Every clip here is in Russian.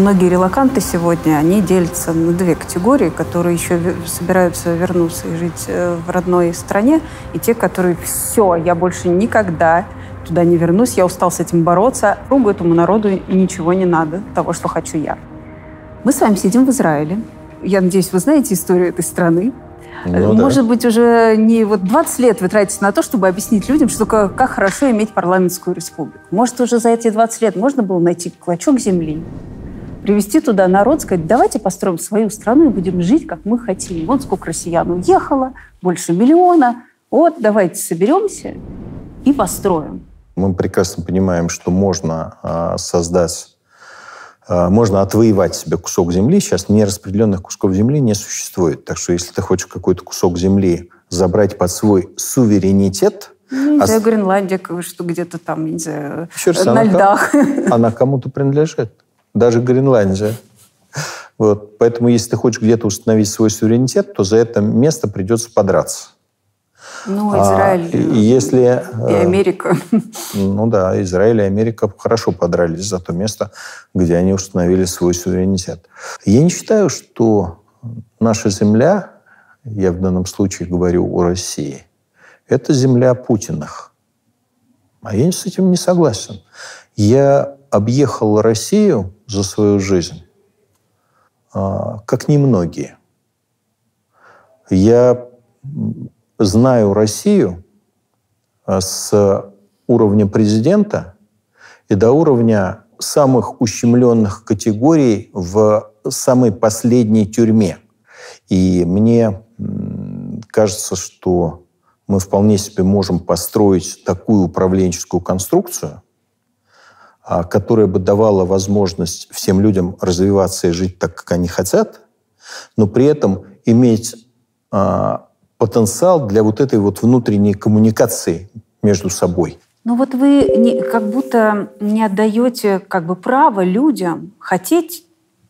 многие релаканты сегодня, они делятся на две категории, которые еще собираются вернуться и жить э, в родной стране, и те, которые все, я больше никогда туда не вернусь, я устал с этим бороться, кругу этому народу ничего не надо, того, что хочу я. Мы с вами сидим в Израиле. Я надеюсь, вы знаете историю этой страны. Ну, Может да. быть, уже не вот 20 лет вы тратите на то, чтобы объяснить людям, что как, как хорошо иметь парламентскую республику. Может, уже за эти 20 лет можно было найти клочок земли, привести туда народ, сказать, давайте построим свою страну и будем жить, как мы хотим. Вот сколько россиян уехало, больше миллиона. Вот давайте соберемся и построим. Мы прекрасно понимаем, что можно а, создать а, можно отвоевать себе кусок земли. Сейчас нераспределенных кусков земли не существует. Так что если ты хочешь какой-то кусок земли забрать под свой суверенитет, ну, не а знаю, Гренландия, что где-то там, не знаю, Еще на она льдах. Кому, она кому-то принадлежит даже Гренландия. Вот. Поэтому, если ты хочешь где-то установить свой суверенитет, то за это место придется подраться. Ну, а, Израиль а, если, и э, Америка. Ну да, Израиль и Америка хорошо подрались за то место, где они установили свой суверенитет. Я не считаю, что наша земля, я в данном случае говорю о России, это земля Путиных. А я с этим не согласен. Я объехал Россию за свою жизнь, а, как немногие. Я знаю Россию а, с уровня президента и до уровня самых ущемленных категорий в самой последней тюрьме. И мне кажется, что мы вполне себе можем построить такую управленческую конструкцию – а, которая бы давала возможность всем людям развиваться и жить так, как они хотят, но при этом иметь а, потенциал для вот этой вот внутренней коммуникации между собой. Ну вот вы не, как будто не отдаете как бы право людям хотеть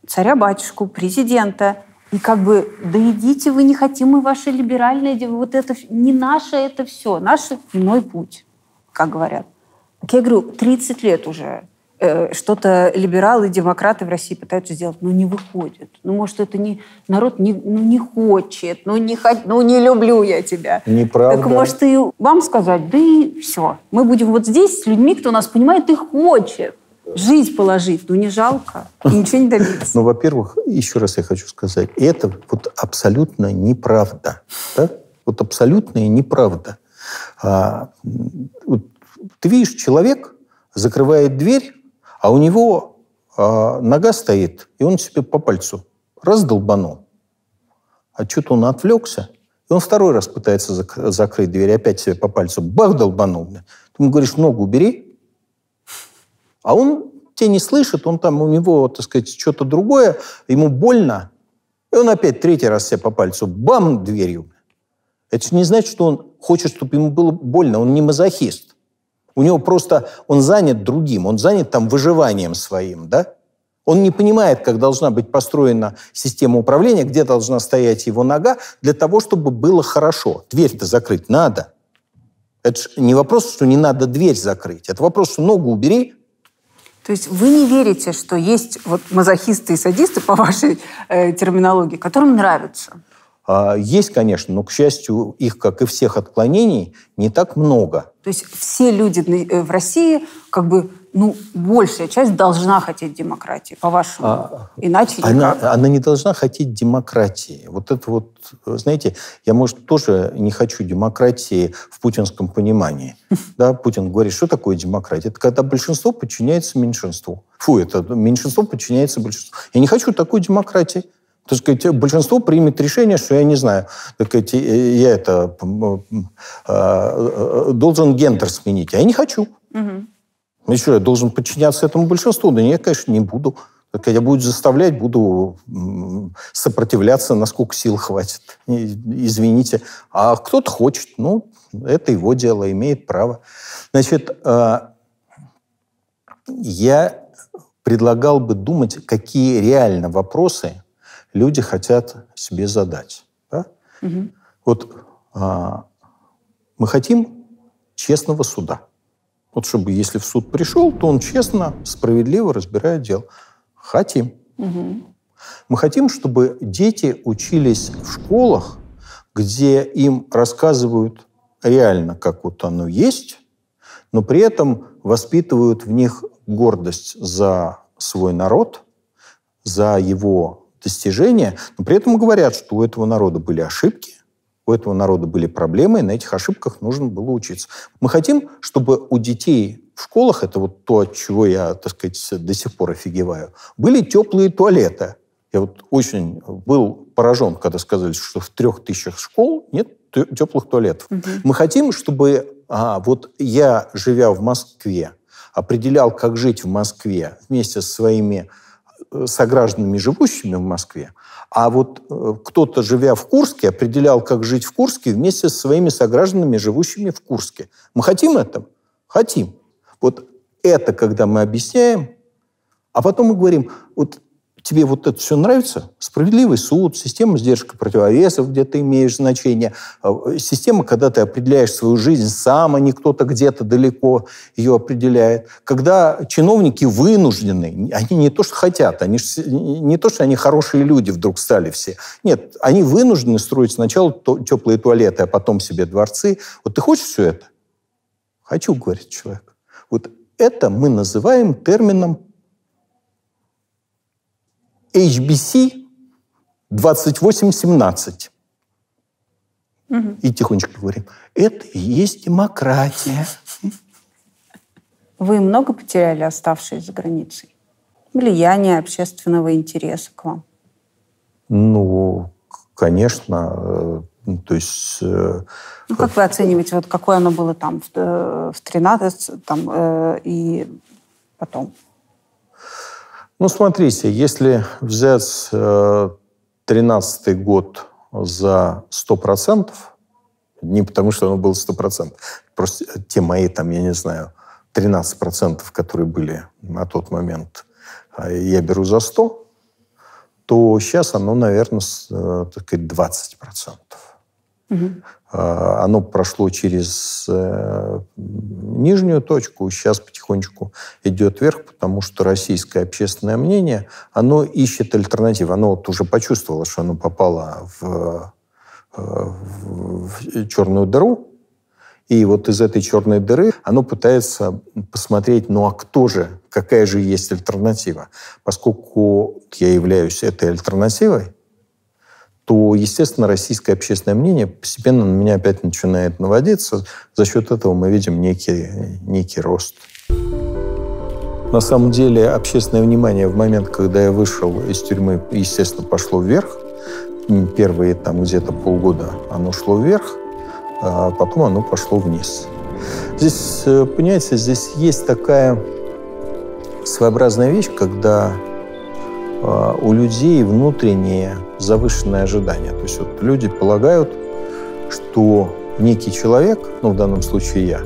царя-батюшку, президента. И как бы, да идите, вы не хотим, мы ваши либеральные, вот это не наше это все, наше иной путь, как говорят. я говорю, 30 лет уже Э, что-то либералы, и демократы в России пытаются сделать, но не выходит. Ну, может, это не народ не, ну, не хочет, ну не, ну не люблю я тебя. Неправда. Так может, и вам сказать, да и все. Мы будем вот здесь с людьми, кто нас понимает и хочет. Жизнь положить, ну не жалко, и ничего не добиться. Ну, во-первых, еще раз я хочу сказать, это вот абсолютно неправда. Да? Вот абсолютная неправда. А, вот, ты видишь, человек закрывает дверь, а у него э, нога стоит, и он себе по пальцу раздолбанул. А что-то он отвлекся, и он второй раз пытается зак- закрыть дверь, опять себе по пальцу бах долбанул. Ты ему говоришь, ногу убери. А он те не слышит, он там, у него, так сказать, что-то другое, ему больно. И он опять третий раз себе по пальцу бам дверью. Это не значит, что он хочет, чтобы ему было больно, он не мазохист. У него просто он занят другим, он занят там выживанием своим, да? Он не понимает, как должна быть построена система управления, где должна стоять его нога, для того, чтобы было хорошо. Дверь-то закрыть надо. Это не вопрос, что не надо дверь закрыть. Это вопрос, что ногу убери. То есть вы не верите, что есть вот мазохисты и садисты, по вашей э, терминологии, которым нравится? А, есть, конечно, но, к счастью, их, как и всех отклонений, не так много. То есть все люди э, в России, как бы, ну, большая часть должна хотеть демократии, по-вашему. А, Иначе... Она, она не должна хотеть демократии. Вот это вот, знаете, я, может, тоже не хочу демократии в путинском понимании. Да, Путин говорит, что такое демократия? Это когда большинство подчиняется меньшинству. Фу, это меньшинство подчиняется большинству. Я не хочу такой демократии то есть большинство примет решение, что я не знаю, так сказать, я это а, э, должен гендер сменить, а я не хочу. Угу. И что, я должен подчиняться этому большинству? Да нет, конечно, не буду. Так я буду заставлять, буду сопротивляться, насколько сил хватит. Извините. А кто-то хочет, ну, это его дело, имеет право. Значит, а, я предлагал бы думать, какие реально вопросы люди хотят себе задать. Да? Угу. Вот а, мы хотим честного суда. Вот чтобы, если в суд пришел, то он честно, справедливо разбирает дело. Хотим. Угу. Мы хотим, чтобы дети учились в школах, где им рассказывают реально, как вот оно есть, но при этом воспитывают в них гордость за свой народ, за его достижения, но при этом говорят, что у этого народа были ошибки, у этого народа были проблемы, и на этих ошибках нужно было учиться. Мы хотим, чтобы у детей в школах, это вот то, от чего я, так сказать, до сих пор офигеваю, были теплые туалеты. Я вот очень был поражен, когда сказали, что в трех тысячах школ нет теплых туалетов. Угу. Мы хотим, чтобы а, вот я, живя в Москве, определял, как жить в Москве вместе со своими Э, согражданами, живущими в Москве, а вот э, кто-то, живя в Курске, определял, как жить в Курске вместе со своими согражданами, живущими в Курске. Мы хотим этого? Хотим. Вот это, когда мы объясняем, а потом мы говорим, вот тебе вот это все нравится, справедливый суд, система сдержек и противовесов, где ты имеешь значение, э, система, когда ты определяешь свою жизнь сам, а не кто-то где-то далеко ее определяет, когда чиновники вынуждены, они не то, что хотят, они не то, что они хорошие люди вдруг стали все. Нет, они вынуждены строить сначала теплые туалеты, а потом себе дворцы. Вот ты хочешь все это? Хочу, говорит человек. Вот это мы называем термином HBC 2817. Угу. И тихонечко говорим, это и есть демократия. Вы много потеряли, оставшиеся за границей? Влияние общественного интереса к вам? Ну, конечно. Э, то есть... Э, ну, как вы оцениваете, вот какое оно было там в 13 э, там, и потом? Ну, смотрите, если взять 2013 э, год за 100%, не потому что оно было 100%, просто э, те мои там, я не знаю, 13%, которые были на тот момент, а, я беру за 100, то сейчас оно, наверное, э, так сказать, 20%. Угу. Оно прошло через э, нижнюю точку, сейчас потихонечку идет вверх, потому что российское общественное мнение, оно ищет альтернативу. Оно вот уже почувствовало, что оно попало э, в, в черную дыру, и вот из этой черной дыры оно пытается посмотреть, ну а кто же, какая же есть альтернатива. Поскольку я являюсь этой альтернативой, то, естественно, российское общественное мнение постепенно на меня опять начинает наводиться. За счет этого мы видим некий, некий рост. На самом деле общественное внимание в момент, когда я вышел из тюрьмы, естественно, пошло вверх. Первые там где-то полгода оно шло вверх, а потом оно пошло вниз. Здесь, э, понимаете, здесь есть такая своеобразная вещь, когда Э, у людей внутренние завышенные ожидания. То есть вот люди полагают, что некий человек, ну в данном случае я,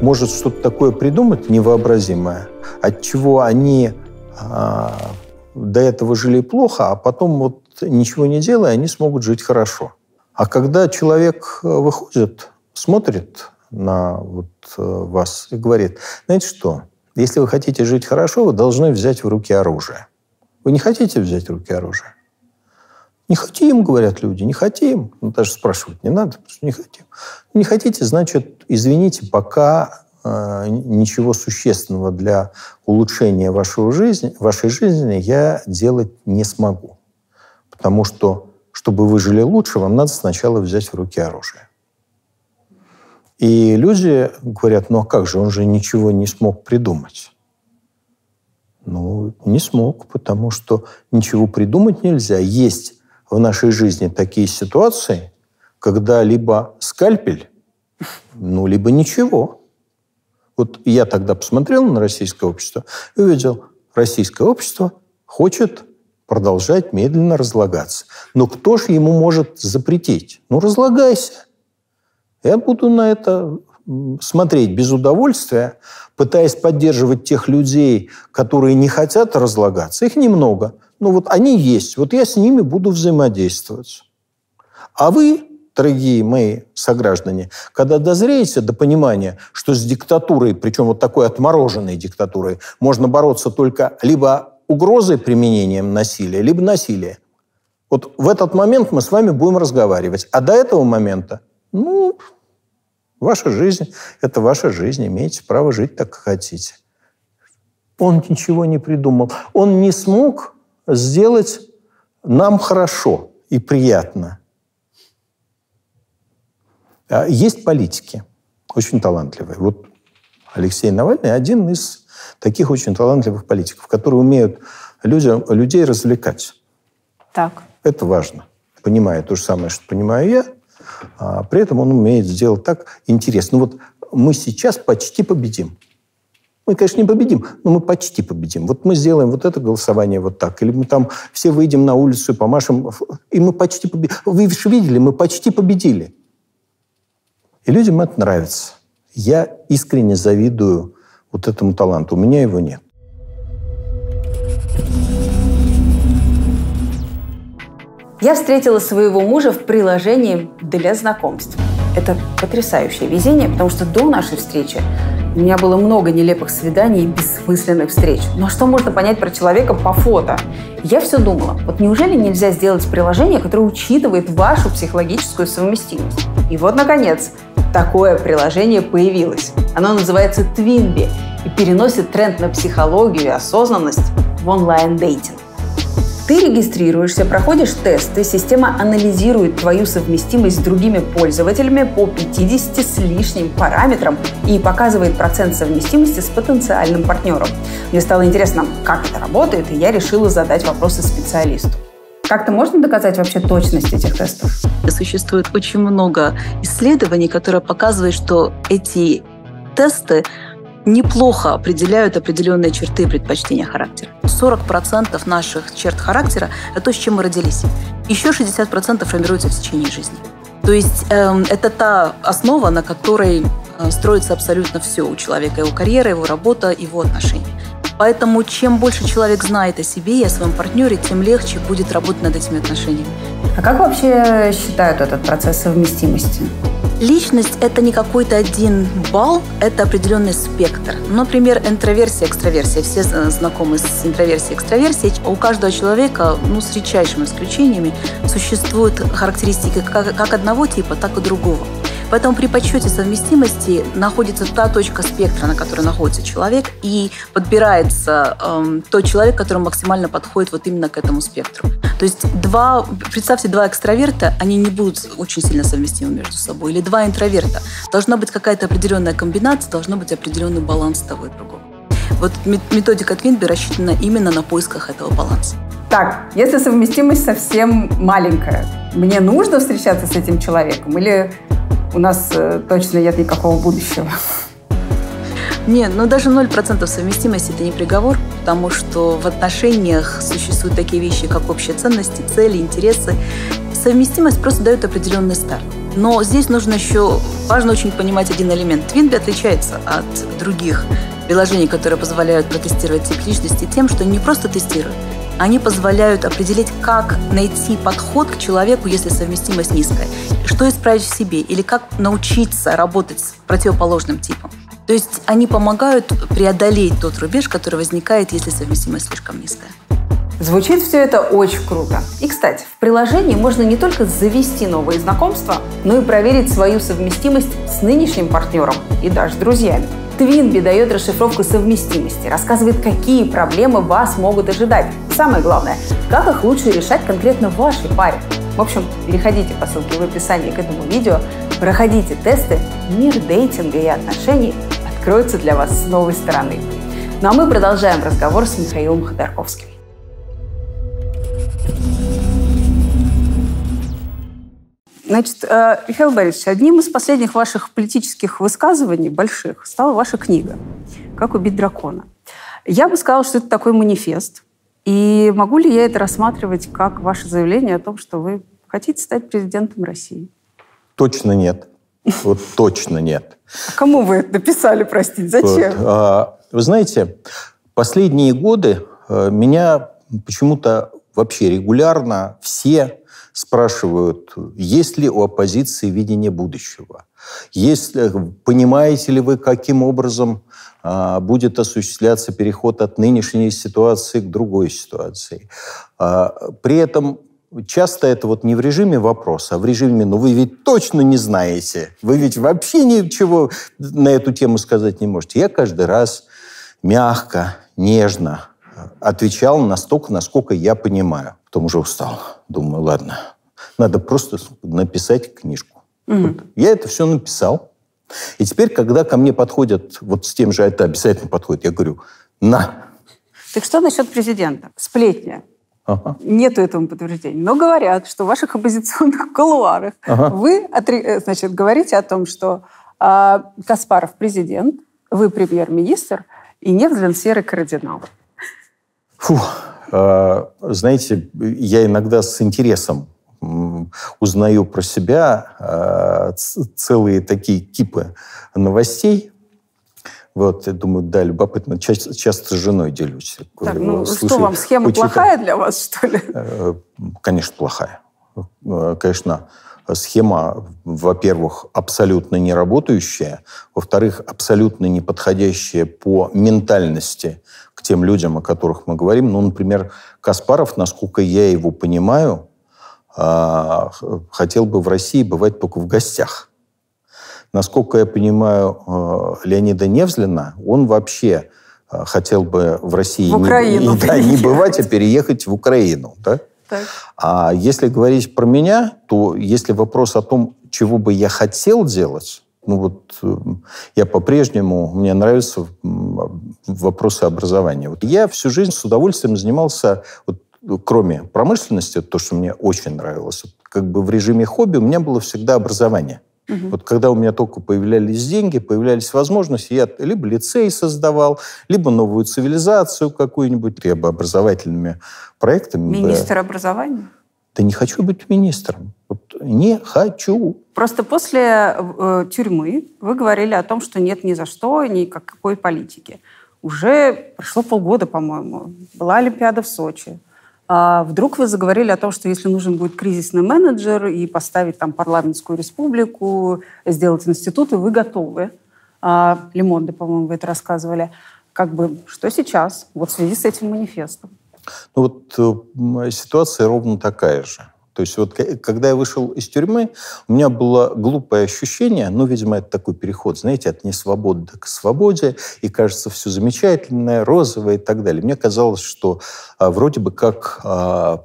может что-то такое придумать невообразимое, от чего они а, до этого жили плохо, а потом вот ничего не делая, они смогут жить хорошо. А когда человек э, выходит, смотрит на вот э, вас и говорит, знаете что, если вы хотите жить хорошо, вы должны взять в руки оружие. Вы не хотите взять в руки оружие? Не хотим, говорят люди, не хотим. Ну, даже спрашивать не надо, потому что не хотим. Не хотите, значит, извините, пока э, ничего существенного для улучшения вашего жизни, вашей жизни я делать не смогу. Потому что, чтобы вы жили лучше, вам надо сначала взять в руки оружие. И люди говорят, ну а как же, он же ничего не смог придумать. Ну, не смог, потому что ничего придумать нельзя. Есть в нашей жизни такие ситуации, когда либо скальпель, ну, либо ничего. Вот я тогда посмотрел на российское общество и увидел, российское общество хочет продолжать медленно разлагаться. Но кто же ему может запретить? Ну, разлагайся. Я буду на это смотреть без удовольствия, пытаясь поддерживать тех людей, которые не хотят разлагаться. Их немного, но ну вот они есть. Вот я с ними буду взаимодействовать. А вы, дорогие мои сограждане, когда дозреете до понимания, что с диктатурой, причем вот такой отмороженной диктатурой, можно бороться только либо угрозой применением насилия, либо насилием. Вот в этот момент мы с вами будем разговаривать. А до этого момента, ну, Ваша жизнь – это ваша жизнь, имеете право жить так, как хотите. Он ничего не придумал. Он не смог сделать нам хорошо и приятно. А есть политики, очень талантливые. Вот Алексей Навальный один из таких очень талантливых политиков, которые умеют людям, людей развлекать. Так. Это важно. Понимая то же самое, что понимаю я, а, при этом он умеет сделать так интересно. Ну вот мы сейчас почти победим. Мы, конечно, не победим, но мы почти победим. Вот мы сделаем вот это голосование вот так, или мы там все выйдем на улицу и помашем, и мы почти победим. Вы же видели, мы почти победили. И людям это нравится. Я искренне завидую вот этому таланту. У меня его нет. Я встретила своего мужа в приложении для знакомств. Это потрясающее везение, потому что до нашей встречи у меня было много нелепых свиданий и бессмысленных встреч. Но ну, а что можно понять про человека по фото? Я все думала, вот неужели нельзя сделать приложение, которое учитывает вашу психологическую совместимость? И вот, наконец, такое приложение появилось. Оно называется Twinbee и переносит тренд на психологию и осознанность в онлайн-дейтинг. Ты регистрируешься, проходишь тесты, система анализирует твою совместимость с другими пользователями по 50 с лишним параметрам и показывает процент совместимости с потенциальным партнером. Мне стало интересно, как это работает, и я решила задать вопросы специалисту. Как-то можно доказать вообще точность этих тестов? Существует очень много исследований, которые показывают, что эти тесты неплохо определяют определенные черты и предпочтения характера. 40% наших черт характера – это то, с чем мы родились. Еще 60% формируется в течение жизни. То есть э, это та основа, на которой э, строится абсолютно все у человека, его карьера, его работа, его отношения. Поэтому чем больше человек знает о себе и о своем партнере, тем легче будет работать над этими отношениями. А как вообще считают этот процесс совместимости? Личность – это не какой-то один балл, это определенный спектр. Например, интроверсия, экстраверсия. Все знакомы с интроверсией, экстраверсией. У каждого человека, ну, с редчайшими исключениями, существуют характеристики как одного типа, так и другого. Поэтому при подсчете совместимости находится та точка спектра, на которой находится человек, и подбирается эм, тот человек, который максимально подходит вот именно к этому спектру. То есть два, представьте, два экстраверта, они не будут очень сильно совместимы между собой, или два интроверта. Должна быть какая-то определенная комбинация, должно быть определенный баланс того и другого. Вот методика Твинби рассчитана именно на поисках этого баланса. Так, если совместимость совсем маленькая, мне нужно встречаться с этим человеком или у нас э, точно нет никакого будущего. Не, ну даже 0% совместимости – это не приговор, потому что в отношениях существуют такие вещи, как общие ценности, цели, интересы. Совместимость просто дает определенный старт. Но здесь нужно еще, важно очень понимать один элемент. Твинби отличается от других приложений, которые позволяют протестировать тип личности тем, что не просто тестируют, они позволяют определить, как найти подход к человеку, если совместимость низкая, что исправить в себе, или как научиться работать с противоположным типом. То есть они помогают преодолеть тот рубеж, который возникает, если совместимость слишком низкая. Звучит все это очень круто. И, кстати, в приложении можно не только завести новые знакомства, но и проверить свою совместимость с нынешним партнером и даже друзьями. Твинби дает расшифровку совместимости, рассказывает, какие проблемы вас могут ожидать. Самое главное, как их лучше решать конкретно в вашей паре. В общем, переходите по ссылке в описании к этому видео, проходите тесты, мир дейтинга и отношений откроется для вас с новой стороны. Ну а мы продолжаем разговор с Михаилом Ходорковским. Значит, э, Михаил Борисович, одним из последних ваших политических высказываний больших стала ваша книга «Как убить дракона». Я бы сказала, что это такой манифест. И могу ли я это рассматривать как ваше заявление о том, что вы хотите стать президентом России? Точно нет. Вот точно нет. А кому вы это написали, простите? Зачем? Вот. А, вы знаете, последние годы э, меня почему-то вообще регулярно все спрашивают, есть ли у оппозиции видение будущего? Есть, понимаете ли вы, каким образом а, будет осуществляться переход от нынешней ситуации к другой ситуации? А, при этом часто это вот не в режиме вопроса, а в режиме «ну вы ведь точно не знаете, вы ведь вообще ничего на эту тему сказать не можете». Я каждый раз мягко, нежно отвечал настолько, насколько я понимаю. Потом уже устал Думаю, ладно, надо просто написать книжку. Угу. Вот. Я это все написал. И теперь, когда ко мне подходят, вот с тем же это обязательно подходит, я говорю, на. Так что насчет президента? Сплетня. Ага. Нету этому подтверждения. Но говорят, что в ваших оппозиционных колуарах ага. вы э, значит, говорите о том, что э, Каспаров президент, вы премьер-министр, и нет серый кардинал. Фух. Э, знаете, я иногда с интересом узнаю про себя э, целые такие кипы новостей, вот, я думаю, да, любопытно. Часто, часто с женой делюсь. Так, ну Слушай, что вам, схема учитывая... плохая для вас, что ли? Э, конечно, плохая. Конечно, схема, во-первых, абсолютно не работающая, во-вторых, абсолютно не подходящая по ментальности к тем людям, о которых мы говорим. Ну, например, Каспаров, насколько я его понимаю, а, хотел бы в России бывать только в гостях. Насколько я понимаю а, Леонида Невзлина, он вообще а, хотел бы в России в не, да, не бывать, а переехать в Украину. Да? А если говорить про меня, то если вопрос о том, чего бы я хотел делать, ну вот э, я по-прежнему, мне нравятся вопросы образования. Вот я всю жизнь с удовольствием занимался, вот, кроме промышленности, то, что мне очень нравилось, как бы в режиме хобби у меня было всегда образование. Угу. Вот когда у меня только появлялись деньги, появлялись возможности, я либо лицей создавал, либо новую цивилизацию какую-нибудь, либо образовательными проектами. Министр да. образования? Да не хочу быть министром. Вот не хочу. Просто после э, тюрьмы вы говорили о том, что нет ни за что, ни какой политики. Уже прошло полгода, по-моему. Была Олимпиада в Сочи. А вдруг вы заговорили о том, что если нужен будет кризисный менеджер и поставить там парламентскую республику, сделать институты, вы готовы. А, Лимонды, по-моему, вы это рассказывали. Как бы, что сейчас вот в связи с этим манифестом? Ну вот э, ситуация ровно такая же. То есть вот когда я вышел из тюрьмы, у меня было глупое ощущение, ну, видимо, это такой переход, знаете, от несвободы к свободе, и кажется все замечательное, розовое и так далее. Мне казалось, что а, вроде бы как а,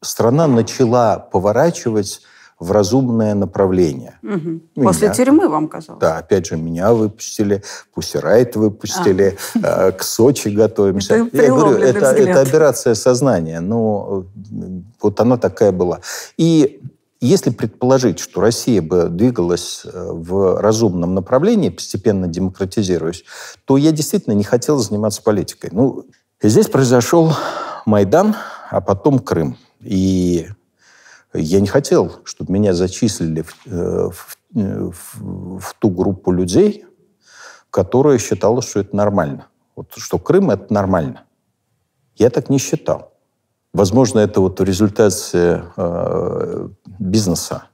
страна начала поворачивать в разумное направление. Угу. Меня, После тюрьмы вам казалось? Да, опять же, меня выпустили, Пусирайт выпустили, а. Э, к Сочи готовимся. Я говорю, это, это операция сознания, но э, вот она такая была. И если предположить, что Россия бы двигалась э, в разумном направлении, постепенно демократизируясь, то я действительно не хотел заниматься политикой. Ну, здесь произошел Майдан, а потом Крым. И я не хотел, чтобы меня зачислили в, э, в, э, в, в ту группу людей, которая считала, что это нормально. Вот, что Крым — это нормально. Я так не считал. Возможно, это вот в результате э, бизнеса.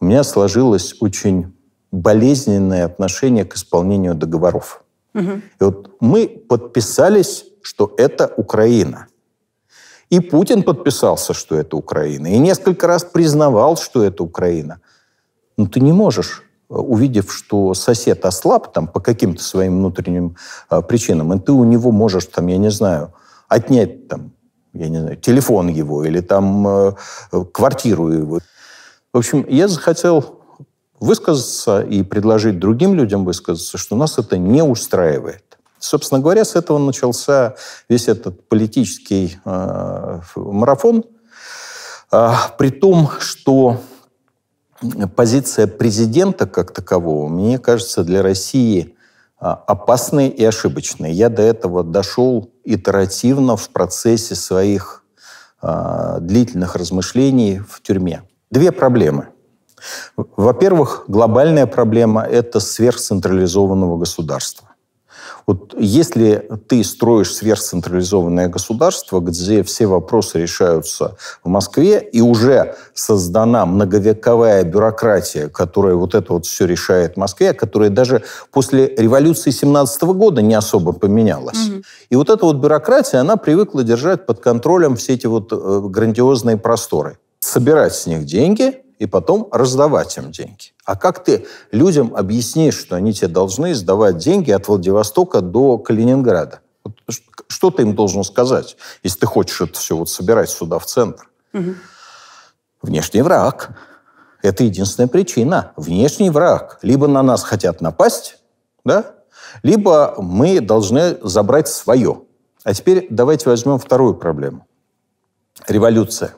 У меня сложилось очень болезненное отношение к исполнению договоров. Угу. И вот мы подписались, что это Украина. И Путин подписался, что это Украина, и несколько раз признавал, что это Украина. Но ты не можешь э, увидев, что сосед ослаб там по каким-то своим внутренним а, причинам, и ты у него можешь там, я не знаю, отнять там, я не знаю, телефон его или там э, э квартиру его. В общем, я захотел высказаться и предложить другим людям высказаться, что нас это не устраивает. Собственно говоря, с этого начался весь этот политический э, марафон. Э, при том, что позиция президента как такового, мне кажется, для России а, опасной и ошибочной. Я до этого дошел итеративно в процессе своих э, длительных размышлений в тюрьме. Две проблемы. Во-первых, глобальная проблема – это сверхцентрализованного государства. Вот если ты строишь сверхцентрализованное государство, где все вопросы решаются в Москве, и уже создана многовековая бюрократия, которая вот это вот все решает в Москве, которая даже после революции 17 года не особо поменялась. Угу. И вот эта вот бюрократия, она привыкла держать под контролем все эти вот э, грандиозные просторы собирать с них деньги, и потом раздавать им деньги. А как ты людям объяснишь, что они тебе должны сдавать деньги от Владивостока до Калининграда? Вот что ты им должен сказать, если ты хочешь это все вот собирать сюда, в центр? Угу. Внешний враг. Это единственная причина. Внешний враг. Либо на нас хотят напасть, да? либо мы должны забрать свое. А теперь давайте возьмем вторую проблему. Революция.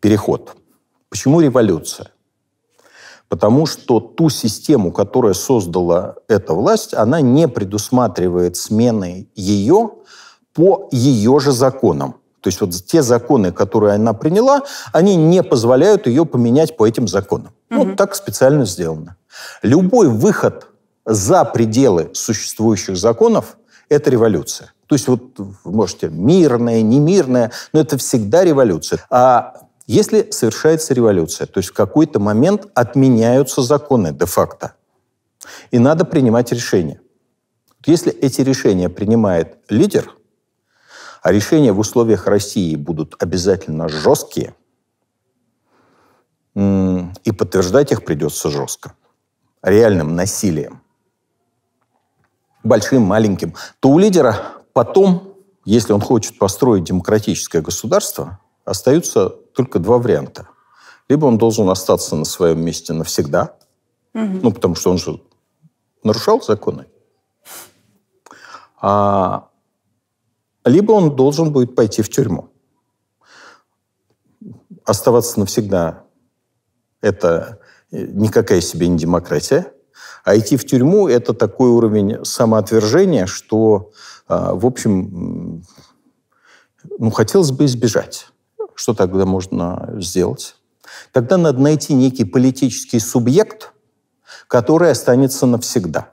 Переход. Почему революция? Потому что ту систему, которая создала эта власть, она не предусматривает смены ее по ее же законам. То есть вот те законы, которые она приняла, они не позволяют ее поменять по этим законам. Угу. Вот так специально сделано. Любой выход за пределы существующих законов – это революция. То есть вот можете мирное, немирное, но это всегда революция. А если совершается революция, то есть в какой-то момент отменяются законы де-факто, и надо принимать решения. Если эти решения принимает лидер, а решения в условиях России будут обязательно жесткие, и подтверждать их придется жестко, реальным насилием, большим, маленьким, то у лидера потом, если он хочет построить демократическое государство, остаются только два варианта. Либо он должен остаться на своем месте навсегда, угу. ну, потому что он же нарушал законы. А, либо он должен будет пойти в тюрьму. Оставаться навсегда – это э, никакая себе не демократия. А идти в тюрьму – это такой уровень самоотвержения, что, а, в общем, ну, хотелось бы избежать. Что тогда можно сделать? Тогда надо найти некий политический субъект, который останется навсегда.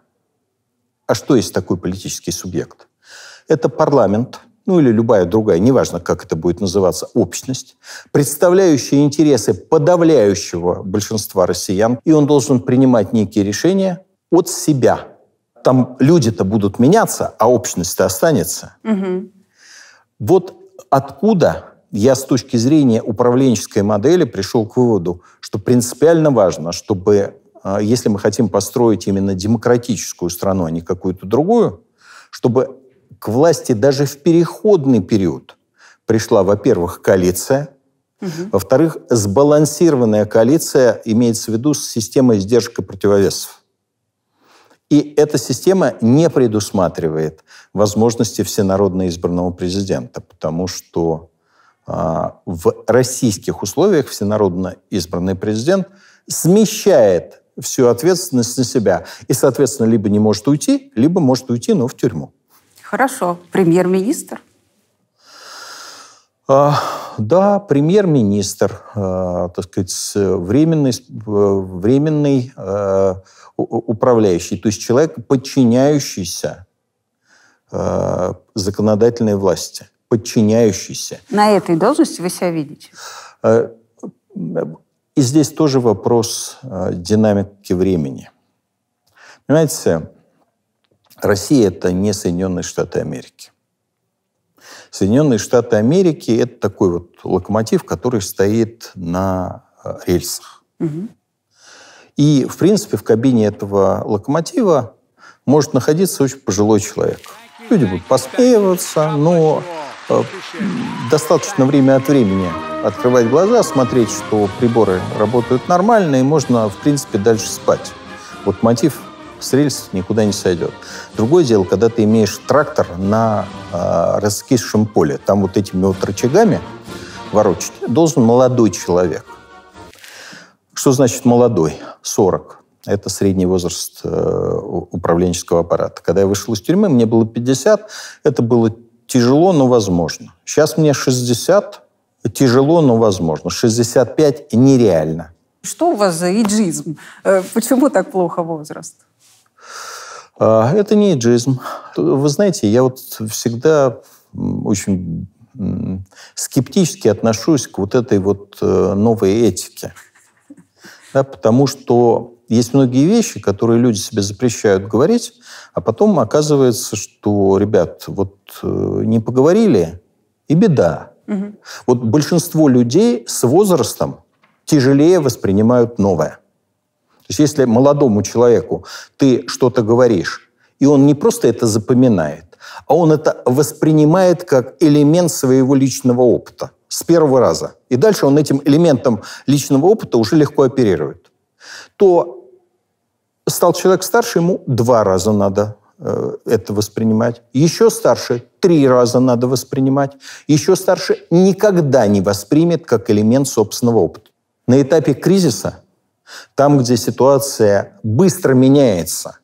А что есть такой политический субъект? Это парламент, ну или любая другая, неважно, как это будет называться, общность, представляющая интересы подавляющего большинства россиян, и он должен принимать некие решения от себя. Там люди-то будут меняться, а общность-то останется. Угу. Вот откуда я с точки зрения управленческой модели пришел к выводу, что принципиально важно, чтобы, а, если мы хотим построить именно демократическую страну, а не какую-то другую, чтобы к власти даже в переходный период пришла, во-первых, коалиция, угу. во-вторых, сбалансированная коалиция имеется в виду с системой сдержек и противовесов. И эта система не предусматривает возможности всенародно избранного президента, потому что а, в российских условиях всенародно избранный президент смещает всю ответственность на себя. И, соответственно, либо не может уйти, либо может уйти, но в тюрьму. Хорошо. Премьер-министр? А, да, премьер-министр, а, так сказать, временный, временный э, управляющий, то есть человек, подчиняющийся законодательной власти – подчиняющийся. На этой должности вы себя видите? Э, и здесь тоже вопрос э, динамики времени. Понимаете, Россия – это не Соединенные Штаты Америки. Соединенные Штаты Америки – это такой вот локомотив, который стоит на э, рельсах. Угу. И, в принципе, в кабине этого локомотива может находиться очень пожилой человек. Люди будут посмеиваться, но Э, достаточно время от времени открывать глаза, смотреть, что приборы работают нормально, и можно, в принципе, дальше спать. Вот мотив с рельс никуда не сойдет. Другое дело, когда ты имеешь трактор на э, раскисшем поле, там вот этими вот рычагами ворочать, должен молодой человек. Что значит молодой? 40. Это средний возраст э, управленческого аппарата. Когда я вышел из тюрьмы, мне было 50, это было тяжело, но возможно. Сейчас мне 60, тяжело, но возможно. 65 нереально. Что у вас за иджизм? Э, почему так плохо возраст? А, это не иджизм. Вы знаете, я вот всегда очень скептически отношусь к вот этой вот э, новой этике. Да, потому что есть многие вещи, которые люди себе запрещают говорить, а потом оказывается, что, ребят, вот э, не поговорили, и беда. Угу. Вот большинство людей с возрастом тяжелее воспринимают новое. То есть если молодому человеку ты что-то говоришь, и он не просто это запоминает, а он это воспринимает как элемент своего личного опыта с первого раза. И дальше он этим элементом личного опыта уже легко оперирует. То Стал человек старше, ему два раза надо э, это воспринимать. Еще старше три раза надо воспринимать. Еще старше никогда не воспримет как элемент собственного опыта. На этапе кризиса, там, где ситуация быстро меняется,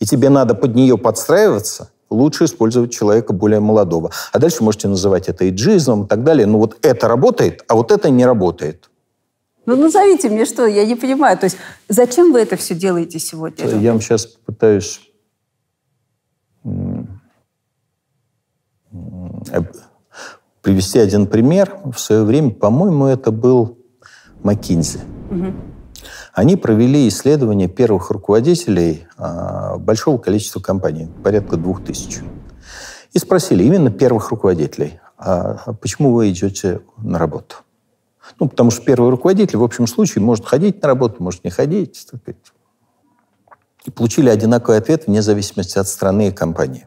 и тебе надо под нее подстраиваться, лучше использовать человека более молодого. А дальше можете называть это иджизмом и так далее. Но ну, вот это работает, а вот это не работает. Ну, назовите мне что, я не понимаю. То есть зачем вы это все делаете сегодня? Э, я вам сейчас пытаюсь э, привести один пример. В свое время, по-моему, это был Маккинзи. Они провели исследование первых руководителей а, большого количества компаний, порядка двух тысяч. И спросили именно первых руководителей, а, «А почему вы идете на работу? Ну, потому что первый руководитель в общем случае может ходить на работу, может не ходить. Так И получили одинаковый ответ вне зависимости от страны и компании.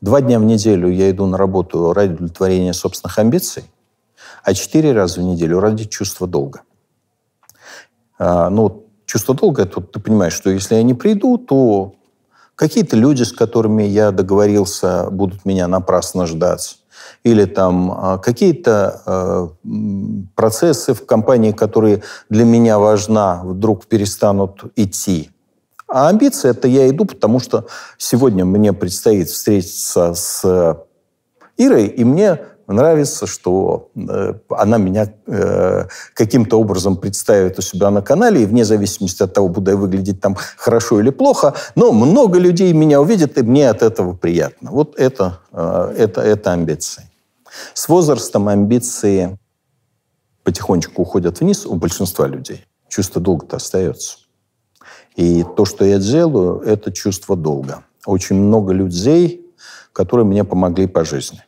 Два дня в неделю я иду на работу ради удовлетворения собственных амбиций, а четыре раза в неделю ради чувства долга. А, ну, чувство долга, это, ты понимаешь, что если я не приду, то какие-то люди, с которыми я договорился, будут меня напрасно ждать или там а, какие-то а, процессы в компании, которые для меня важна, вдруг перестанут идти. А амбиции – это я иду, потому что сегодня мне предстоит встретиться с Ирой, и мне нравится, что э, она меня э, каким-то образом представит у себя на канале, и вне зависимости от того, буду я выглядеть там хорошо или плохо, но много людей меня увидят, и мне от этого приятно. Вот это, э, это, это амбиции. С возрастом амбиции потихонечку уходят вниз у большинства людей. Чувство долга-то остается. И то, что я делаю, это чувство долга. Очень много людей, которые мне помогли по жизни.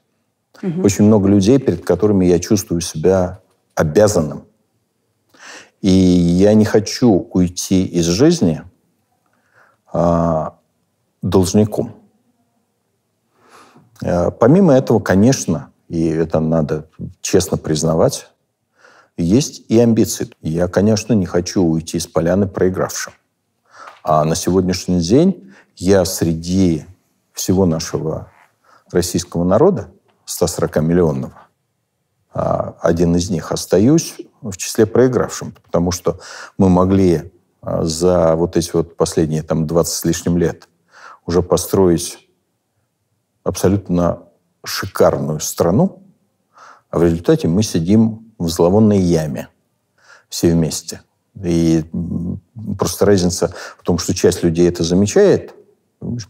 Угу. Очень много людей, перед которыми я чувствую себя обязанным. И я не хочу уйти из жизни а, должником. Э, помимо этого, конечно, и это надо честно признавать, есть и амбиции. Я, конечно, не хочу уйти из поляны проигравшим. А на сегодняшний день я среди всего нашего российского народа, 140 миллионного, а, один из них остаюсь в числе проигравшим, потому что мы могли а, за вот эти вот последние там 20 с лишним лет уже построить абсолютно шикарную страну, а в результате мы сидим в зловонной яме все вместе. И просто разница в том, что часть людей это замечает,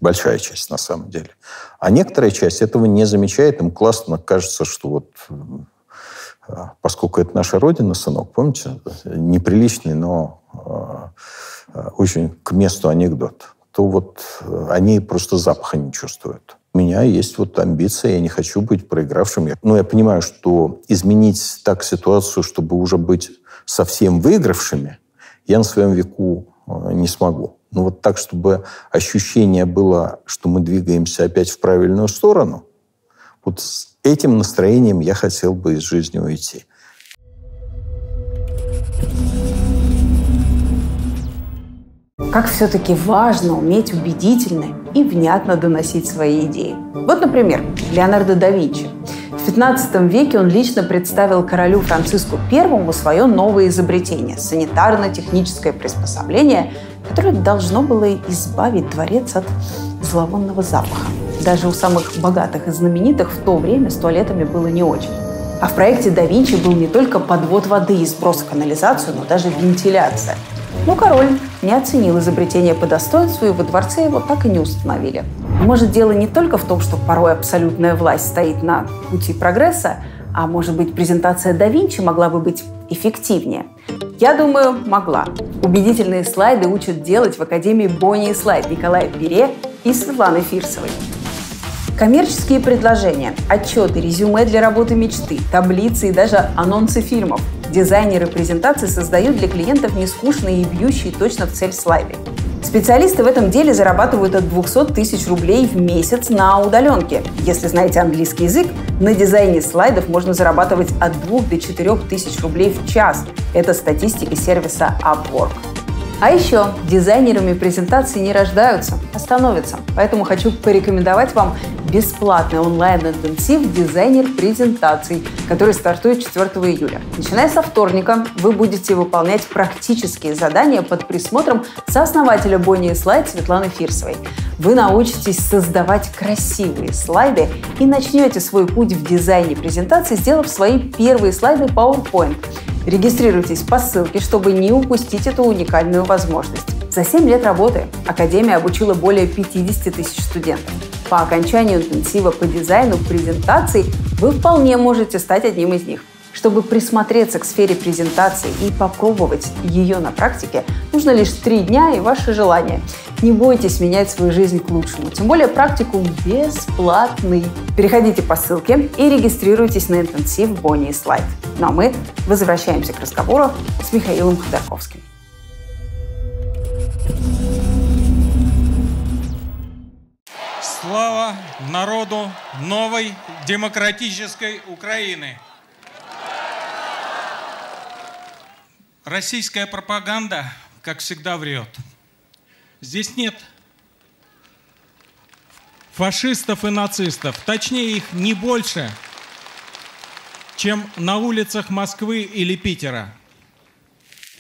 большая часть на самом деле, а некоторая часть этого не замечает, им классно кажется, что вот а, поскольку это наша родина, сынок, помните, неприличный, но а, а, очень к месту анекдот, то вот они просто запаха не чувствуют у меня есть вот амбиция, я не хочу быть проигравшим. Но ну, я понимаю, что изменить так ситуацию, чтобы уже быть совсем выигравшими, я на своем веку э, не смогу. Но ну, вот так, чтобы ощущение было, что мы двигаемся опять в правильную сторону, вот с этим настроением я хотел бы из жизни уйти. thank you как все-таки важно уметь убедительно и внятно доносить свои идеи. Вот, например, Леонардо да Винчи. В 15 веке он лично представил королю Франциску I свое новое изобретение – санитарно-техническое приспособление, которое должно было избавить дворец от зловонного запаха. Даже у самых богатых и знаменитых в то время с туалетами было не очень. А в проекте да Винчи был не только подвод воды и сброс в канализацию, но даже вентиляция – но король не оценил изобретение по достоинству, и во дворце его так и не установили. Может, дело не только в том, что порой абсолютная власть стоит на пути прогресса, а может быть, презентация да Винчи могла бы быть эффективнее? Я думаю, могла. Убедительные слайды учат делать в Академии Бонни и Слайд Николая Пере и Светланы Фирсовой. Коммерческие предложения, отчеты, резюме для работы мечты, таблицы и даже анонсы фильмов. Дизайнеры презентации создают для клиентов нескучные и бьющие точно в цель слайды. Специалисты в этом деле зарабатывают от 200 тысяч рублей в месяц на удаленке. Если знаете английский язык, на дизайне слайдов можно зарабатывать от 2 до 4 тысяч рублей в час. Это статистика сервиса Upwork. А еще дизайнерами презентации не рождаются, а становятся. Поэтому хочу порекомендовать вам бесплатный онлайн-интенсив эм «Дизайнер презентаций», который стартует 4 июля. Начиная со вторника, вы будете выполнять практические задания под присмотром сооснователя Бонни и Слайд Светланы Фирсовой. Вы научитесь создавать красивые слайды и начнете свой путь в дизайне презентации, сделав свои первые слайды PowerPoint. Регистрируйтесь по ссылке, чтобы не упустить эту уникальную возможность. За 7 лет работы Академия обучила более 50 тысяч студентов по окончанию интенсива по дизайну презентаций, вы вполне можете стать одним из них. Чтобы присмотреться к сфере презентации и попробовать ее на практике, нужно лишь три дня и ваше желание. Не бойтесь менять свою жизнь к лучшему, тем более практику бесплатный. Переходите по ссылке и регистрируйтесь на интенсив Бонни и Слайд. Ну а мы возвращаемся к разговору с Михаилом Ходорковским. Слава народу новой демократической Украины! Российская пропаганда, как всегда, врет. Здесь нет фашистов и нацистов, точнее их не больше, чем на улицах Москвы или Питера.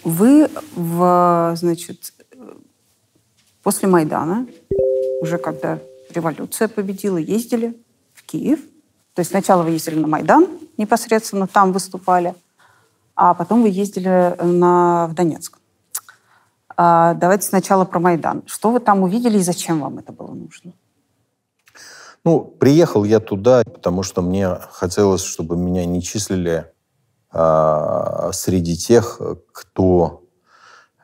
Вы в, значит, э, после Майдана, уже когда революция победила, ездили в Киев. То есть сначала вы ездили на Майдан, непосредственно там выступали, а потом вы ездили э, на, в Донецк. А, давайте сначала про Майдан. Что вы там увидели и зачем вам это было нужно? Ну, приехал я туда, потому что мне хотелось, чтобы меня не числили а, среди тех, кто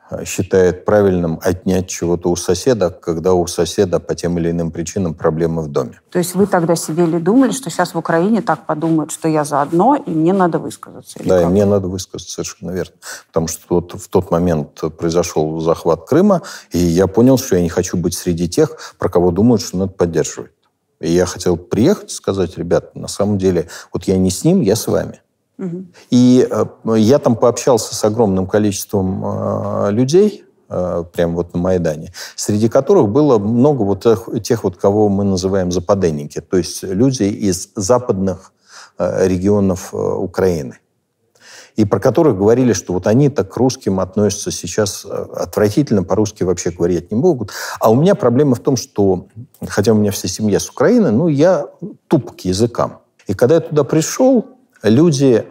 Э, считает правильным отнять чего-то у соседа, когда у соседа по тем или иным причинам проблемы в доме. То есть вы тогда сидели и думали, что сейчас в Украине так подумают, что я заодно, и мне надо высказаться? да, как? и мне надо высказаться, совершенно верно. Потому что вот в тот момент произошел захват Крыма, и я понял, что я не хочу быть среди тех, про кого думают, что надо поддерживать. И я хотел приехать и сказать, ребят, на самом деле, вот я не с ним, я с вами. Угу. И э, я там пообщался с огромным количеством э, людей, э, прямо вот на Майдане, среди которых было много вот тех, вот, кого мы называем западенники, то есть люди из западных регионов Украины и про которых говорили, что вот они так к русским относятся сейчас отвратительно, по-русски вообще говорить не могут. А у меня проблема в том, что, хотя у меня вся семья с Украины, ну, я туп к языкам. И когда я туда пришел, люди,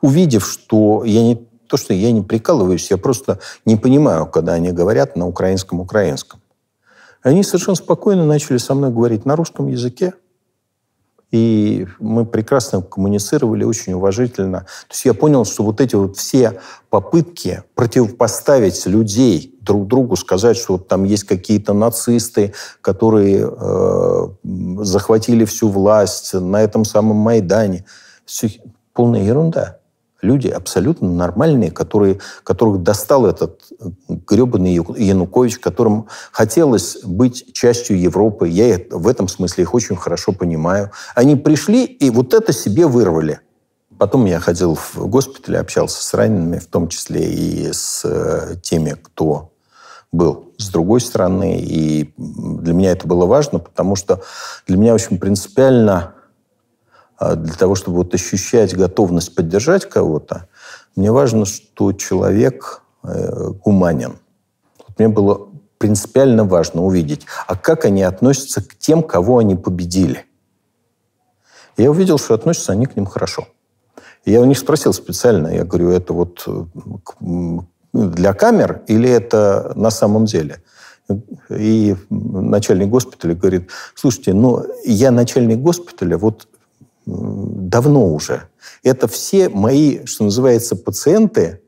увидев, что я не то, что я не прикалываюсь, я просто не понимаю, когда они говорят на украинском-украинском. Они совершенно спокойно начали со мной говорить на русском языке, и мы прекрасно коммуницировали, очень уважительно. То есть я понял, что вот эти вот все попытки противопоставить людей друг другу, сказать, что вот там есть какие-то нацисты, которые э, захватили всю власть на этом самом Майдане – все полная ерунда. Люди абсолютно нормальные, которые, которых достал этот гребаный Янукович, которым хотелось быть частью Европы. Я в этом смысле их очень хорошо понимаю. Они пришли и вот это себе вырвали. Потом я ходил в госпиталь, общался с ранеными, в том числе и с э, теми, кто был с другой стороны. И для меня это было важно, потому что для меня очень принципиально а для того, чтобы вот ощущать готовность поддержать кого-то, мне важно, что человек э, гуманен. Мне было принципиально важно увидеть, а как они относятся к тем, кого они победили. Я увидел, что относятся они к ним хорошо. Я у них спросил специально, я говорю, это вот э, для камер или это на самом деле? И начальник госпиталя говорит, слушайте, ну я начальник госпиталя, вот давно уже. Это все мои, что называется, пациенты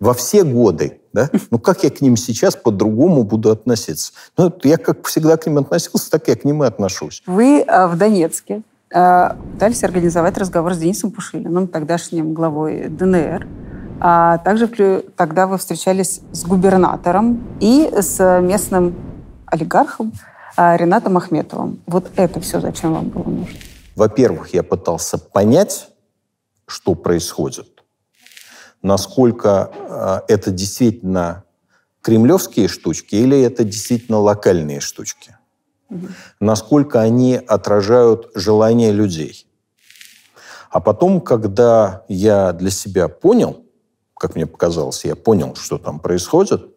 во все годы. Да? Ну, как я к ним сейчас по-другому буду относиться? Ну, я как всегда к ним относился, так я к ним и отношусь. Вы э, в Донецке э, пытались организовать разговор с Денисом Пушилиным, тогдашним главой ДНР. А также тогда вы встречались с губернатором и с местным олигархом э, Ренатом Ахметовым. Вот это все зачем вам было нужно? Во-первых, я пытался понять, что происходит, насколько э, это действительно кремлевские штучки или это действительно локальные штучки, насколько они отражают желания людей. А потом, когда я для себя понял, как мне показалось, я понял, что там происходит,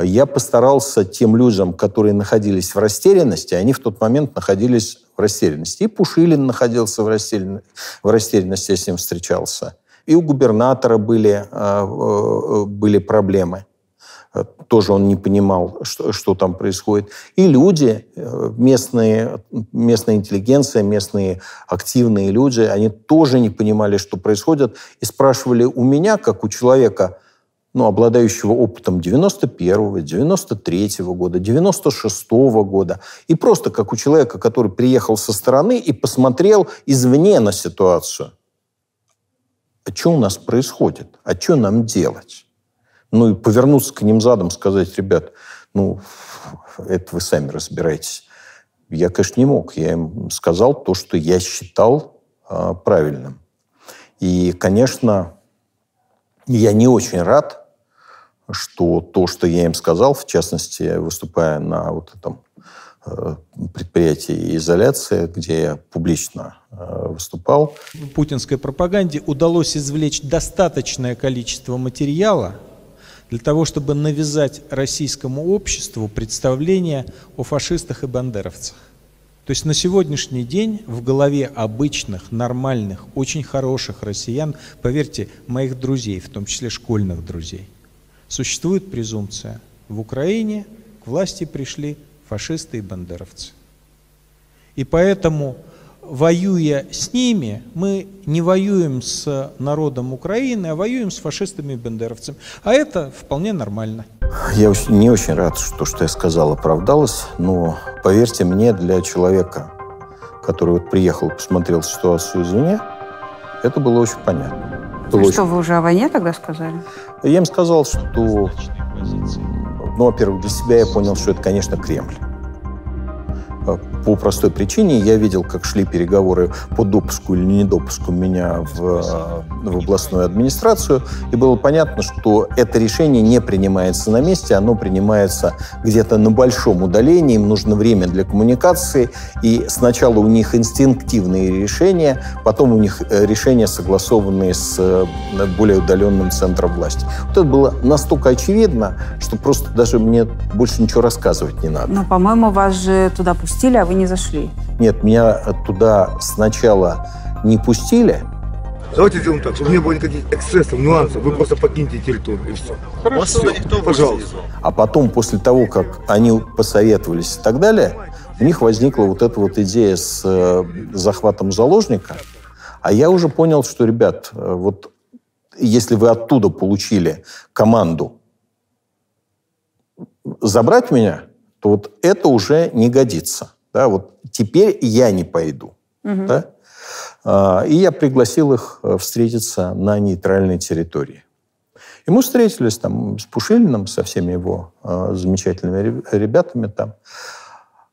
я постарался тем людям, которые находились в растерянности, они в тот момент находились в растерянности. И Пушилин находился в, растерян... в растерянности, я с ним встречался. И у губернатора были, э, э, были проблемы. Тоже он не понимал, что, что там происходит. И люди, э, местные, местная интеллигенция, местные активные люди, они тоже не понимали, что происходит, и спрашивали у меня, как у человека – ну, обладающего опытом 91-го, 93-го года, 96-го года, и просто как у человека, который приехал со стороны и посмотрел извне на ситуацию. А что у нас происходит? А что нам делать? Ну и повернуться к ним задом, сказать, ребят, ну, это вы сами разбираетесь. Я, конечно, не мог. Я им сказал то, что я считал э, правильным. И, конечно, я не очень рад, что то, что я им сказал, в частности, выступая на вот этом э, предприятии изоляции, где я публично э, выступал. Путинской пропаганде удалось извлечь достаточное количество материала для того, чтобы навязать российскому обществу представление о фашистах и бандеровцах. То есть на сегодняшний день в голове обычных, нормальных, очень хороших россиян, поверьте, моих друзей, в том числе школьных друзей, Существует презумпция. В Украине к власти пришли фашисты и бандеровцы. И поэтому, воюя с ними, мы не воюем с народом Украины, а воюем с фашистами и бандеровцами. А это вполне нормально. Я не очень рад, что то, что я сказал, оправдалось, но, поверьте мне, для человека, который вот приехал, посмотрел ситуацию извне, это было очень понятно площадь. Ну, что, вы уже о войне тогда сказали? Я им сказал, что... Ну, во-первых, для себя я понял, что это, конечно, Кремль по простой причине. Я видел, как шли переговоры по допуску или недопуску меня в, э, в областную администрацию, и было понятно, что это решение не принимается на месте, оно принимается где-то на большом удалении, им нужно время для коммуникации, и сначала у них инстинктивные решения, потом у них э, решения, согласованные с э, более удаленным центром власти. Вот это было настолько очевидно, что просто даже мне больше ничего рассказывать не надо. Но, по-моему, вас же туда пустили, а вы вы не зашли? Нет, меня туда сначала не пустили. Давайте сделаем так, чтобы не было никаких эксцессов, нюансов. Вы просто покиньте территорию и все. Хорошо. Все, никто пожалуйста. А потом, после того, как они посоветовались и так далее, у них возникла вот эта вот идея с э, захватом заложника. А я уже понял, что, ребят, э, вот если вы оттуда получили команду забрать меня, то вот это уже не годится да, вот теперь я не пойду. Угу. Да? А, и я пригласил их э, встретиться на нейтральной территории. И мы встретились там с Пушилиным, со всеми его э, замечательными ребятами там.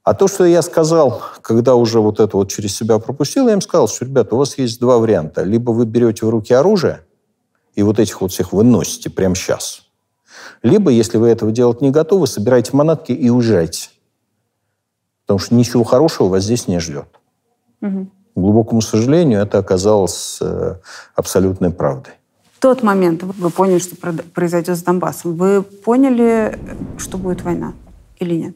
А то, что я сказал, когда уже вот это вот через себя пропустил, я им сказал, что, ребята, у вас есть два варианта. Либо вы берете в руки оружие и вот этих вот всех выносите прямо сейчас. Либо, если вы этого делать не готовы, собирайте манатки и уезжайте. Потому что ничего хорошего вас здесь не ждет. Угу. К глубокому сожалению, это оказалось э, абсолютной правдой. В тот момент вы поняли, что произойдет с Донбассом. Вы поняли, что будет война или нет?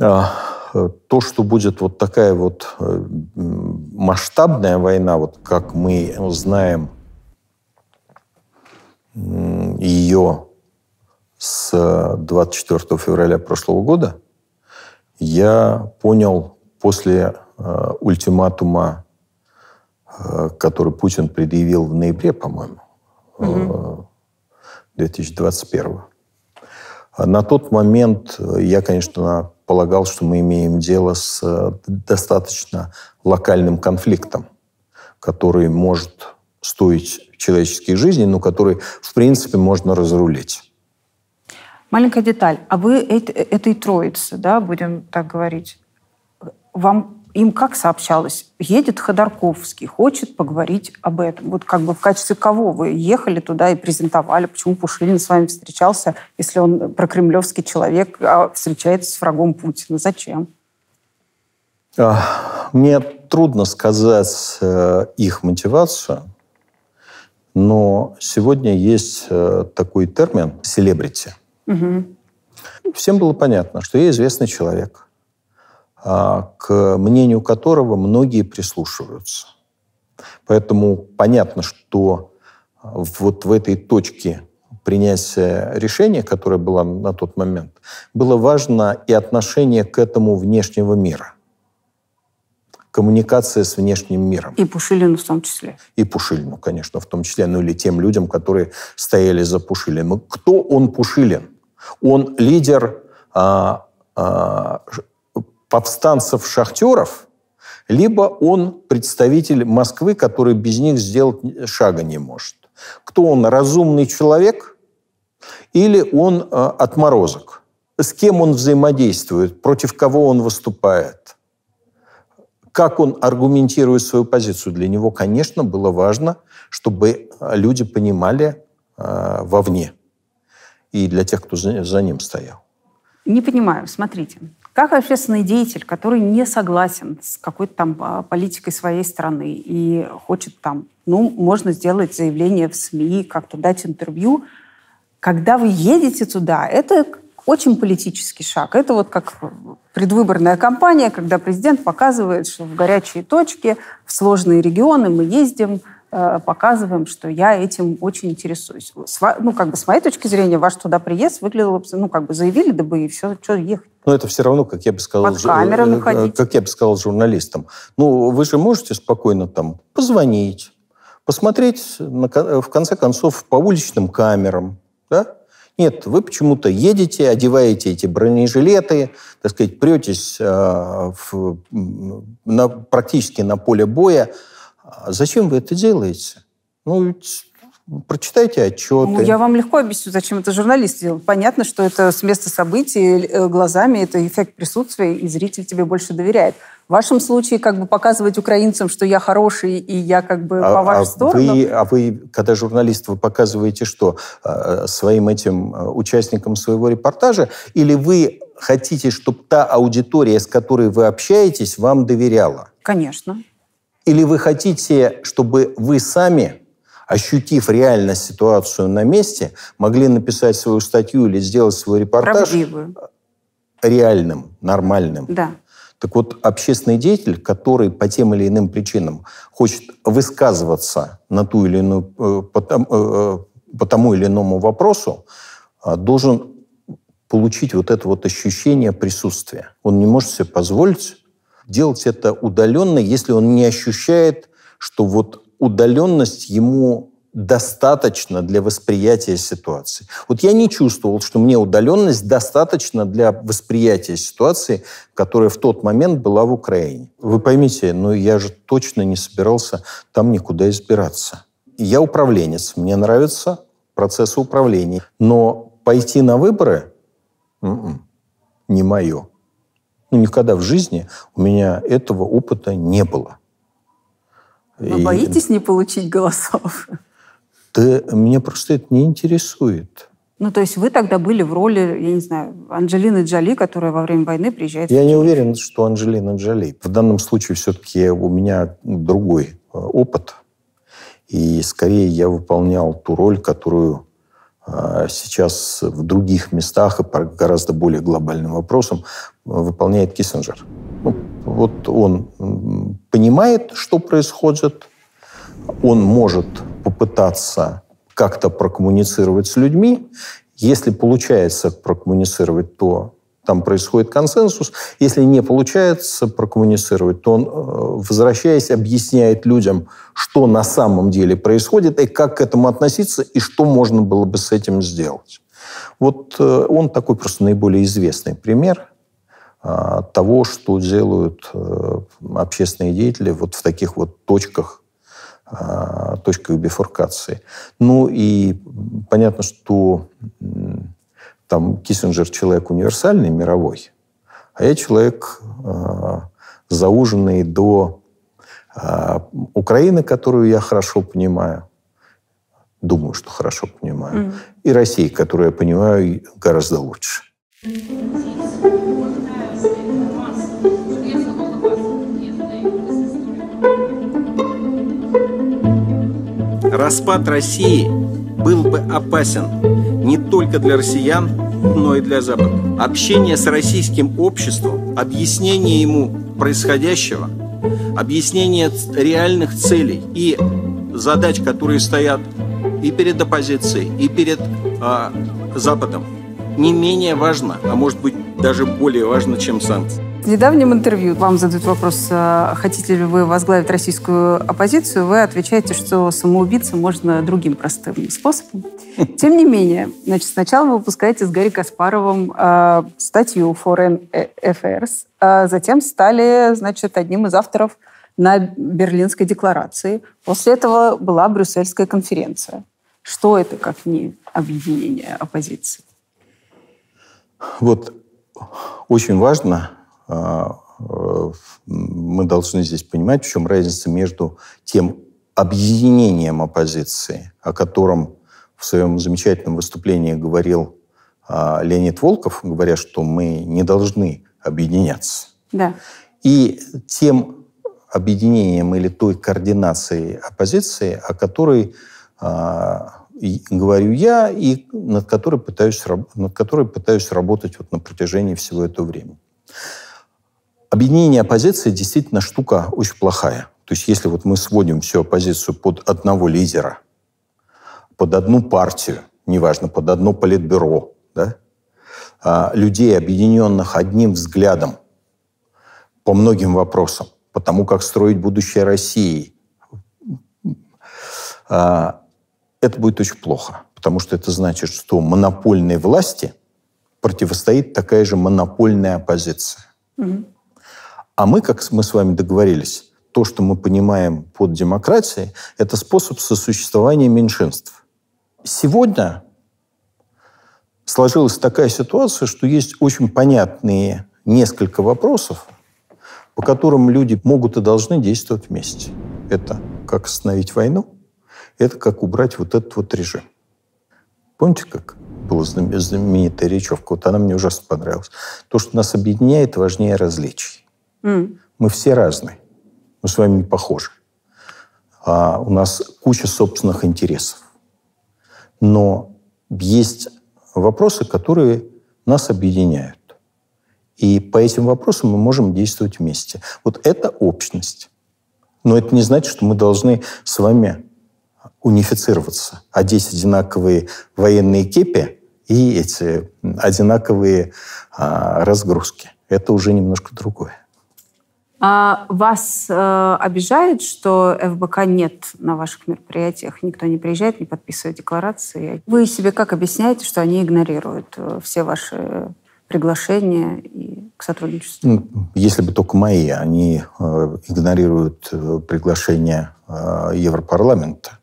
А, э, то, что будет вот такая вот э, масштабная война, вот как мы знаем ее с 24 февраля прошлого года, я понял после э, ультиматума, э, который Путин предъявил в ноябре, по-моему, э, 2021. А на тот момент э, я, конечно, полагал, что мы имеем дело с э, достаточно локальным конфликтом, который может стоить человеческие жизни, но который, в принципе, можно разрулить. Маленькая деталь. А вы этой троице, да, будем так говорить, вам им как сообщалось? Едет Ходорковский, хочет поговорить об этом. Вот как бы в качестве кого вы ехали туда и презентовали? Почему Пушилин с вами встречался, если он про кремлевский человек, а встречается с врагом Путина? Зачем? А, мне трудно сказать э, их мотивацию, но сегодня есть э, такой термин «селебрити». Угу. Всем было понятно, что я известный человек, а, к мнению которого многие прислушиваются. Поэтому понятно, что а, вот в этой точке принятия решения, которое было на тот момент, было важно и отношение к этому внешнего мира. Коммуникация с внешним миром. И Пушилину в том числе. И Пушилину, конечно, в том числе. Ну или тем людям, которые стояли за Пушилиным. Кто он Пушилин? Он лидер а, а, повстанцев-шахтеров, либо он представитель Москвы, который без них сделать шага не может. Кто он, разумный человек или он а, отморозок? С кем он взаимодействует, против кого он выступает? Как он аргументирует свою позицию? Для него, конечно, было важно, чтобы а, люди понимали а, вовне – и для тех, кто за ним стоял. Не понимаю. Смотрите, как общественный деятель, который не согласен с какой-то там а, политикой своей страны и хочет там, ну, можно сделать заявление в СМИ, как-то дать интервью, когда вы едете туда, это очень политический шаг. Это вот как предвыборная кампания, когда президент показывает, что в горячие точки, в сложные регионы мы ездим, Э, показываем, что я этим очень интересуюсь. С, ну, как бы с моей точки зрения, ваш туда приезд выглядел, ну, как бы заявили, да бы и все, что ехать. Но это все равно, как я бы сказал, ж... Э, э, как я бы сказал журналистам. Ну, вы же можете спокойно там позвонить, посмотреть, на, в конце концов, по уличным камерам, да? Нет, вы почему-то едете, одеваете эти бронежилеты, так сказать, претесь э, в, на, практически на поле боя, а зачем вы это делаете? Ну, ведь прочитайте отчеты. Ну, я вам легко объясню, зачем это журналист делал. Понятно, что это с места событий, э, глазами, это эффект присутствия, и зритель тебе больше доверяет. В вашем случае как бы показывать украинцам, что я хороший, и я как бы а, по вашу а сторону. Вы, а вы, когда журналист, вы показываете что? Э, своим этим э, участникам своего репортажа? Или вы хотите, чтобы та аудитория, с которой вы общаетесь, вам доверяла? Конечно. Или вы хотите, чтобы вы сами, ощутив реально ситуацию на месте, могли написать свою статью или сделать свой репортаж Правдивую. реальным, нормальным? Да. Так вот, общественный деятель, который по тем или иным причинам хочет высказываться на ту или иную, э, по, тому, э, э, по тому или иному вопросу, должен получить вот это вот ощущение присутствия. Он не может себе позволить делать это удаленно, если он не ощущает, что вот удаленность ему достаточно для восприятия ситуации. Вот я не чувствовал, что мне удаленность достаточно для восприятия ситуации, которая в тот момент была в Украине. Вы поймите, но ну, я же точно не собирался там никуда избираться. Я управленец, мне нравится процесс управления, но пойти на выборы м-м, не мое. Ну, никогда в жизни у меня этого опыта не было. Вы и... боитесь не получить голосов? Да меня просто это не интересует. Ну, то есть вы тогда были в роли, я не знаю, Анджелины Джоли, которая во время войны приезжает... Я в не уверен, что Анджелина Джоли. В данном случае все-таки у меня ну, другой э, опыт. И скорее я выполнял ту роль, которую э, сейчас в других местах и по гораздо более глобальным вопросам выполняет Киссинджер. Ну, вот он понимает, что происходит, он может попытаться как-то прокоммуницировать с людьми. Если получается прокоммуницировать, то там происходит консенсус. Если не получается прокоммуницировать, то он, э, возвращаясь, объясняет людям, что на самом деле происходит и как к этому относиться, и что можно было бы с этим сделать. Вот э, он такой просто наиболее известный пример – а, того, что делают э, общественные деятели вот в таких вот точках, а, точках бифуркации. Ну и понятно, что там Киссинджер человек универсальный, мировой, а я человек а, зауженный до Украины, которую я хорошо понимаю, думаю, что хорошо понимаю, mm. и России, которую я понимаю гораздо лучше. Распад России был бы опасен не только для россиян, но и для Запада. Общение с российским обществом, объяснение ему происходящего, объяснение реальных целей и задач, которые стоят и перед оппозицией, и перед э, Западом, не менее важно, а может быть даже более важно, чем санкции. В недавнем интервью вам задают вопрос, а, хотите ли вы возглавить российскую оппозицию, вы отвечаете, что самоубийца можно другим простым способом. Тем не менее, значит, сначала вы выпускаете с Гарри Каспаровым э, статью Foreign Affairs, а затем стали, значит, одним из авторов на Берлинской декларации. После этого была Брюссельская конференция. Что это, как не объединение оппозиции? Вот очень важно а, э, мы должны здесь понимать, в чем разница между тем объединением оппозиции, о котором в своем замечательном выступлении говорил а, Леонид Волков, говоря, что мы не должны объединяться. Да. И тем объединением или той координацией оппозиции, о которой а, говорю я и над которой пытаюсь, над которой пытаюсь работать вот на протяжении всего этого времени. Объединение оппозиции действительно штука очень плохая. То есть если вот мы сводим всю оппозицию под одного лидера, под одну партию, неважно, под одно политбюро, да, а, людей, объединенных одним взглядом по многим вопросам, по тому, как строить будущее России, а, это будет очень плохо, потому что это значит, что монопольной власти противостоит такая же монопольная оппозиция. Угу. А мы, как мы с вами договорились, то, что мы понимаем под демократией, это способ сосуществования меньшинств. Сегодня сложилась такая ситуация, что есть очень понятные несколько вопросов, по которым люди могут и должны действовать вместе. Это как остановить войну, это как убрать вот этот вот режим. Помните, как была знаменитая речевка? Вот она мне ужасно понравилась. То, что нас объединяет, важнее различий. Мы все разные. Мы с вами не похожи. А у нас куча собственных интересов. Но есть вопросы, которые нас объединяют. И по этим вопросам мы можем действовать вместе. Вот это общность. Но это не значит, что мы должны с вами унифицироваться, одеть а одинаковые военные кепи и эти одинаковые а, разгрузки. Это уже немножко другое. А вас э, обижает, что ФБК нет на ваших мероприятиях, никто не приезжает, не подписывает декларации. Вы себе как объясняете, что они игнорируют э, все ваши приглашения и к сотрудничеству? Ну, если бы только мои, они э, игнорируют э, приглашение э, Европарламента,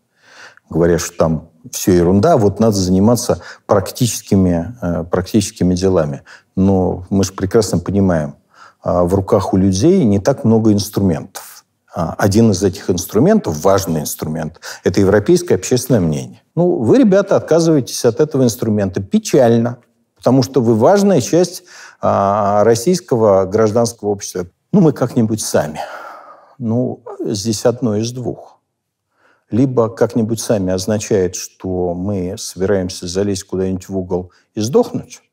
говоря, что там все ерунда, вот надо заниматься практическими, э, практическими делами. Но мы же прекрасно понимаем, а, в руках у людей не так много инструментов. А, один из этих инструментов, важный инструмент, это европейское общественное мнение. Ну, вы, ребята, отказываетесь от этого инструмента. Печально, потому что вы важная часть а, российского гражданского общества. Ну, мы как-нибудь сами. Ну, здесь одно из двух – либо как-нибудь сами означает, что мы собираемся залезть куда-нибудь в угол и сдохнуть,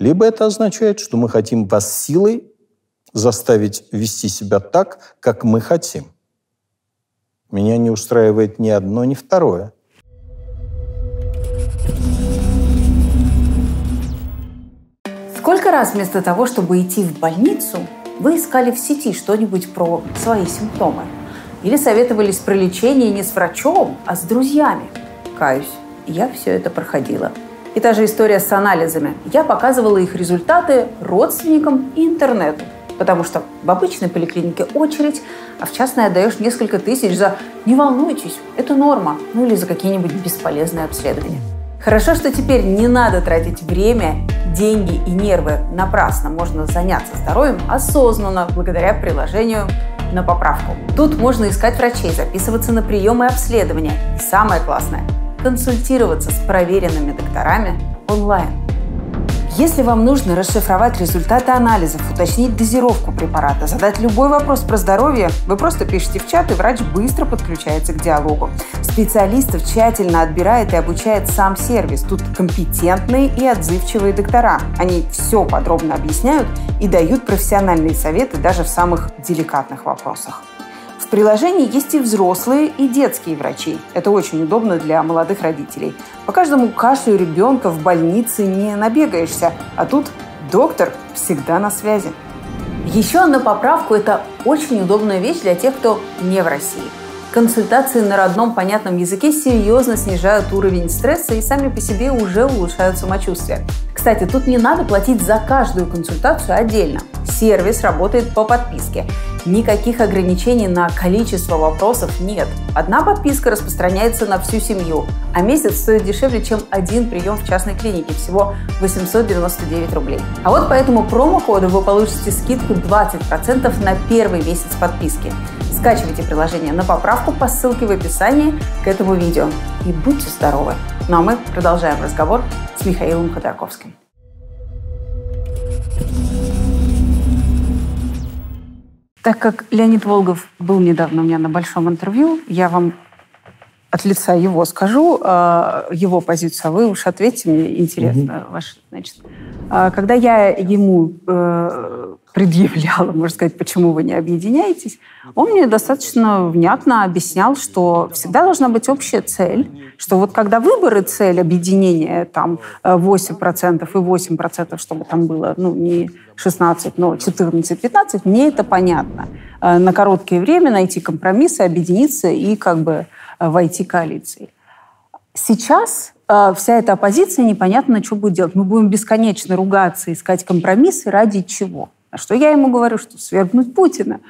либо это означает, что мы хотим вас силой заставить вести себя так, как мы хотим. Меня не устраивает ни одно, ни второе. Сколько раз вместо того, чтобы идти в больницу, вы искали в сети что-нибудь про свои симптомы? Или советовались про лечение не с врачом, а с друзьями? Каюсь, я все это проходила. И та же история с анализами. Я показывала их результаты родственникам и интернету. Потому что в обычной поликлинике очередь, а в частной отдаешь несколько тысяч за «не волнуйтесь, это норма», ну или за какие-нибудь бесполезные обследования. Хорошо, что теперь не надо тратить время, деньги и нервы напрасно. Можно заняться здоровьем осознанно, благодаря приложению на поправку. Тут можно искать врачей, записываться на приемы и обследования. И самое классное – консультироваться с проверенными докторами онлайн. Если вам нужно расшифровать результаты анализов, уточнить дозировку препарата, задать любой вопрос про здоровье, вы просто пишите в чат, и врач быстро подключается к диалогу. Специалистов тщательно отбирает и обучает сам сервис. Тут компетентные и отзывчивые доктора. Они все подробно объясняют и дают профессиональные советы даже в самых деликатных вопросах приложении есть и взрослые, и детские врачи. Это очень удобно для молодых родителей. По каждому кашлю ребенка в больнице не набегаешься, а тут доктор всегда на связи. Еще на поправку это очень удобная вещь для тех, кто не в России – Консультации на родном понятном языке серьезно снижают уровень стресса и сами по себе уже улучшают самочувствие. Кстати, тут не надо платить за каждую консультацию отдельно. Сервис работает по подписке. Никаких ограничений на количество вопросов нет. Одна подписка распространяется на всю семью, а месяц стоит дешевле, чем один прием в частной клинике, всего 899 рублей. А вот по этому промокоду вы получите скидку 20% на первый месяц подписки. Скачивайте приложение на поправку по ссылке в описании к этому видео. И будьте здоровы! Ну а мы продолжаем разговор с Михаилом Ходорковским. Так как Леонид Волгов был недавно у меня на большом интервью, я вам от лица его скажу а, его позицию, а вы уж ответьте мне, интересно угу. ваш, значит. А, когда я ему э, предъявляла, можно сказать, почему вы не объединяетесь, он мне достаточно внятно объяснял, что всегда должна быть общая цель, что вот когда выборы цель объединения там 8% э, и 8%, чтобы там было, ну, не 16, но 14, 15, мне это понятно. Э, на короткое время найти компромиссы, объединиться и как бы э, войти в коалицией. Сейчас вся эта оппозиция непонятно, что будет делать. Мы будем бесконечно ругаться, искать компромиссы ради чего – на что я ему говорю, что свергнуть Путина.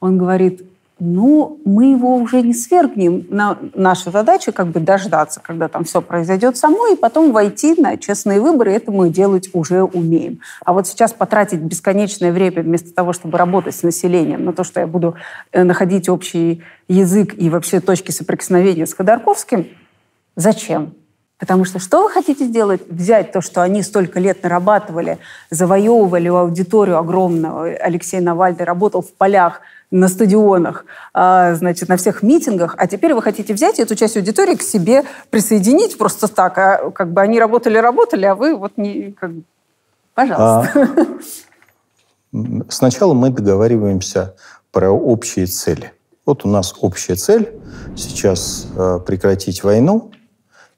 Он говорит, ну, мы его уже не свергнем. На, наша задача как бы дождаться, когда там все произойдет само, и потом войти на честные выборы. Это мы делать уже умеем. А вот сейчас потратить бесконечное время вместо того, чтобы работать с населением, на то, что я буду э, находить общий язык и вообще точки соприкосновения с Ходорковским, зачем? Потому что что вы хотите сделать? Взять то, что они столько лет нарабатывали, завоевывали аудиторию огромную. Алексей Навальный работал в полях, на стадионах, а, значит, на всех митингах, а теперь вы хотите взять эту часть аудитории к себе присоединить просто так, а как бы они работали, работали, а вы вот не, как пожалуйста. А, сначала мы договариваемся про общие цели. Вот у нас общая цель сейчас а, прекратить войну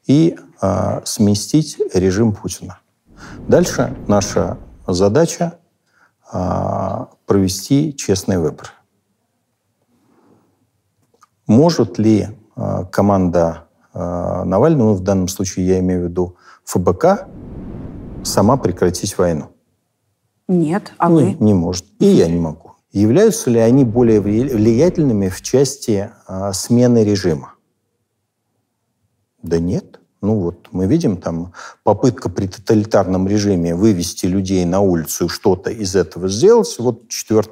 и Э, сместить режим Путина. Дальше наша задача э, провести честный выбор. Может ли э, команда Навального, ну, в данном случае я имею в виду ФБК, сама прекратить войну? Нет, а ну, вы? Не может. И я не могу. Являются ли они более влиятельными в части смены режима? Да нет. Ну вот мы видим там попытка при тоталитарном режиме вывести людей на улицу и что-то из этого сделать. Вот 4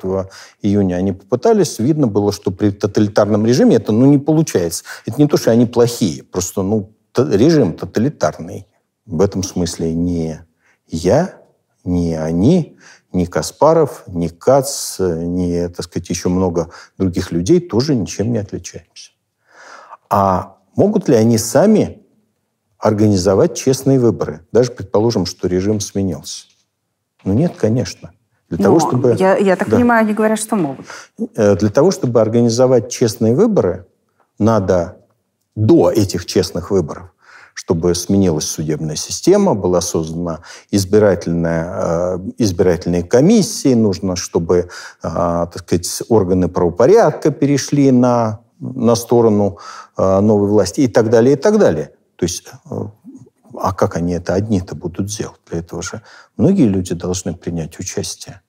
июня они попытались. Видно было, что при тоталитарном режиме это ну, не получается. Это не то, что они плохие. Просто ну, режим тоталитарный. В этом смысле не я, не они, ни Каспаров, ни Кац, ни, так сказать, еще много других людей тоже ничем не отличаемся. А могут ли они сами организовать честные выборы. Даже предположим, что режим сменился. Ну нет, конечно. Для Но ну, того, чтобы... Я, я так да. понимаю, они говорят, что могут. Э, для того, чтобы организовать честные выборы, надо до этих честных выборов, чтобы сменилась судебная система, была создана избирательная, э, избирательные комиссии, нужно, чтобы э, так сказать, органы правопорядка перешли на, на сторону новой власти и так далее, и так далее. То есть, э, а как они это одни-то будут делать? Для этого же многие люди должны принять участие.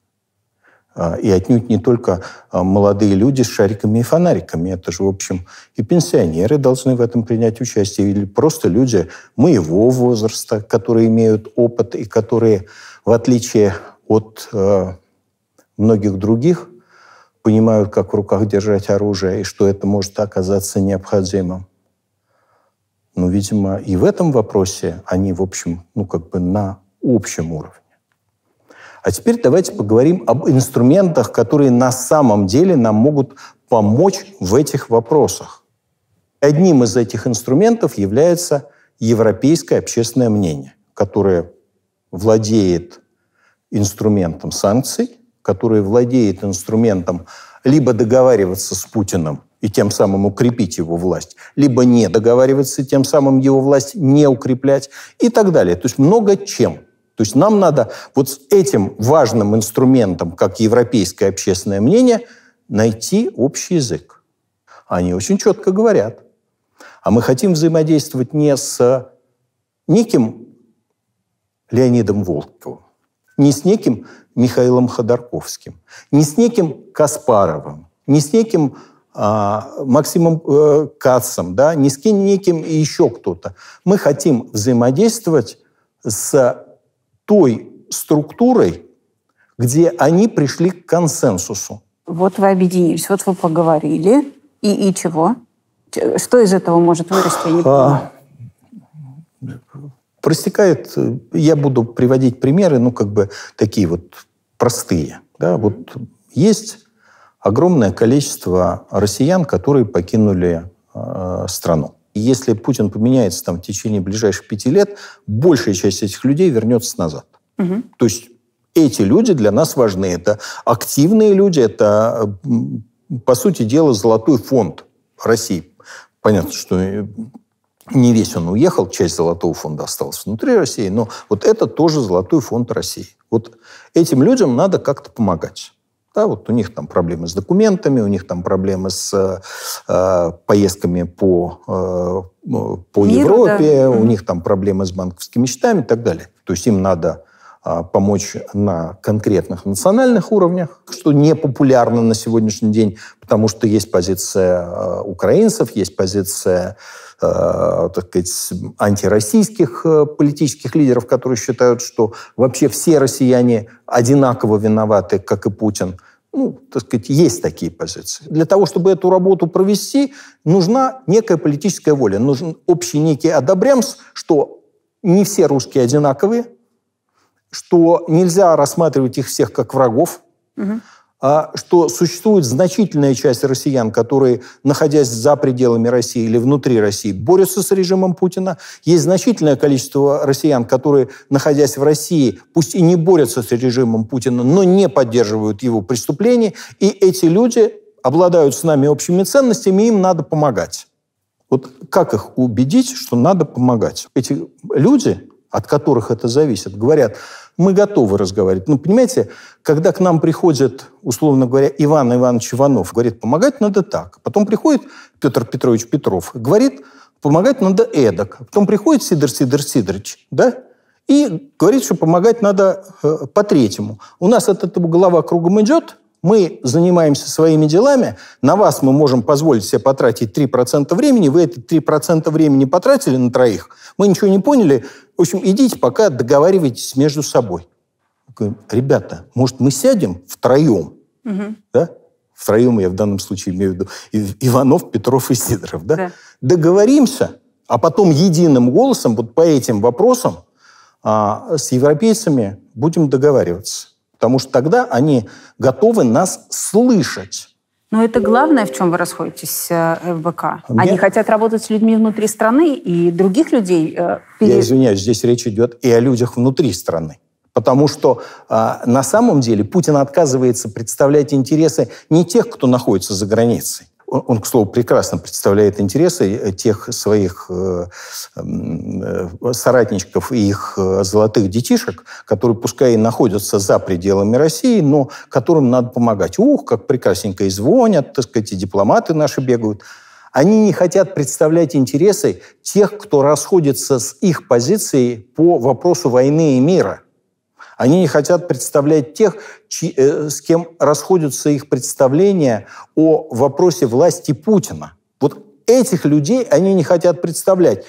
А, и отнюдь не только а, молодые люди с шариками и фонариками. Это же, в общем, и пенсионеры должны в этом принять участие. Или просто люди моего возраста, которые имеют опыт и которые, в отличие от э, многих других, понимают, как в руках держать оружие и что это может оказаться необходимым. Но, видимо, и в этом вопросе они, в общем, ну, как бы на общем уровне. А теперь давайте поговорим об инструментах, которые на самом деле нам могут помочь в этих вопросах. Одним из этих инструментов является европейское общественное мнение, которое владеет инструментом санкций, которое владеет инструментом либо договариваться с Путиным и тем самым укрепить его власть, либо не договариваться, и тем самым его власть не укреплять и так далее. То есть много чем. То есть нам надо вот с этим важным инструментом, как европейское общественное мнение, найти общий язык. Они очень четко говорят. А мы хотим взаимодействовать не с неким Леонидом Волковым, не с неким Михаилом Ходорковским, не с неким Каспаровым, не с неким а, Максимом э, Кацом, да, не с неким и еще кто-то. Мы хотим взаимодействовать с той структурой, где они пришли к консенсусу. Вот вы объединились, вот вы поговорили. И, и чего? Что из этого может вырасти? Я не а, понимаю. Простекает, э, я буду приводить примеры, ну, как бы такие вот простые. Да? Вот есть огромное количество россиян, которые покинули э, страну. И если Путин поменяется там в течение ближайших пяти лет, большая часть этих людей вернется назад. Угу. То есть эти люди для нас важны. Это активные люди, это, по сути дела, золотой фонд России. Понятно, что э, не весь он уехал, часть золотого фонда осталась внутри России, но вот это тоже золотой фонд России. Вот этим людям надо как-то помогать. Да, вот у них там проблемы с документами, у них там проблемы с э, поездками по, э, ну, по Миру, Европе, да. у них там проблемы с банковскими счетами и так далее. То есть им надо э, помочь на конкретных национальных уровнях, что не популярно на сегодняшний день, потому что есть позиция э, украинцев, есть позиция Э, так сказать, антироссийских э, политических лидеров, которые считают, что вообще все россияне одинаково виноваты, как и Путин. Ну, так сказать, есть такие позиции. Для того, чтобы эту работу провести, нужна некая политическая воля, нужен общий некий одобрямс, что не все русские одинаковые, что нельзя рассматривать их всех как врагов, угу. А что существует значительная часть россиян, которые, находясь за пределами России или внутри России, борются с режимом Путина. Есть значительное количество россиян, которые, находясь в России, пусть и не борются с режимом Путина, но не поддерживают его преступления И эти люди обладают с нами общими ценностями, им надо помогать. Вот как их убедить, что надо помогать? Эти люди, от которых это зависит, говорят, мы готовы разговаривать. Ну, понимаете, когда к нам приходит, условно говоря, Иван Иванович Иванов, говорит, помогать надо так. Потом приходит Петр Петрович Петров, говорит, помогать надо эдак. Потом приходит Сидор Сидор Сидорович, да, и говорит, что помогать надо э, по-третьему. У нас от этого голова кругом идет, мы занимаемся своими делами, на вас мы можем позволить себе потратить 3% времени, вы эти 3% времени потратили на троих, мы ничего не поняли, в общем, идите пока договаривайтесь между собой. Говорим, Ребята, может, мы сядем втроем? Угу. Да? Втроем я в данном случае имею в виду Иванов, Петров и Сидоров. Да? Да. Договоримся, а потом единым голосом вот по этим вопросам а, с европейцами будем договариваться. Потому что тогда они готовы нас слышать. Но это главное, в чем вы расходитесь с э, ФБК. А мне... Они хотят работать с людьми внутри страны и других людей. Э, пере... Я извиняюсь, здесь речь идет и о людях внутри страны. Потому что э, на самом деле Путин отказывается представлять интересы не тех, кто находится за границей, он, к слову, прекрасно представляет интересы э, тех своих э, э, соратничков и их золотых детишек, которые пускай и находятся за пределами России, но которым надо помогать. Ух, как прекрасненько и звонят, так сказать, и дипломаты наши бегают. Они не хотят представлять интересы тех, кто расходится с их позицией по вопросу войны и мира – они не хотят представлять тех, чьи, э, с кем расходятся их представления о вопросе власти Путина. Вот этих людей они не хотят представлять.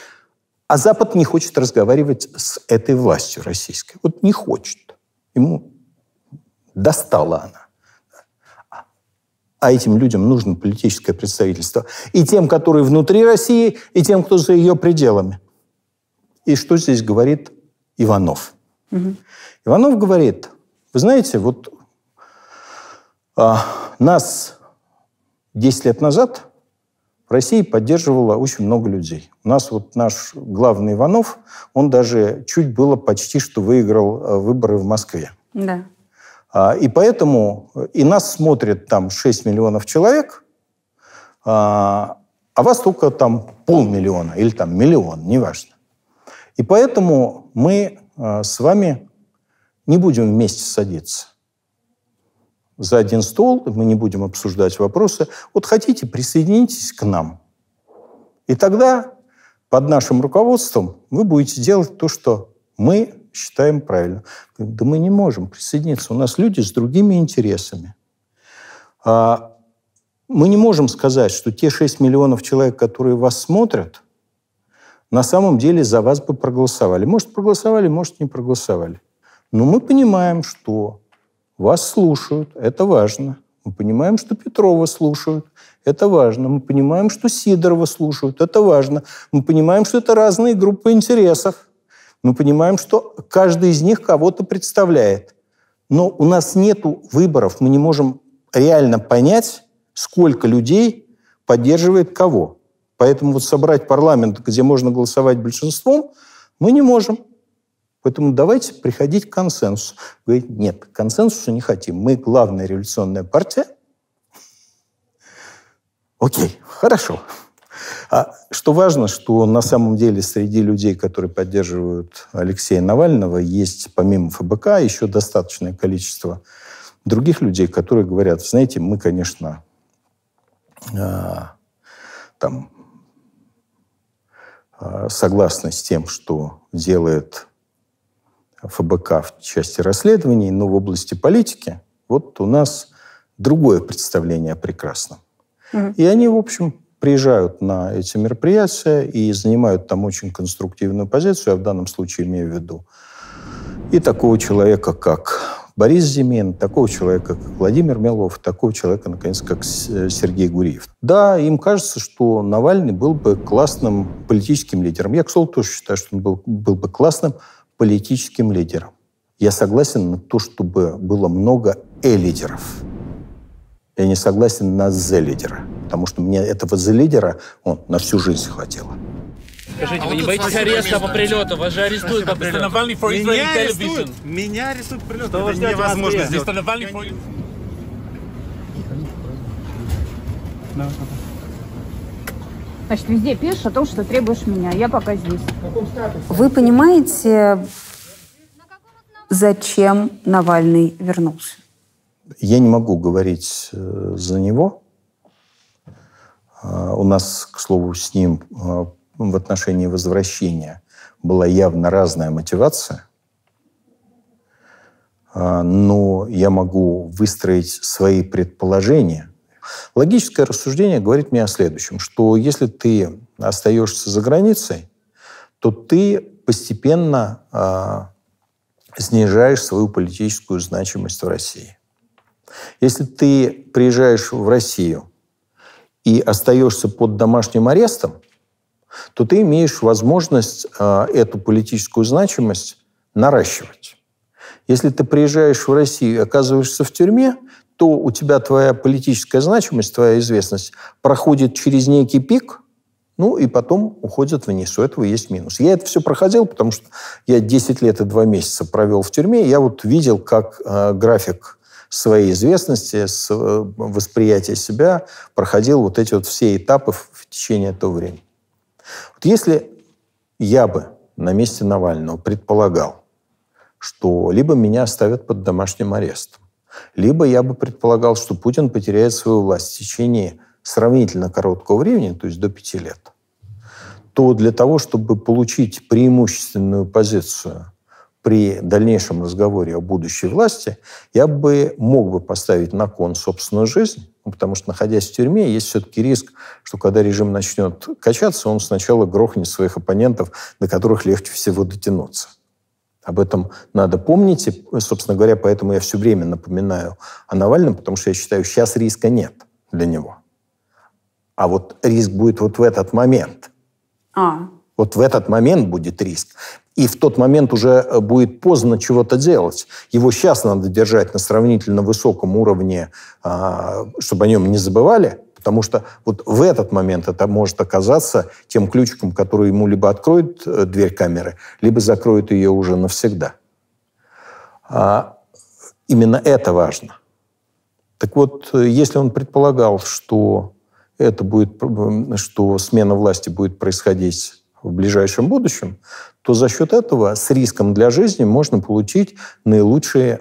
А Запад не хочет разговаривать с этой властью российской. Вот не хочет. Ему достала она а этим людям нужно политическое представительство. И тем, которые внутри России, и тем, кто за ее пределами. И что здесь говорит Иванов? Угу. Иванов говорит, вы знаете, вот а, нас 10 лет назад в России поддерживало очень много людей. У нас вот наш главный Иванов, он даже чуть было почти что выиграл э, выборы в Москве. Да. А, и поэтому э, и нас смотрит там 6 миллионов человек, а, а вас только там полмиллиона или там миллион, неважно. И поэтому мы э, с вами не будем вместе садиться за один стол, мы не будем обсуждать вопросы. Вот хотите, присоединитесь к нам. И тогда под нашим руководством вы будете делать то, что мы считаем правильно. Да мы не можем присоединиться, у нас люди с другими интересами. А, мы не можем сказать, что те 6 миллионов человек, которые вас смотрят, на самом деле за вас бы проголосовали. Может, проголосовали, может, не проголосовали. Но мы понимаем, что вас слушают, это важно. Мы понимаем, что Петрова слушают, это важно. Мы понимаем, что Сидорова слушают, это важно. Мы понимаем, что это разные группы интересов. Мы понимаем, что каждый из них кого-то представляет. Но у нас нет выборов, мы не можем реально понять, сколько людей поддерживает кого. Поэтому вот собрать парламент, где можно голосовать большинством, мы не можем. Поэтому давайте приходить к консенсусу. Говорить, нет, консенсуса не хотим. Мы главная революционная партия. Окей, хорошо. А что важно, что на самом деле среди людей, которые поддерживают Алексея Навального, есть помимо ФБК еще достаточное количество других людей, которые говорят, знаете, мы, конечно, а, там а, согласны с тем, что делает ФБК в части расследований, но в области политики вот у нас другое представление о прекрасном. Угу. И они, в общем, приезжают на эти мероприятия и занимают там очень конструктивную позицию, я в данном случае имею в виду и такого человека, как Борис Зимин, такого человека, как Владимир Милов, такого человека, наконец, как э, Сергей Гуриев. Да, им кажется, что Навальный был бы классным политическим лидером. Я, к слову, тоже считаю, что он был, был бы классным политическим лидерам. Я согласен на то, чтобы было много «э-лидеров». Я не согласен на «з-лидера», потому что мне этого «з-лидера» он на всю жизнь хватило. Скажите, а вы не боитесь ареста по прилету? Вас же арестуют по прилету. Меня арестуют. Меня арестуют по прилету. Что Это невозможно сделать. No, no, no. Значит, везде пишешь о том, что требуешь меня. Я пока здесь. Вы понимаете, зачем Навальный вернулся? Я не могу говорить э, за него. А, у нас, к слову, с ним а, в отношении возвращения была явно разная мотивация. А, но я могу выстроить свои предположения Логическое рассуждение говорит мне о следующем, что если ты остаешься за границей, то ты постепенно э, снижаешь свою политическую значимость в России. Если ты приезжаешь в Россию и остаешься под домашним арестом, то ты имеешь возможность э, эту политическую значимость наращивать. Если ты приезжаешь в Россию и оказываешься в тюрьме, то у тебя твоя политическая значимость, твоя известность проходит через некий пик, ну и потом уходит вниз. У этого есть минус. Я это все проходил, потому что я 10 лет и 2 месяца провел в тюрьме. Я вот видел, как э, график своей известности, с, э, восприятия себя проходил вот эти вот все этапы в течение этого времени. Вот если я бы на месте Навального предполагал, что либо меня оставят под домашним арестом, либо я бы предполагал, что Путин потеряет свою власть в течение сравнительно короткого времени, то есть до пяти лет, то для того, чтобы получить преимущественную позицию при дальнейшем разговоре о будущей власти, я бы мог бы поставить на кон собственную жизнь, ну, потому что, находясь в тюрьме, есть все-таки риск, что когда режим начнет качаться, он сначала грохнет своих оппонентов, до которых легче всего дотянуться. Об этом надо помнить. И, собственно говоря, поэтому я все время напоминаю о Навальном, потому что я считаю, сейчас риска нет для него. А вот риск будет вот в этот момент. А. Вот в этот момент будет риск. И в тот момент уже э, будет поздно чего-то делать. Его сейчас надо держать на сравнительно высоком уровне, а, чтобы о нем не забывали, Потому что вот в этот момент это может оказаться тем ключиком, который ему либо откроет э, дверь камеры, либо закроет ее уже навсегда. А именно это важно. Так вот, э, если он предполагал, что, это будет, э, что смена власти будет происходить в ближайшем будущем, то за счет этого с риском для жизни можно получить наилучшие...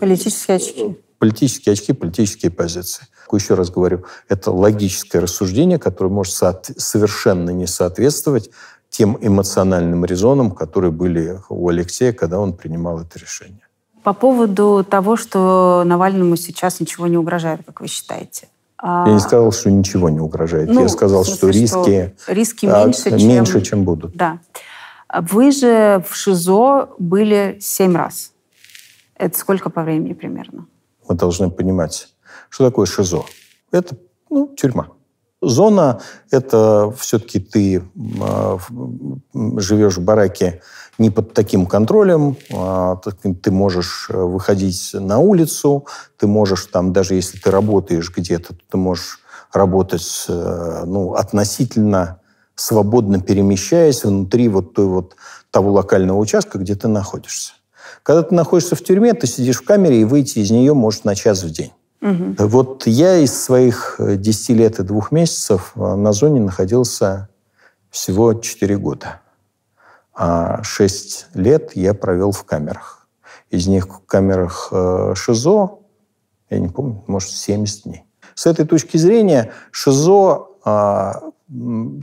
Политические очки. Политические очки, политические позиции. Еще раз говорю, это логическое рассуждение, которое может совершенно не соответствовать тем эмоциональным резонам, которые были у Алексея, когда он принимал это решение. По поводу того, что Навальному сейчас ничего не угрожает, как вы считаете? А, Я не сказал, что ничего не угрожает. Ну, Я сказал, смысле, что риски, что риски а, меньше, чем... меньше, чем будут. Да. Вы же в ШИЗО были семь раз. Это сколько по времени примерно? Мы должны понимать, что такое ШИЗО? Это ну, тюрьма. Зона – это все-таки ты э, а, живешь в бараке не под таким контролем, э, ты можешь э, выходить на улицу, ты можешь там, даже если ты работаешь где-то, ты можешь работать э, ну, относительно свободно перемещаясь внутри вот, той вот того локального участка, где ты находишься. Когда ты находишься в тюрьме, ты сидишь в камере, и выйти из нее может на час в день. Угу. Вот я из своих 10 э, лет и двух месяцев э, на зоне находился всего 4 года. А 6 лет я провел в камерах. Из них в камерах э, ШИЗО, я не помню, может, 70 дней. С этой точки зрения ШИЗО а,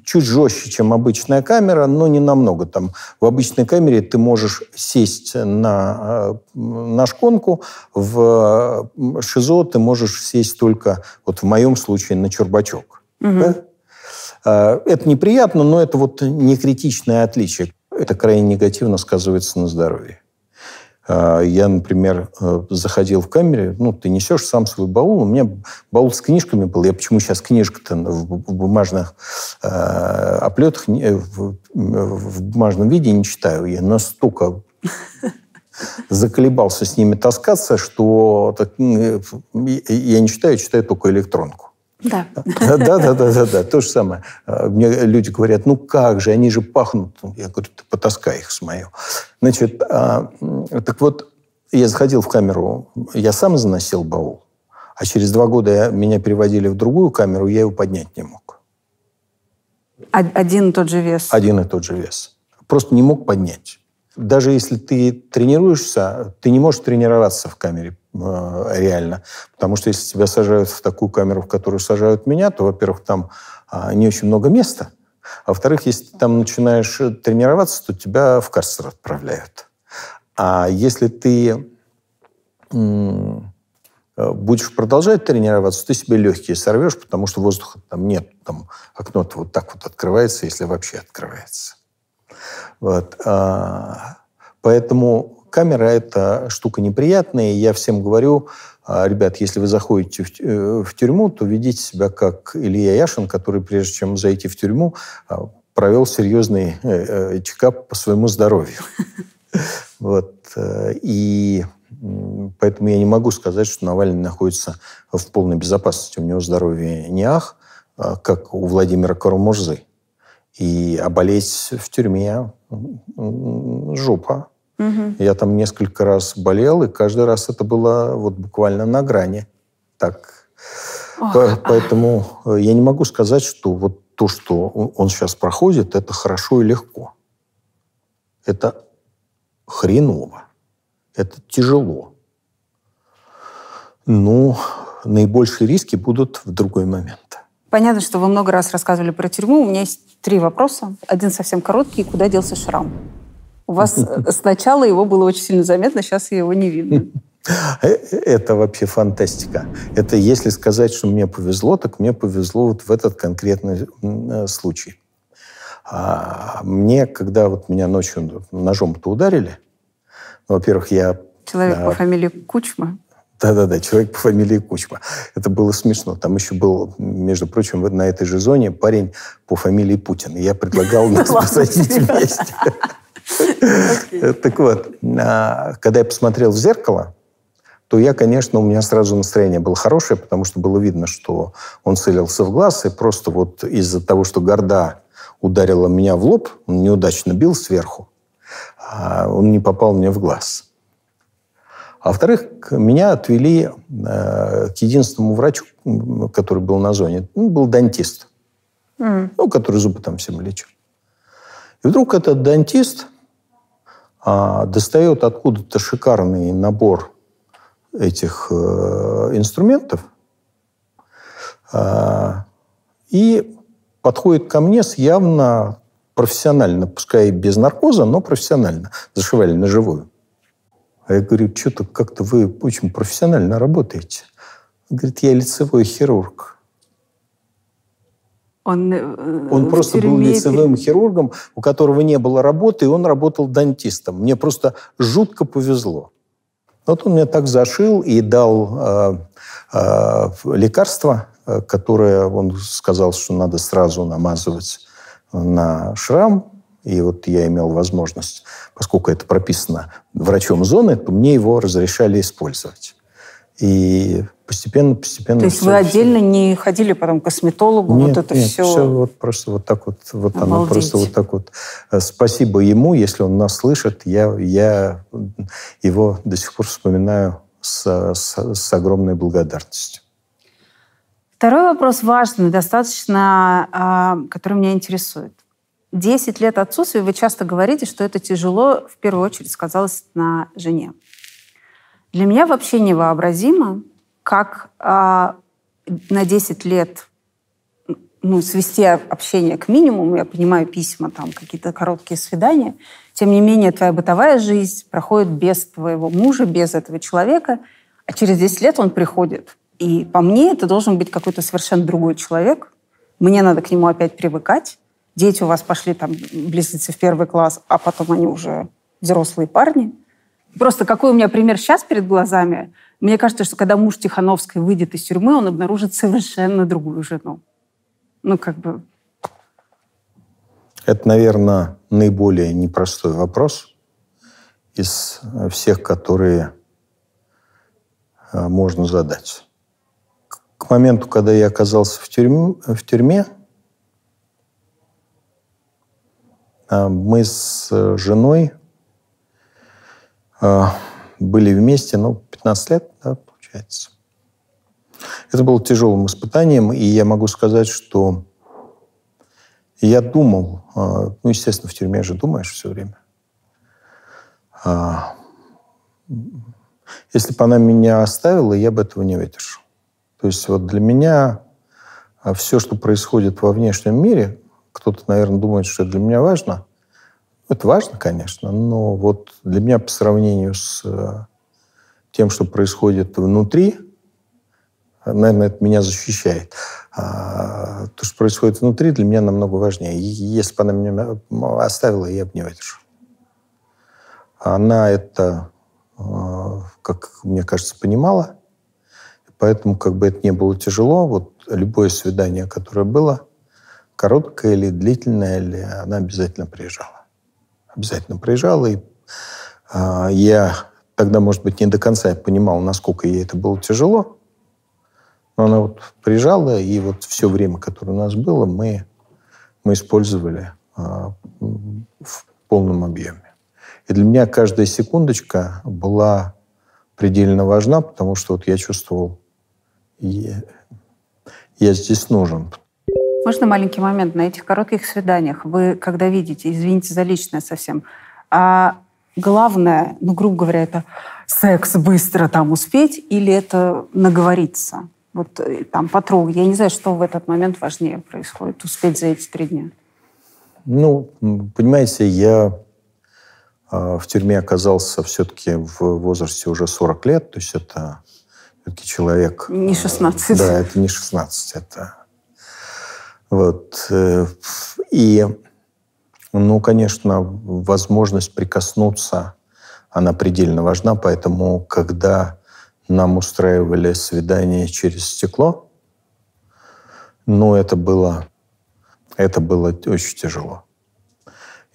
чуть жестче, чем обычная камера, но не намного. Там в обычной камере ты можешь сесть на, э, на шконку, в ШИЗО ты можешь сесть только, вот в моем случае, на чербачок. Угу. Да? А, это неприятно, но это вот не критичное отличие. Это крайне негативно сказывается на здоровье. А, я, например, э, заходил в камере, ну, ты несешь сам свой баул, у меня баул с книжками был, я почему сейчас книжка-то в бумажных э, оплетах, э, в, бумажном виде не читаю, я настолько заколебался с ними таскаться, что э, я не читаю, читаю только электронку. Да. Да, да, да, да, да, то же самое. А, мне люди говорят, ну как же, они же пахнут. Я говорю, ты потаскай их с мою. Значит, а, так вот, я заходил в камеру, я сам заносил баул, а через два года я, меня переводили в другую камеру, я его поднять не мог. Один и тот же вес? Один и тот же вес. Просто не мог поднять. Даже если ты тренируешься, ты не можешь тренироваться в камере Э, реально. Потому что если тебя сажают в такую камеру, в которую сажают меня, то, во-первых, там а, не очень много места. А во-вторых, если ты там начинаешь э, тренироваться, то тебя в карцер отправляют. А если ты э, будешь продолжать тренироваться, ты себе легкие сорвешь, потому что воздуха там нет. Там окно вот так вот открывается, если вообще открывается. Вот. А, поэтому камера – это штука неприятная. Я всем говорю, «А, ребят, если вы заходите э, в, тюрьму, то ведите себя как Илья Яшин, который, прежде чем зайти в тюрьму, а, провел серьезный э, э, чекап по своему здоровью. Вот. И поэтому я не могу сказать, что Навальный находится в полной безопасности. У него здоровье не ах, а, как у Владимира Карамурзы. И оболеть в тюрьме жопа. Угу. Я там несколько раз болел, и каждый раз это было вот буквально на грани. Так. Ох. Поэтому э, я не могу сказать, что вот то, что он сейчас проходит, это хорошо и легко. Это хреново. Это тяжело. Но ну, наибольшие риски будут в другой момент. Понятно, что вы много раз рассказывали про тюрьму. У меня есть три вопроса. Один совсем короткий. Куда делся шрам? У вас э, сначала его было очень сильно заметно, сейчас его не видно. Э, это вообще фантастика. Это если сказать, что мне повезло, так мне повезло вот в этот конкретный э, случай. А мне, когда вот меня ночью ножом-то ударили, ну, во-первых, я... Человек да, по фамилии Кучма. Да-да-да, человек по фамилии Кучма. Это было смешно. Там еще был, между прочим, на этой же зоне парень по фамилии Путин. И я предлагал нас посадить вместе. Так вот, а, когда я посмотрел в зеркало, то я, конечно, у меня сразу настроение было хорошее, потому что было видно, что он целился в глаз, и просто вот из-за того, что горда ударила меня в лоб, он неудачно бил сверху, а, он не попал мне в глаз. А во-вторых, меня отвели а, к единственному врачу, который был на зоне. Он был дантист, mm. ну, который зубы там всем лечил. И вдруг этот дантист а, достает откуда-то шикарный набор этих э, инструментов а, и подходит ко мне с явно профессионально, пускай и без наркоза, но профессионально. Зашивали на живую. А я говорю, что-то как-то вы очень профессионально работаете. Он говорит, я лицевой хирург. Он, э, он просто был лицевым хирургом, у которого не было работы, и он работал дантистом. Мне просто жутко повезло. Вот он меня так зашил и дал э, э, лекарство, э, которое он сказал, что надо сразу намазывать на шрам. И вот я имел возможность, поскольку это прописано врачом зоны, то мне его разрешали использовать. И Постепенно, постепенно. То есть вы отдельно все... не ходили потом к косметологу, нет, вот это нет, все. все вот просто вот так вот, вот оно просто вот так вот. Э, спасибо ему, если он нас слышит, я, я его до сих пор вспоминаю с, с, с огромной благодарностью. Второй вопрос важный, достаточно, а, который меня интересует. Десять лет отсутствия, вы часто говорите, что это тяжело, в первую очередь сказалось на жене. Для меня вообще невообразимо, как а, на 10 лет ну, свести общение к минимуму, я понимаю письма, там какие-то короткие свидания, тем не менее твоя бытовая жизнь проходит без твоего мужа, без этого человека, а через 10 лет он приходит. И по мне это должен быть какой-то совершенно другой человек. Мне надо к нему опять привыкать. Дети у вас пошли там близнецы в первый класс, а потом они уже взрослые парни. Просто какой у меня пример сейчас перед глазами – мне кажется, что когда муж Тихановской выйдет из тюрьмы, он обнаружит совершенно другую жену. Ну, как бы... Это, наверное, наиболее непростой вопрос из всех, которые э, можно задать. К моменту, когда я оказался в тюрьме, в тюрьме э, мы с женой э, были вместе, ну, 15 лет, да, получается. Это было тяжелым испытанием, и я могу сказать, что я думал, а, ну, естественно, в тюрьме же думаешь все время. А, если бы она меня оставила, я бы этого не выдержал. То есть вот для меня а, все, что происходит во внешнем мире, кто-то, наверное, думает, что это для меня важно. Это важно, конечно, но вот для меня по сравнению с тем, что происходит внутри, наверное, это меня защищает. А то, что происходит внутри, для меня намного важнее. если бы она меня оставила, я бы не выдержал. Она это, а, как мне кажется, понимала. Поэтому как бы это не было тяжело. Вот любое свидание, которое было, короткое или длительное, или она обязательно приезжала. Обязательно приезжала. И а, я тогда, может быть, не до конца я понимал, насколько ей это было тяжело. Но она вот прижала, и вот все время, которое у нас было, мы, мы использовали а, в полном объеме. И для меня каждая секундочка была предельно важна, потому что вот я чувствовал, я, я здесь нужен. Можно маленький момент? На этих коротких свиданиях вы, когда видите, извините за личное совсем, а главное, ну, грубо говоря, это секс быстро там успеть или это наговориться? Вот э, там потрогать. Я не знаю, что в этот момент важнее происходит, успеть за эти три дня. Ну, понимаете, я а, в тюрьме оказался все-таки в возрасте уже 40 лет, то есть это все-таки человек... Не 16. А, да, это не 16, это... Вот. Э, и ну, конечно, возможность прикоснуться, она предельно важна, поэтому когда нам устраивали свидание через стекло, ну, это было, это было очень тяжело.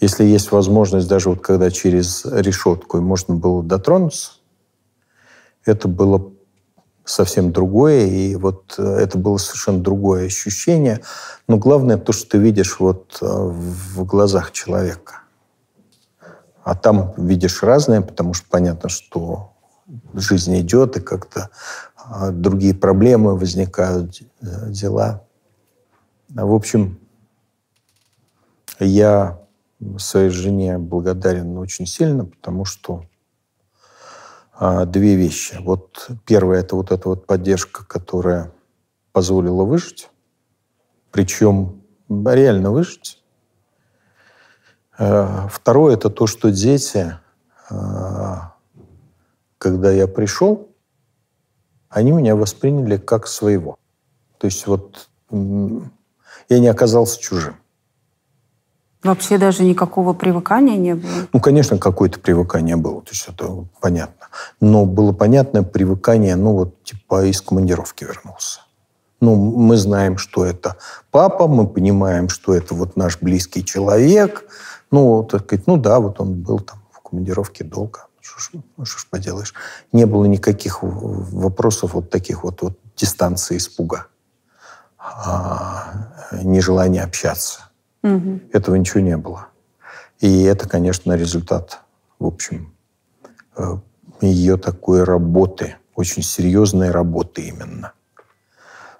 Если есть возможность, даже вот когда через решетку можно было дотронуться, это было совсем другое, и вот э, это было совершенно другое ощущение. Но главное то, что ты видишь вот э, в глазах человека. А там видишь разное, потому что понятно, что жизнь идет, и как-то а, другие проблемы возникают, э, дела. А, в общем, я своей жене благодарен очень сильно, потому что а, две вещи. Вот первое – это вот эта вот поддержка, которая позволила выжить, причем реально выжить. Э, второе – это то, что дети, э, когда я пришел, они меня восприняли как своего. То есть вот я не оказался чужим. Вообще даже никакого привыкания не было? Ну, конечно, какое-то привыкание было, то есть это понятно. Но было понятное привыкание, ну, вот типа из командировки вернулся. Ну, мы знаем, что это папа, мы понимаем, что это вот наш близкий человек. Ну, так сказать, ну да, вот он был там в командировке долго. Что ж, ж поделаешь. Не было никаких вопросов вот таких вот, вот дистанции испуга, а, нежелания общаться. Угу. Этого ничего не было. И это, конечно, результат, в общем, э, ее такой работы, очень серьезной работы именно.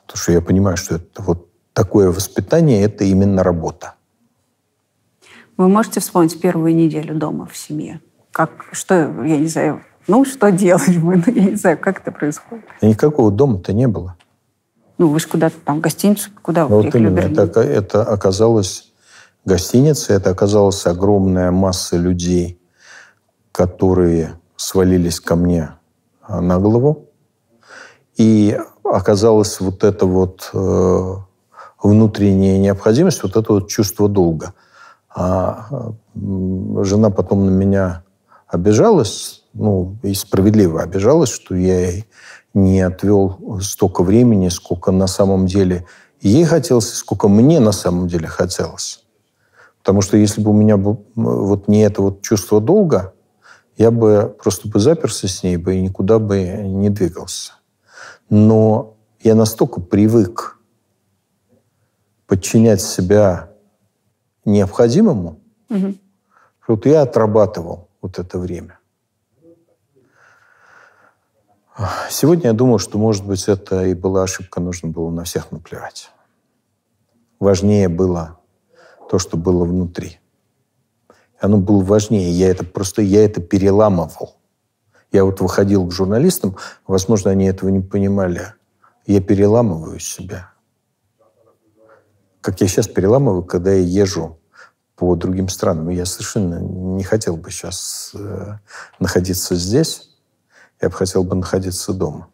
Потому что я понимаю, что это вот такое воспитание, это именно работа. Вы можете вспомнить первую неделю дома в семье? Как, что, я не знаю, ну, что делать мы, ну, я не знаю, как это происходит? Никакого дома-то не было. Ну, вы же куда-то там, в гостиницу, куда вы ну, приехали? Вот именно. Это, это оказалось гостиница, это оказалась огромная масса людей, которые свалились ко мне а, на голову. И оказалась вот эта вот э, внутренняя необходимость, вот это вот чувство долга. А жена потом на меня обижалась, ну, и справедливо обижалась, что я ей не отвел столько времени, сколько на самом деле ей хотелось, сколько мне на самом деле хотелось. Потому что если бы у меня был, вот не это вот чувство долга, я бы просто бы заперся с ней бы и никуда бы не двигался. Но я настолько привык подчинять себя необходимому, угу. что вот я отрабатывал вот это время. Сегодня я думаю, что, может быть, это и была ошибка, нужно было на всех наплевать. Важнее было то, что было внутри. Оно было важнее. Я это просто, я это переламывал. Я вот выходил к журналистам, возможно, они этого не понимали. Я переламываю себя. Как я сейчас переламываю, когда я езжу по другим странам. Я совершенно не хотел бы сейчас э, находиться здесь я бы хотел бы находиться дома.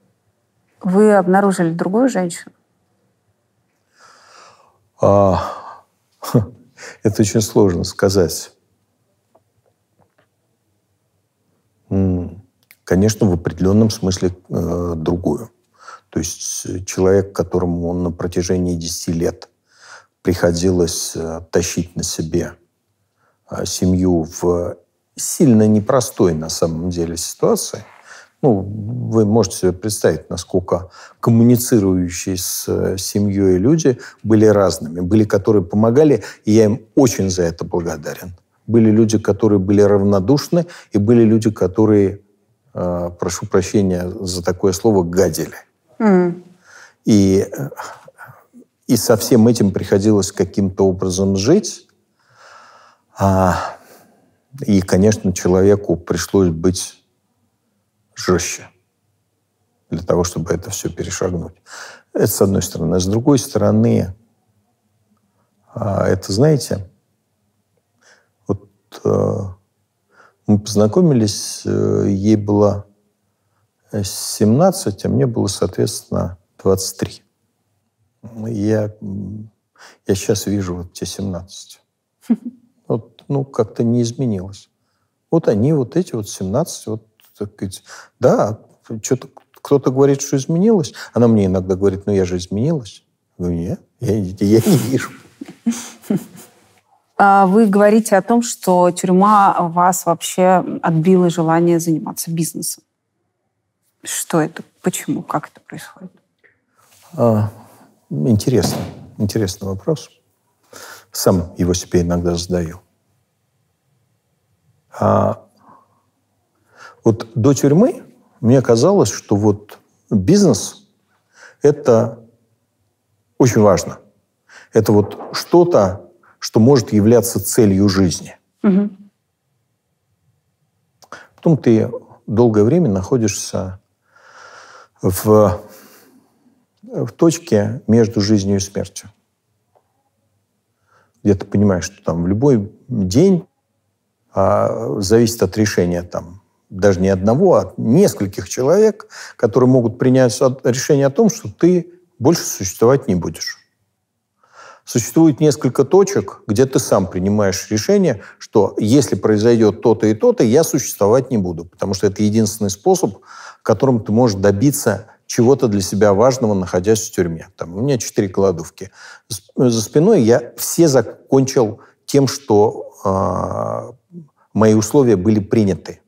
Вы обнаружили другую женщину? А, это очень сложно сказать. Конечно, в определенном смысле э, другую. То есть э, человек, которому он на протяжении 10 лет приходилось э, тащить на себе э, семью в сильно непростой на самом деле ситуации – ну, вы можете себе представить, насколько коммуницирующие с э, семьей люди были разными. Были, которые помогали, и я им очень за это благодарен. Были люди, которые были равнодушны, и были люди, которые, э, прошу прощения за такое слово, гадили. Mm. И, э, и со всем этим приходилось каким-то образом жить. А, и, конечно, человеку пришлось быть жестче для того, чтобы это все перешагнуть. Это с одной стороны. А с другой стороны, а, это, знаете, вот э, мы познакомились, э, ей было 17, а мне было, соответственно, 23. Я, я сейчас вижу вот те 17. Вот, ну, как-то не изменилось. Вот они, вот эти вот 17, вот так сказать, да, что-то кто-то говорит, что изменилось. Она мне иногда говорит, ну я же изменилась. Я нет, я, я не вижу. А вы говорите о том, что тюрьма вас вообще отбила желание заниматься бизнесом. Что это? Почему? Как это происходит? А, интересно. Интересный вопрос. Сам его себе иногда задаю. А вот до тюрьмы мне казалось, что вот бизнес – это очень важно. Это вот что-то, что может являться целью жизни. Угу. Потом ты долгое время находишься в, в точке между жизнью и смертью. Где ты понимаешь, что там в любой день а, зависит от решения там даже не одного, а нескольких человек, которые могут принять решение о том, что ты больше существовать не будешь. Существует несколько точек, где ты сам принимаешь решение, что если произойдет то-то и то-то, я существовать не буду, потому что это единственный способ, которым ты можешь добиться чего-то для себя важного, находясь в тюрьме. Там, у меня четыре кладовки. За спиной я все закончил тем, что э, мои условия были приняты.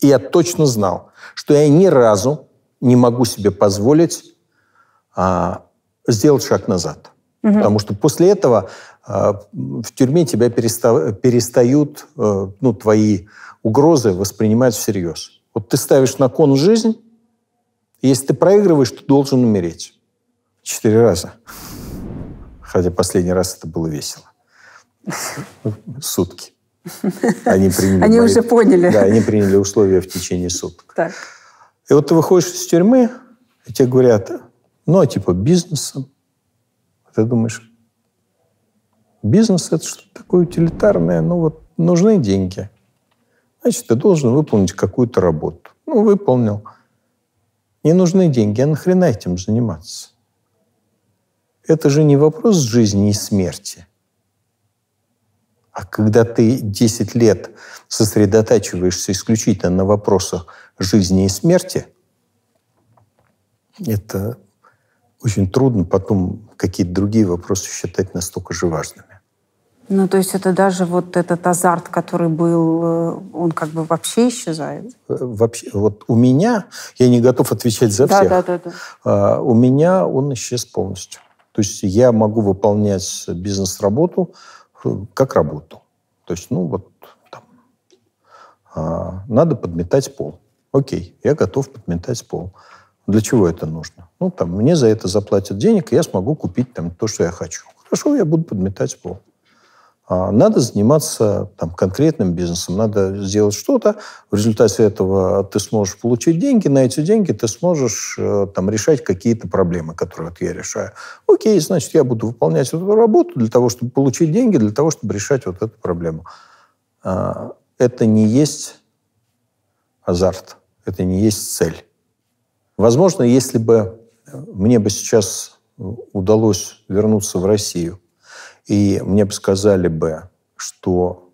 И я точно знал, что я ни разу не могу себе позволить а, сделать шаг назад. Угу. Потому что после этого а, в тюрьме тебя переста, перестают а, ну, твои угрозы воспринимать всерьез. Вот ты ставишь на кон жизнь, если ты проигрываешь, ты должен умереть. Четыре раза. Хотя последний раз это было весело. Сутки. Они приняли. Они уже поняли. Да, они приняли условия в течение суток. Так. И вот ты выходишь из тюрьмы, и тебе говорят, ну, а типа, бизнесом. Ты думаешь, бизнес – это что-то такое утилитарное, ну, вот нужны деньги. Значит, ты должен выполнить какую-то работу. Ну, выполнил. Не нужны деньги, а нахрена этим заниматься? Это же не вопрос жизни и смерти. А когда ты 10 лет сосредотачиваешься исключительно на вопросах жизни и смерти, это очень трудно потом какие-то другие вопросы считать настолько же важными. Ну, то есть это даже вот этот азарт, который был, э, он как бы вообще исчезает? Э, вообще, вот у меня, я не готов отвечать за да, всех, да, да, да. А, у меня он исчез полностью. То есть я могу выполнять бизнес-работу, как работу. То есть, ну вот, там, а, надо подметать пол. Окей, я готов подметать пол. Для чего это нужно? Ну, там, мне за это заплатят денег, и я смогу купить там то, что я хочу. Хорошо, я буду подметать пол. А, надо заниматься там, конкретным бизнесом, надо сделать что-то. В результате этого ты сможешь получить деньги, на эти деньги ты сможешь э, там, решать какие-то проблемы, которые вот я решаю. Окей, значит, я буду выполнять эту работу для того, чтобы получить деньги, для того, чтобы решать вот эту проблему. А, это не есть азарт, это не есть цель. Возможно, если бы мне бы сейчас удалось вернуться в Россию – и мне бы сказали бы, что...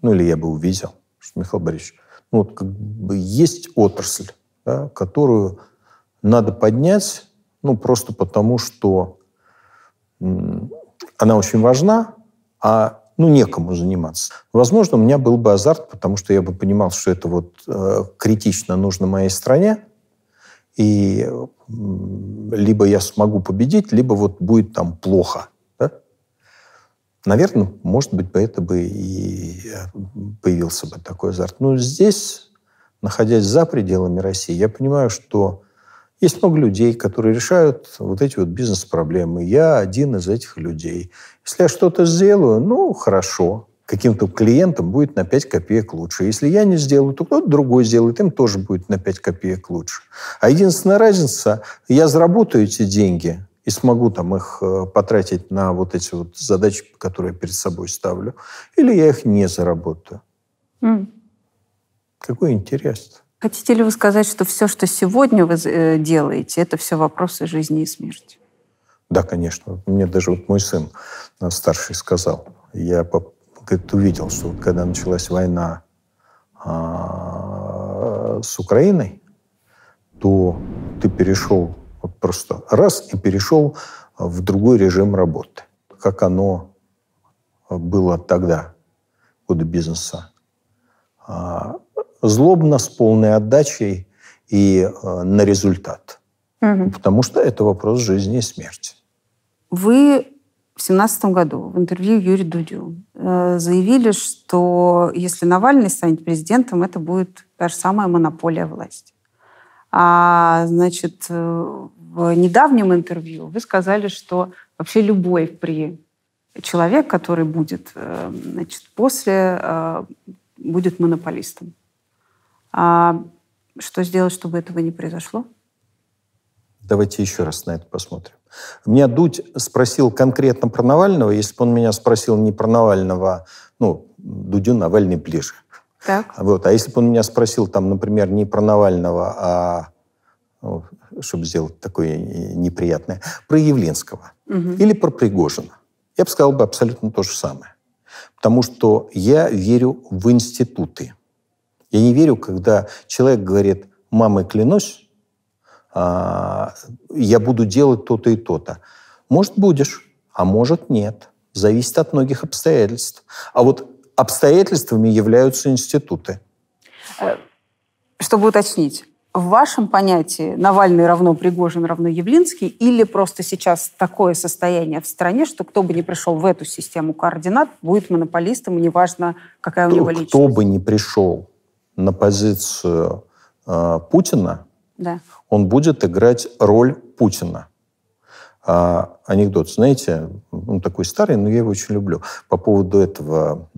Ну, или я бы увидел, что, Михаил Борисович, ну, вот как бы есть отрасль, да, которую надо поднять, ну, просто потому, что она очень важна, а ну, некому заниматься. Возможно, у меня был бы азарт, потому что я бы понимал, что это вот э, критично нужно моей стране, и э, либо я смогу победить, либо вот будет там плохо. Наверное, может быть, бы это бы и э, появился бы такой азарт. Но здесь, находясь за пределами России, я понимаю, что есть много людей, которые решают вот эти вот бизнес-проблемы. Я один из этих людей. Если я что-то сделаю, ну, хорошо. Каким-то клиентам будет на 5 копеек лучше. Если я не сделаю, то кто-то другой сделает, им тоже будет на 5 копеек лучше. А единственная разница, я заработаю эти деньги, и смогу там их э, потратить на вот эти вот задачи, которые я перед собой ставлю, или я их не заработаю. Mm. Какой интерес? Хотите ли вы сказать, что все, что сегодня вы э, делаете, это все вопросы жизни и смерти? Да, конечно. Мне даже вот мой сын э, старший сказал, я говорит, увидел, что вот когда началась война а, с Украиной, то ты перешел просто раз и перешел а, в другой режим работы, как оно а, было тогда, годы бизнеса. А, злобно, с полной отдачей и на результат. Угу. Потому что это вопрос жизни и смерти. Вы в семнадцатом году в интервью Юрию Дудю э, заявили, что если Навальный станет президентом, это будет та же самая монополия власти. А, значит, э, в недавнем интервью вы сказали, что вообще любой при человек, который будет э, значит, после, э, будет монополистом. А что сделать, чтобы этого не произошло? Давайте еще раз на это посмотрим. Меня Дудь спросил конкретно про Навального. Если бы он меня спросил не про Навального, ну, Дудю Навальный ближе. Так. Вот. А если бы он меня спросил, там, например, не про Навального, а ну, чтобы сделать такое э, неприятное, про Явлинского угу. или про Пригожина. Я бы сказал бы абсолютно то же самое. Потому что я верю в институты. Я не верю, когда человек говорит, мамой клянусь, а, я буду делать то-то и то-то. Может, будешь, а может, нет. Зависит от многих обстоятельств. А вот обстоятельствами являются институты. Э, чтобы уточнить, в вашем понятии Навальный равно Пригожин равно Явлинский или просто сейчас такое состояние в стране, что кто бы ни пришел в эту систему координат, будет монополистом, неважно, какая кто, у него личность? Кто бы ни пришел на позицию э, Путина, да. он будет играть роль Путина. А, анекдот, знаете, он такой старый, но я его очень люблю, по поводу этого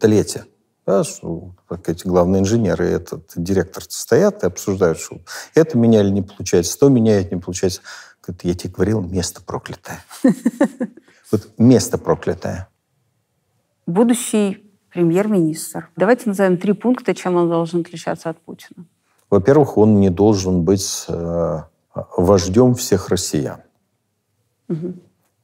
Толетия. Да, что эти главные инженеры и этот директор стоят и обсуждают, что это меняли не получается, то меняет не получается. Говорит, я тебе говорил, место проклятое. Вот место проклятое. Будущий премьер-министр. Давайте назовем три пункта, чем он должен отличаться от Путина. Во-первых, он не должен быть э, вождем всех россиян. Угу.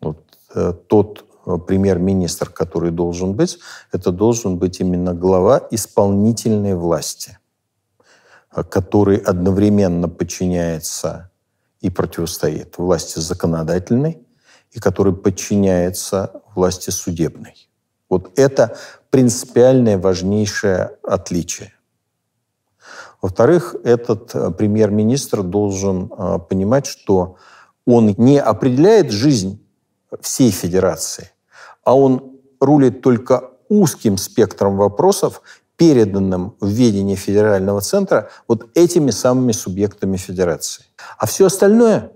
Вот, э, тот Э, премьер-министр, который должен быть, это должен быть именно глава исполнительной власти, э, который одновременно подчиняется и противостоит власти законодательной, и который подчиняется власти судебной. Вот это принципиальное важнейшее отличие. Во-вторых, этот э, премьер-министр должен понимать, что он не определяет жизнь всей федерации, а он рулит только узким спектром вопросов, переданным в ведение федерального центра вот этими самыми субъектами федерации. А все остальное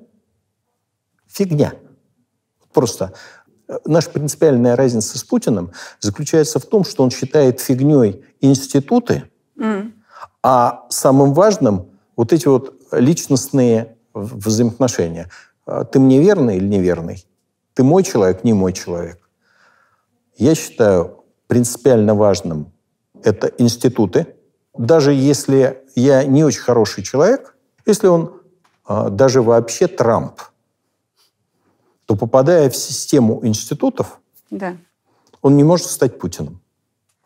– фигня. Просто э, наша принципиальная разница с Путиным заключается в том, что он считает фигней институты, mm. а самым важным вот эти вот личностные взаимоотношения. «А ты мне верный или неверный? Ты мой человек, не мой человек? Я считаю принципиально важным это институты. Даже если я не очень хороший человек, если он а, даже вообще Трамп, то попадая в систему институтов, да. он не может стать Путиным.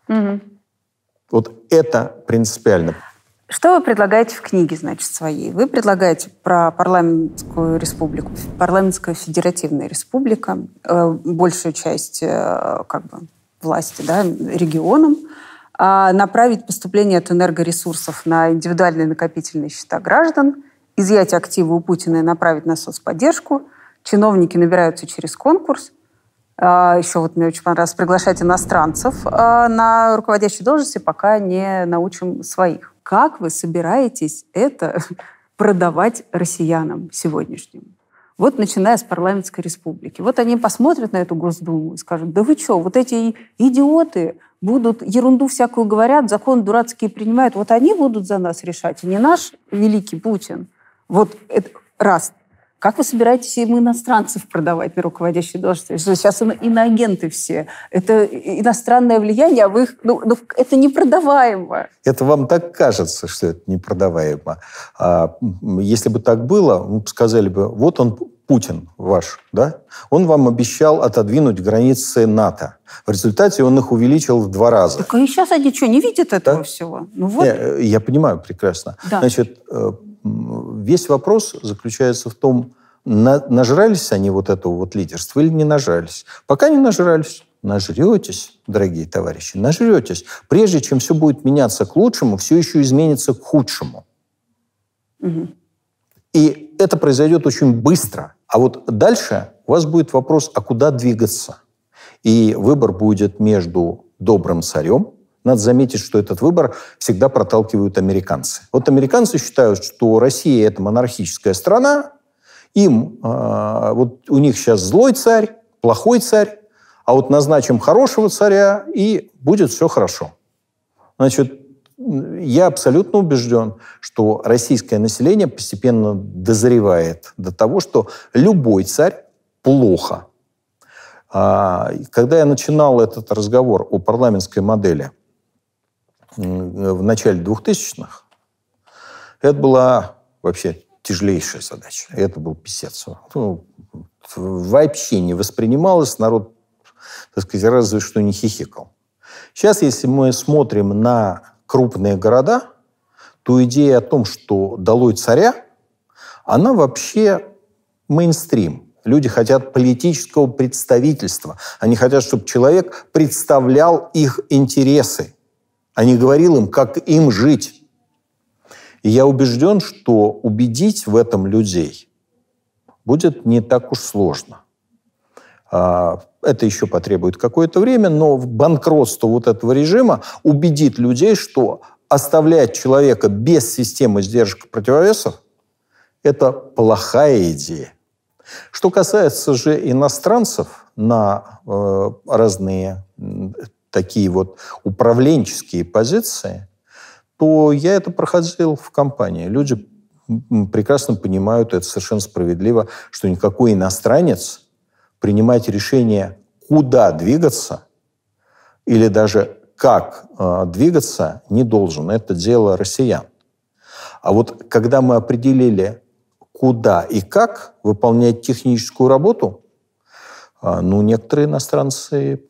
Угу. Вот это принципиально. Что вы предлагаете в книге, значит, своей? Вы предлагаете про парламентскую республику, парламентская федеративная республика, э, большую часть э, как бы, власти да, регионам, а направить поступление от энергоресурсов на индивидуальные накопительные счета граждан, изъять активы у Путина и направить на соцподдержку, чиновники набираются через конкурс, а, еще вот мне очень понравилось приглашать иностранцев а, на руководящие должности, пока не научим своих. Как вы собираетесь это продавать россиянам сегодняшним? Вот начиная с парламентской республики. Вот они посмотрят на эту Госдуму и скажут, да вы что, вот эти идиоты будут ерунду всякую говорят, закон дурацкие принимают, вот они будут за нас решать, а не наш великий Путин. Вот это раз. Как вы собираетесь им иностранцев продавать на руководящие должности? Сейчас иноагенты все. Это иностранное влияние, а вы их... Ну, ну, это непродаваемо. Это вам так кажется, что это непродаваемо. А, если бы так было, мы бы сказали бы, вот он Путин ваш, да, он вам обещал отодвинуть границы НАТО. В результате он их увеличил в два раза. Так и сейчас они что, не видят этого да? всего? Ну, вот. я, э, я понимаю прекрасно. Да. Значит, э, весь вопрос заключается в том, на, нажрались они вот этого вот лидерства или не нажрались. Пока не нажрались, нажретесь, дорогие товарищи, нажретесь. Прежде чем все будет меняться к лучшему, все еще изменится к худшему. Угу. И это произойдет очень быстро. А вот дальше у вас будет вопрос, а куда двигаться? И выбор будет между добрым царем надо заметить, что этот выбор всегда проталкивают американцы. Вот американцы считают, что Россия – это монархическая страна, им, э, вот у них сейчас злой царь, плохой царь, а вот назначим хорошего царя, и будет все хорошо. Значит, я абсолютно убежден, что российское население постепенно дозревает до того, что любой царь плохо. А, когда я начинал этот разговор о парламентской модели – в начале 2000-х, это была вообще тяжелейшая задача. Это был писец. Ну, вообще не воспринималось, народ, так сказать, разве что не хихикал. Сейчас, если мы смотрим на крупные города, то идея о том, что долой царя, она вообще мейнстрим – Люди хотят политического представительства. Они хотят, чтобы человек представлял их интересы а не говорил им, как им жить. И я убежден, что убедить в этом людей будет не так уж сложно. А, это еще потребует какое-то время, но банкротство вот этого режима убедит людей, что оставлять человека без системы сдержек и противовесов – это плохая идея. Что касается же иностранцев на э, разные такие вот управленческие позиции, то я это проходил в компании. Люди прекрасно понимают, это совершенно справедливо, что никакой иностранец принимать решение, куда двигаться или даже как э, двигаться, не должен. Это дело россиян. А вот когда мы определили, куда и как выполнять техническую работу, а, ну, некоторые иностранцы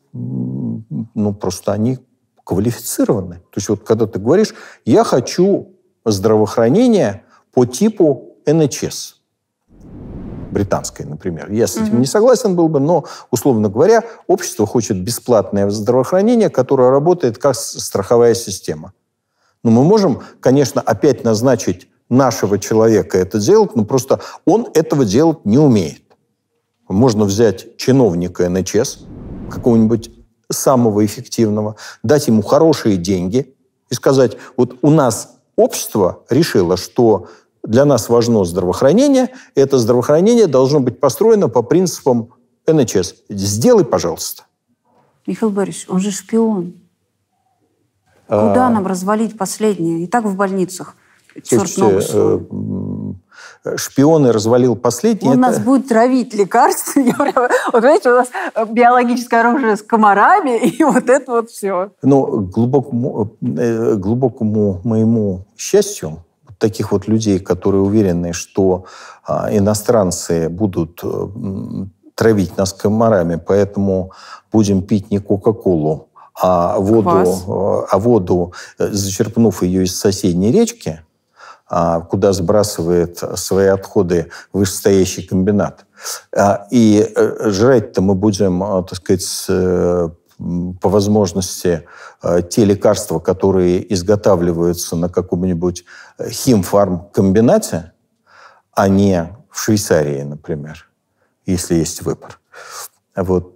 ну, просто они квалифицированы. То есть вот когда ты говоришь, я хочу здравоохранение по типу НХС, британское, например. Я с этим угу. не согласен был бы, но, условно говоря, общество хочет бесплатное здравоохранение, которое работает как страховая система. Но мы можем, конечно, опять назначить нашего человека это делать, но просто он этого делать не умеет. Можно взять чиновника НХС, какого-нибудь самого эффективного, дать ему хорошие деньги и сказать, вот у нас общество решило, что для нас важно здравоохранение, и это здравоохранение должно быть построено по принципам НЧС Сделай, пожалуйста. Михаил Борисович, он же шпион. А Куда а... нам развалить последнее? И так в больницах. Слушайте, ногу Э, шпионы развалил последний. Он это... нас будет травить лекарствами. Вот видите, у нас биологическое оружие с комарами, и вот это вот все. Ну глубокому, э, глубокому моему счастью, таких вот людей, которые уверены, что а, иностранцы будут э, травить нас комарами, поэтому будем пить не Кока-Колу, а воду, а воду, зачерпнув ее из соседней речки, а, куда сбрасывает свои отходы вышестоящий комбинат. А, и э, жрать-то мы будем, э, так сказать, э, по возможности те лекарства, которые изготавливаются на каком-нибудь химфармкомбинате, а не в Швейцарии, например, если есть выбор. Вот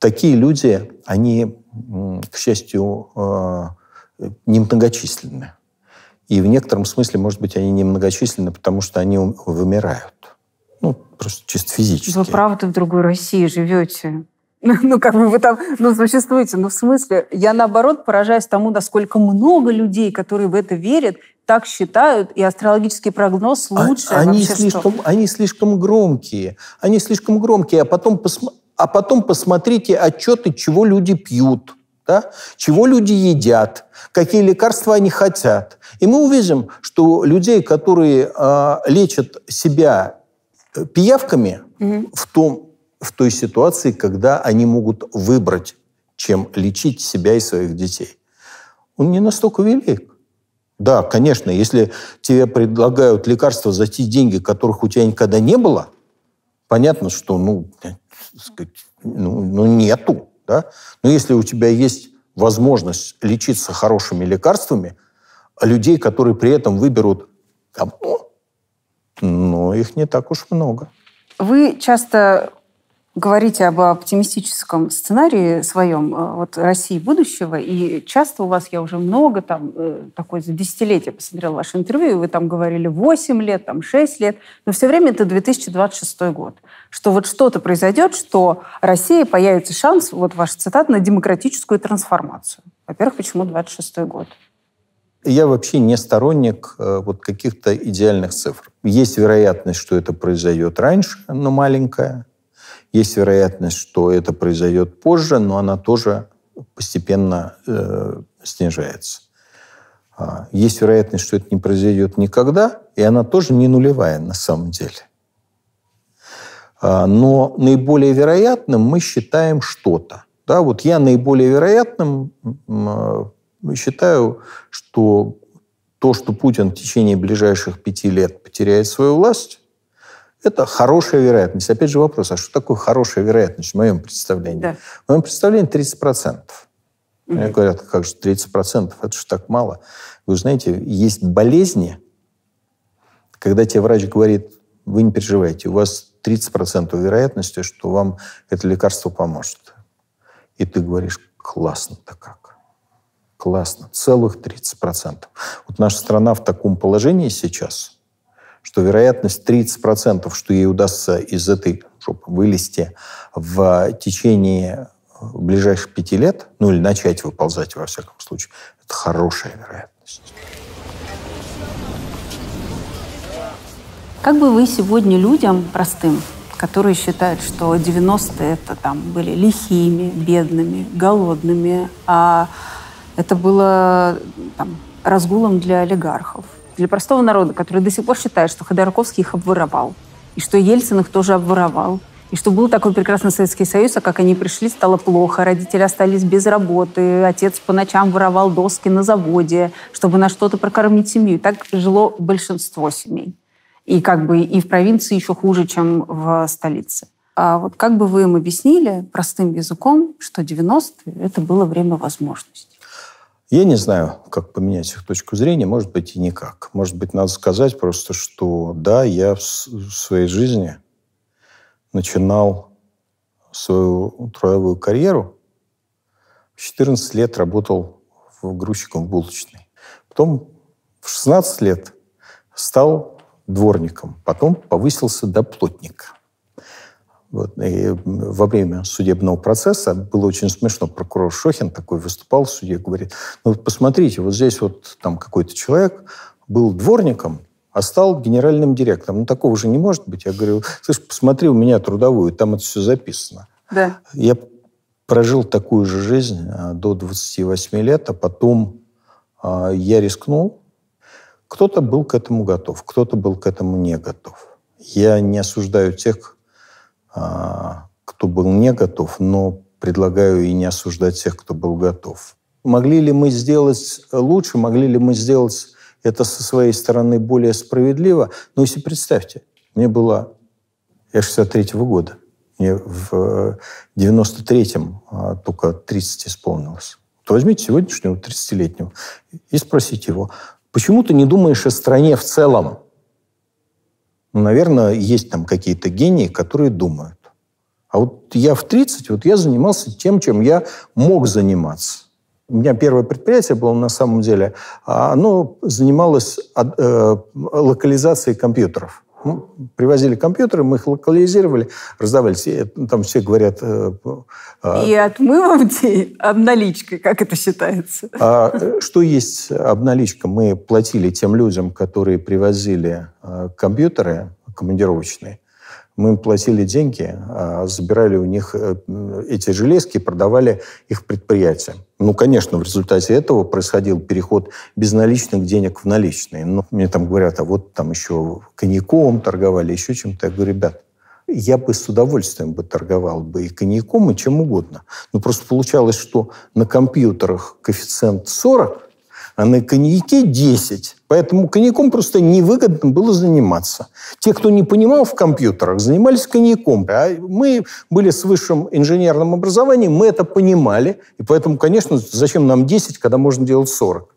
такие люди, они, к счастью, немногочисленны. И в некотором смысле, может быть, они немногочисленны, потому что они вымирают. Ну, просто чисто физически. Вы правда в другой России живете. Ну, ну, как бы вы там, ну, существуете. Ну, в смысле, я наоборот поражаюсь тому, насколько много людей, которые в это верят, так считают, и астрологический прогноз а лучше. А, они, вообще, слишком, что... они слишком громкие. Они слишком громкие. А потом, посма... а потом посмотрите отчеты, чего люди пьют да? чего люди едят, какие лекарства они хотят. И мы увидим, что людей, которые э, лечат себя э, пиявками угу. в, том, в той ситуации, когда они могут выбрать, чем лечить себя и своих детей, он не настолько велик. Да, конечно, если тебе предлагают лекарства за те деньги, которых у тебя никогда не было, понятно, что ну, сказать, ну, ну нету. Да? Но если у тебя есть возможность лечиться хорошими лекарствами, людей, которые при этом выберут кому, ну, их не так уж много. Вы часто говорите об оптимистическом сценарии своем э, вот, России будущего, и часто у вас, я уже много там, э, такой за десятилетие посмотрела ваше интервью, вы там говорили 8 лет, там 6 лет, но все время это 2026 год, что вот что-то произойдет, что Россия появится шанс, вот ваш цитат, на демократическую трансформацию. Во-первых, почему 26 год? Я вообще не сторонник э, вот каких-то идеальных цифр. Есть вероятность, что это произойдет раньше, но маленькая есть вероятность, что это произойдет позже, но она тоже постепенно э, снижается. А, есть вероятность, что это не произойдет никогда, и она тоже не нулевая на самом деле. А, но наиболее вероятным мы считаем что-то. Да, вот я наиболее вероятным а, считаю, что то, что Путин в течение ближайших пяти лет потеряет свою власть, это хорошая вероятность. Опять же вопрос, а что такое хорошая вероятность в моем представлении? Да. В моем представлении 30%. Угу. Мне говорят, как же 30%? Это же так мало. Вы знаете, есть болезни, когда тебе врач говорит, вы не переживайте, у вас 30% вероятности, что вам это лекарство поможет. И ты говоришь, классно-то как. Классно. Целых 30%. Вот наша страна в таком положении сейчас – что вероятность 30%, что ей удастся из этой жопы вылезти в течение э, ближайших пяти лет, ну или начать выползать во всяком случае, это хорошая вероятность. Как бы вы сегодня людям простым, которые считают, что 90-е это там были лихими, бедными, голодными, а это было там, разгулом для олигархов, для простого народа, который до сих пор считает, что Ходорковский их обворовал, и что Ельцин их тоже обворовал, и что был такой прекрасный Советский Союз, а как они пришли, стало плохо, родители остались без работы, отец по ночам воровал доски на заводе, чтобы на что-то прокормить семью. Так жило большинство семей. И как бы и в провинции еще хуже, чем в столице. А вот как бы вы им объяснили простым языком, что 90-е это было время возможностей? Я не знаю, как поменять их точку зрения, может быть, и никак. Может быть, надо сказать просто, что да, я в своей жизни начинал свою трудовую карьеру. В 14 лет работал грузчиком в булочной. Потом в 16 лет стал дворником. Потом повысился до плотника. Вот. И во время судебного процесса было очень смешно. Прокурор Шохин такой выступал в суде, говорит, ну вот посмотрите, вот здесь вот там какой-то человек был дворником, а стал генеральным директором. Ну, такого же не может быть. Я говорю, слышь, посмотри у меня трудовую, там это все записано. Да. Я прожил такую же жизнь а, до 28 лет, а потом а, я рискнул. Кто-то был к этому готов, кто-то был к этому не готов. Я не осуждаю тех, а, кто был не готов, но предлагаю и не осуждать тех, кто был готов. Могли ли мы сделать лучше, могли ли мы сделать это со своей стороны более справедливо? Но ну, если представьте, мне было... Я 63-го года. Мне в 93-м а, только 30 исполнилось. То возьмите сегодняшнего 30-летнего и спросите его, почему ты не думаешь о стране в целом? Ну, наверное, есть там какие-то гении, которые думают. А вот я в 30, вот я занимался тем, чем я мог заниматься. У меня первое предприятие было на самом деле, а оно занималось э, локализацией компьютеров. Ну, привозили компьютеры, мы их локализировали, раздавали. там все говорят... Э, э, и отмывом обналичкой, как это считается? А, что есть обналичка? Мы платили тем людям, которые привозили э, компьютеры командировочные, мы им платили деньги, а, забирали у них э, эти железки, и продавали их предприятиям. Ну, конечно, в результате этого происходил переход безналичных денег в наличные. Но ну, мне там говорят, а вот там еще коньяком торговали, еще чем-то. Я говорю, ребят, я бы с удовольствием бы торговал бы и коньяком, и чем угодно. Но ну, просто получалось, что на компьютерах коэффициент 40, а на коньяке 10. Поэтому коньяком просто невыгодно было заниматься. Те, кто не понимал в компьютерах, занимались коньяком. А мы были с высшим инженерным образованием, мы это понимали. И поэтому, конечно, зачем нам 10, когда можно делать 40?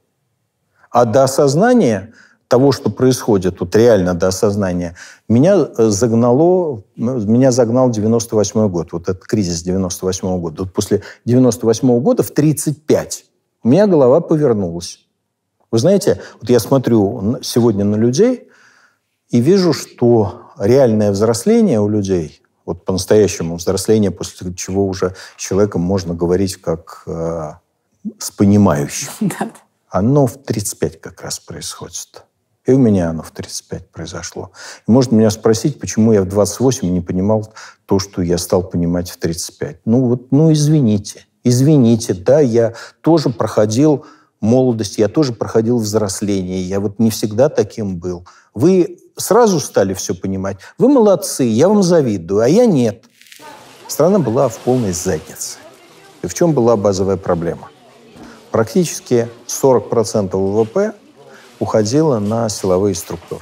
А до осознания того, что происходит, вот реально до осознания, меня э, загнало, ну, меня загнал 98 год, вот этот кризис 98 -го года. Вот после 98 -го года в 35 у меня голова повернулась. Вы знаете, вот я смотрю сегодня на людей и вижу, что реальное взросление у людей, вот по-настоящему взросление, после чего уже с человеком можно говорить как э, с понимающим, да. оно в 35 как раз происходит. И у меня оно в 35 произошло. И можно меня спросить, почему я в 28 не понимал то, что я стал понимать в 35. Ну вот, ну извините, извините, да, я тоже проходил молодость, я тоже проходил взросление, я вот не всегда таким был. Вы сразу стали все понимать. Вы молодцы, я вам завидую, а я нет. Страна была в полной заднице. И в чем была базовая проблема? Практически 40% ВВП уходило на силовые структуры.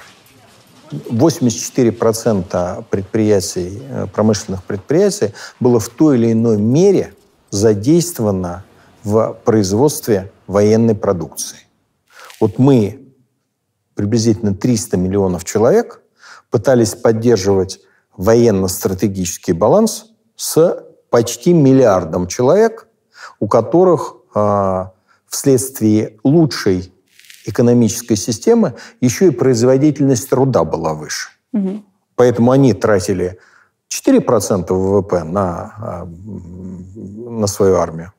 84% предприятий, э, промышленных предприятий было в той или иной мере задействовано в производстве военной продукции. Вот мы приблизительно 300 миллионов человек пытались поддерживать военно-стратегический баланс с почти миллиардом человек, у которых э, вследствие лучшей экономической системы еще и производительность труда была выше. Угу. Поэтому они тратили 4% ВВП на, а, на свою армию,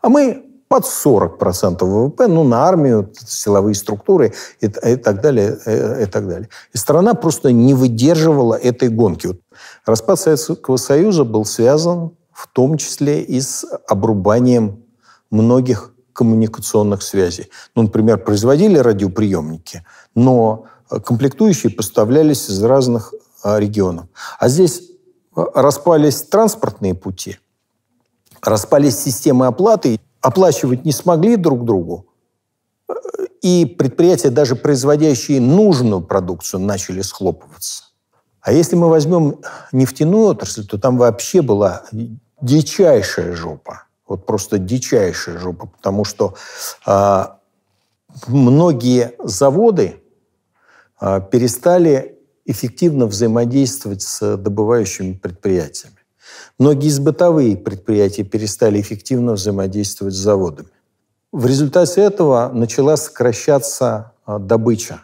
а мы под 40% ВВП, ну, на армию, силовые структуры и, и так далее, и, э, и так далее. И страна просто не выдерживала этой гонки. Вот распад Советского Союза был связан в том числе и с обрубанием многих коммуникационных связей. Ну, например, производили радиоприемники, но комплектующие поставлялись из разных а, регионов. А здесь э, распались транспортные пути – Распались системы оплаты, оплачивать не смогли друг другу, и предприятия, даже производящие нужную продукцию, начали схлопываться. А если мы возьмем нефтяную отрасль, то там вообще была дичайшая жопа. Вот просто дичайшая жопа, потому что э, многие заводы э, перестали эффективно взаимодействовать с добывающими предприятиями. Многие из бытовые предприятия перестали эффективно взаимодействовать с заводами. В результате этого начала сокращаться а, добыча.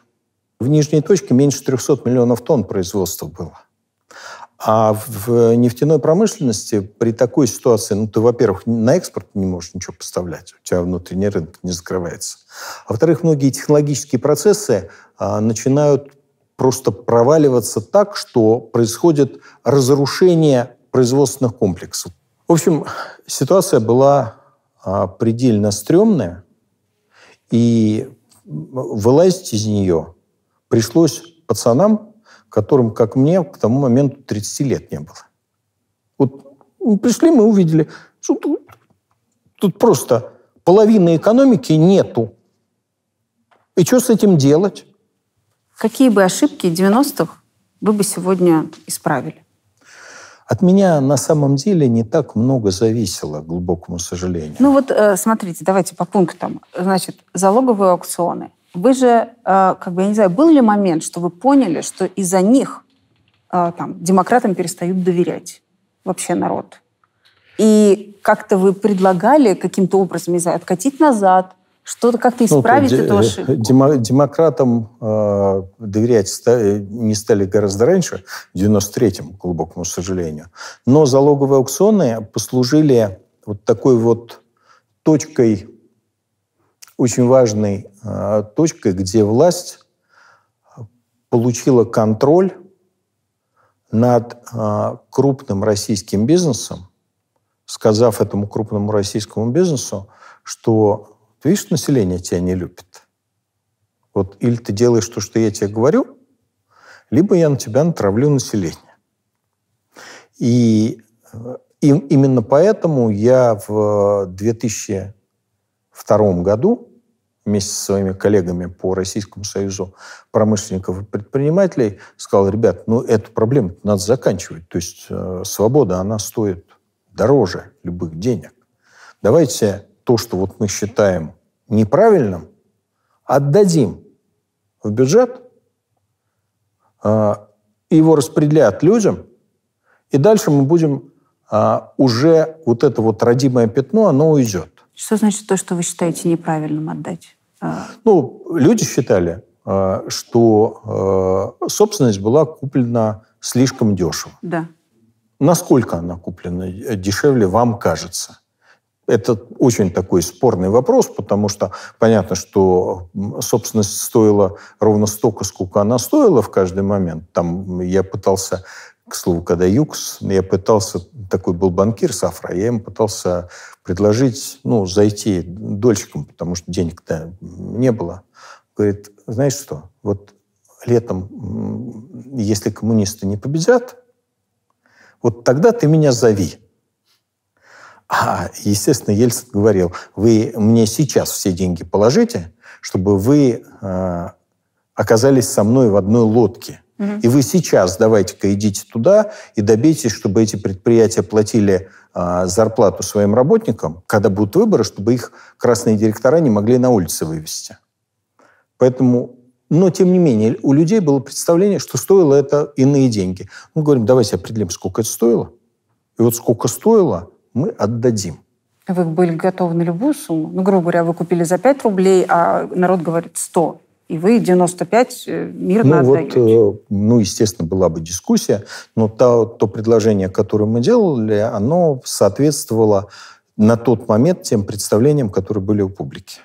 В нижней точке меньше 300 миллионов тонн производства было. А в нефтяной промышленности при такой ситуации, ну, ты, во-первых, на экспорт не можешь ничего поставлять, у тебя внутренний рынок не закрывается. А во-вторых, многие технологические процессы а, начинают просто проваливаться так, что происходит разрушение производственных комплексов. В общем, ситуация была а, предельно стрёмная, и вылазить из нее пришлось пацанам, которым, как мне, к тому моменту 30 лет не было. Вот ну, пришли, мы увидели, что тут, тут просто половины экономики нету. И что с этим делать? Какие бы ошибки 90-х вы бы сегодня исправили? От меня на самом деле не так много зависело, к глубокому сожалению. Ну вот э, смотрите, давайте по пунктам. Значит, залоговые аукционы. Вы же, э, как бы, я не знаю, был ли момент, что вы поняли, что из-за них э, там, демократам перестают доверять вообще народ? И как-то вы предлагали каким-то образом, не знаю, откатить назад, что-то как-то ну, исправить ну, эту э, ошибку? демократам э, доверять стали, э, не стали гораздо раньше, в 93-м, к глубокому сожалению. Но залоговые аукционы послужили вот такой вот точкой, очень важной э, точкой, где власть получила контроль над э, крупным российским бизнесом, сказав этому крупному российскому бизнесу, что ты видишь, население тебя не любит. Вот или ты делаешь то, что я тебе говорю, либо я на тебя натравлю население. И, э, и именно поэтому я в 2002 году вместе со своими коллегами по Российскому Союзу промышленников и предпринимателей сказал, ребят, ну эту проблему надо заканчивать. То есть э, свобода, она стоит дороже любых денег. Давайте то, что вот мы считаем неправильным, отдадим в бюджет, а, его распределят людям, и дальше мы будем а, уже вот это вот родимое пятно, оно уйдет. Что значит то, что вы считаете неправильным отдать? А. Ну, люди считали, что собственность была куплена слишком дешево. Да. Насколько она куплена дешевле, вам кажется – это очень такой спорный вопрос, потому что понятно, что собственность стоила ровно столько, сколько она стоила в каждый момент. Там я пытался к слову, когда Юкс, я пытался, такой был банкир Сафра, я им пытался предложить, ну, зайти дольщиком, потому что денег-то не было. Говорит, знаешь что, вот летом, если коммунисты не победят, вот тогда ты меня зови. А, естественно, Ельцин говорил, вы мне сейчас все деньги положите, чтобы вы э, оказались со мной в одной лодке. Угу. И вы сейчас давайте-ка идите туда и добейтесь, чтобы эти предприятия платили э, зарплату своим работникам, когда будут выборы, чтобы их красные директора не могли на улице вывести. Поэтому но, тем не менее, у людей было представление, что стоило это иные деньги. Мы говорим, давайте определим, сколько это стоило. И вот сколько стоило, мы отдадим. Вы были готовы на любую сумму? Ну, грубо говоря, вы купили за 5 рублей, а народ говорит 100. И вы 95 э, мирно ну, Вот, э, ну, естественно, была бы дискуссия, но то, то предложение, которое мы делали, оно соответствовало на тот момент тем представлениям, которые были у публики.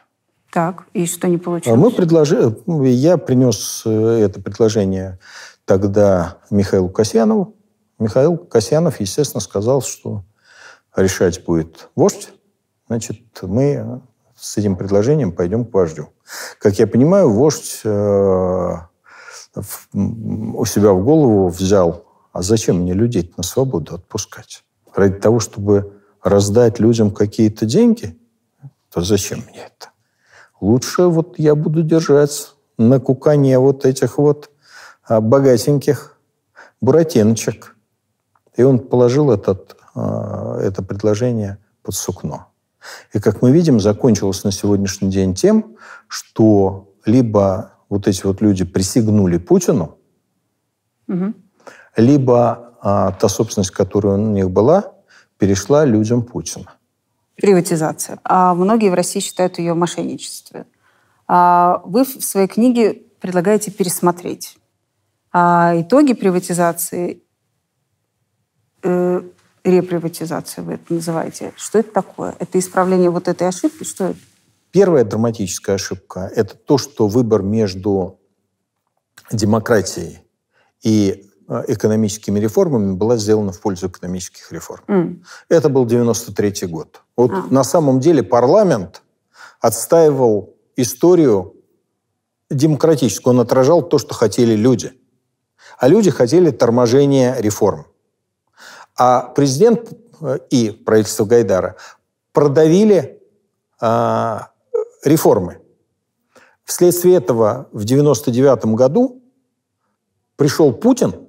Так, и что не получилось? А мы предложили, ну, я принес э, это предложение тогда Михаилу Касьянову. Михаил Касьянов, естественно, сказал, что решать будет вождь, значит, мы с этим предложением пойдем к вождю. Как я понимаю, вождь э, у себя в голову взял, а зачем мне людей на свободу отпускать? Ради того, чтобы раздать людям какие-то деньги, то зачем мне это? Лучше вот я буду держать на кукане вот этих вот а, богатеньких буратиночек. И он положил этот Э, это предложение под сукно. И, как мы видим, закончилось на сегодняшний день тем, что либо вот эти вот люди присягнули Путину, угу. либо а, та собственность, которая у них была, перешла людям Путина. Приватизация. А многие в России считают ее мошенничеством. А вы в своей книге предлагаете пересмотреть а итоги приватизации. Э, реприватизация, вы это называете. Что это такое? Это исправление вот этой ошибки? Что это? Первая драматическая ошибка – это то, что выбор между демократией и э, экономическими реформами была сделана в пользу экономических реформ. Mm. Это был 93 год. Вот ah. на самом деле парламент отстаивал историю демократическую. Он отражал то, что хотели люди. А люди хотели торможения реформ. А президент э, и правительство Гайдара продавили э, реформы. Вследствие этого в 1999 году пришел Путин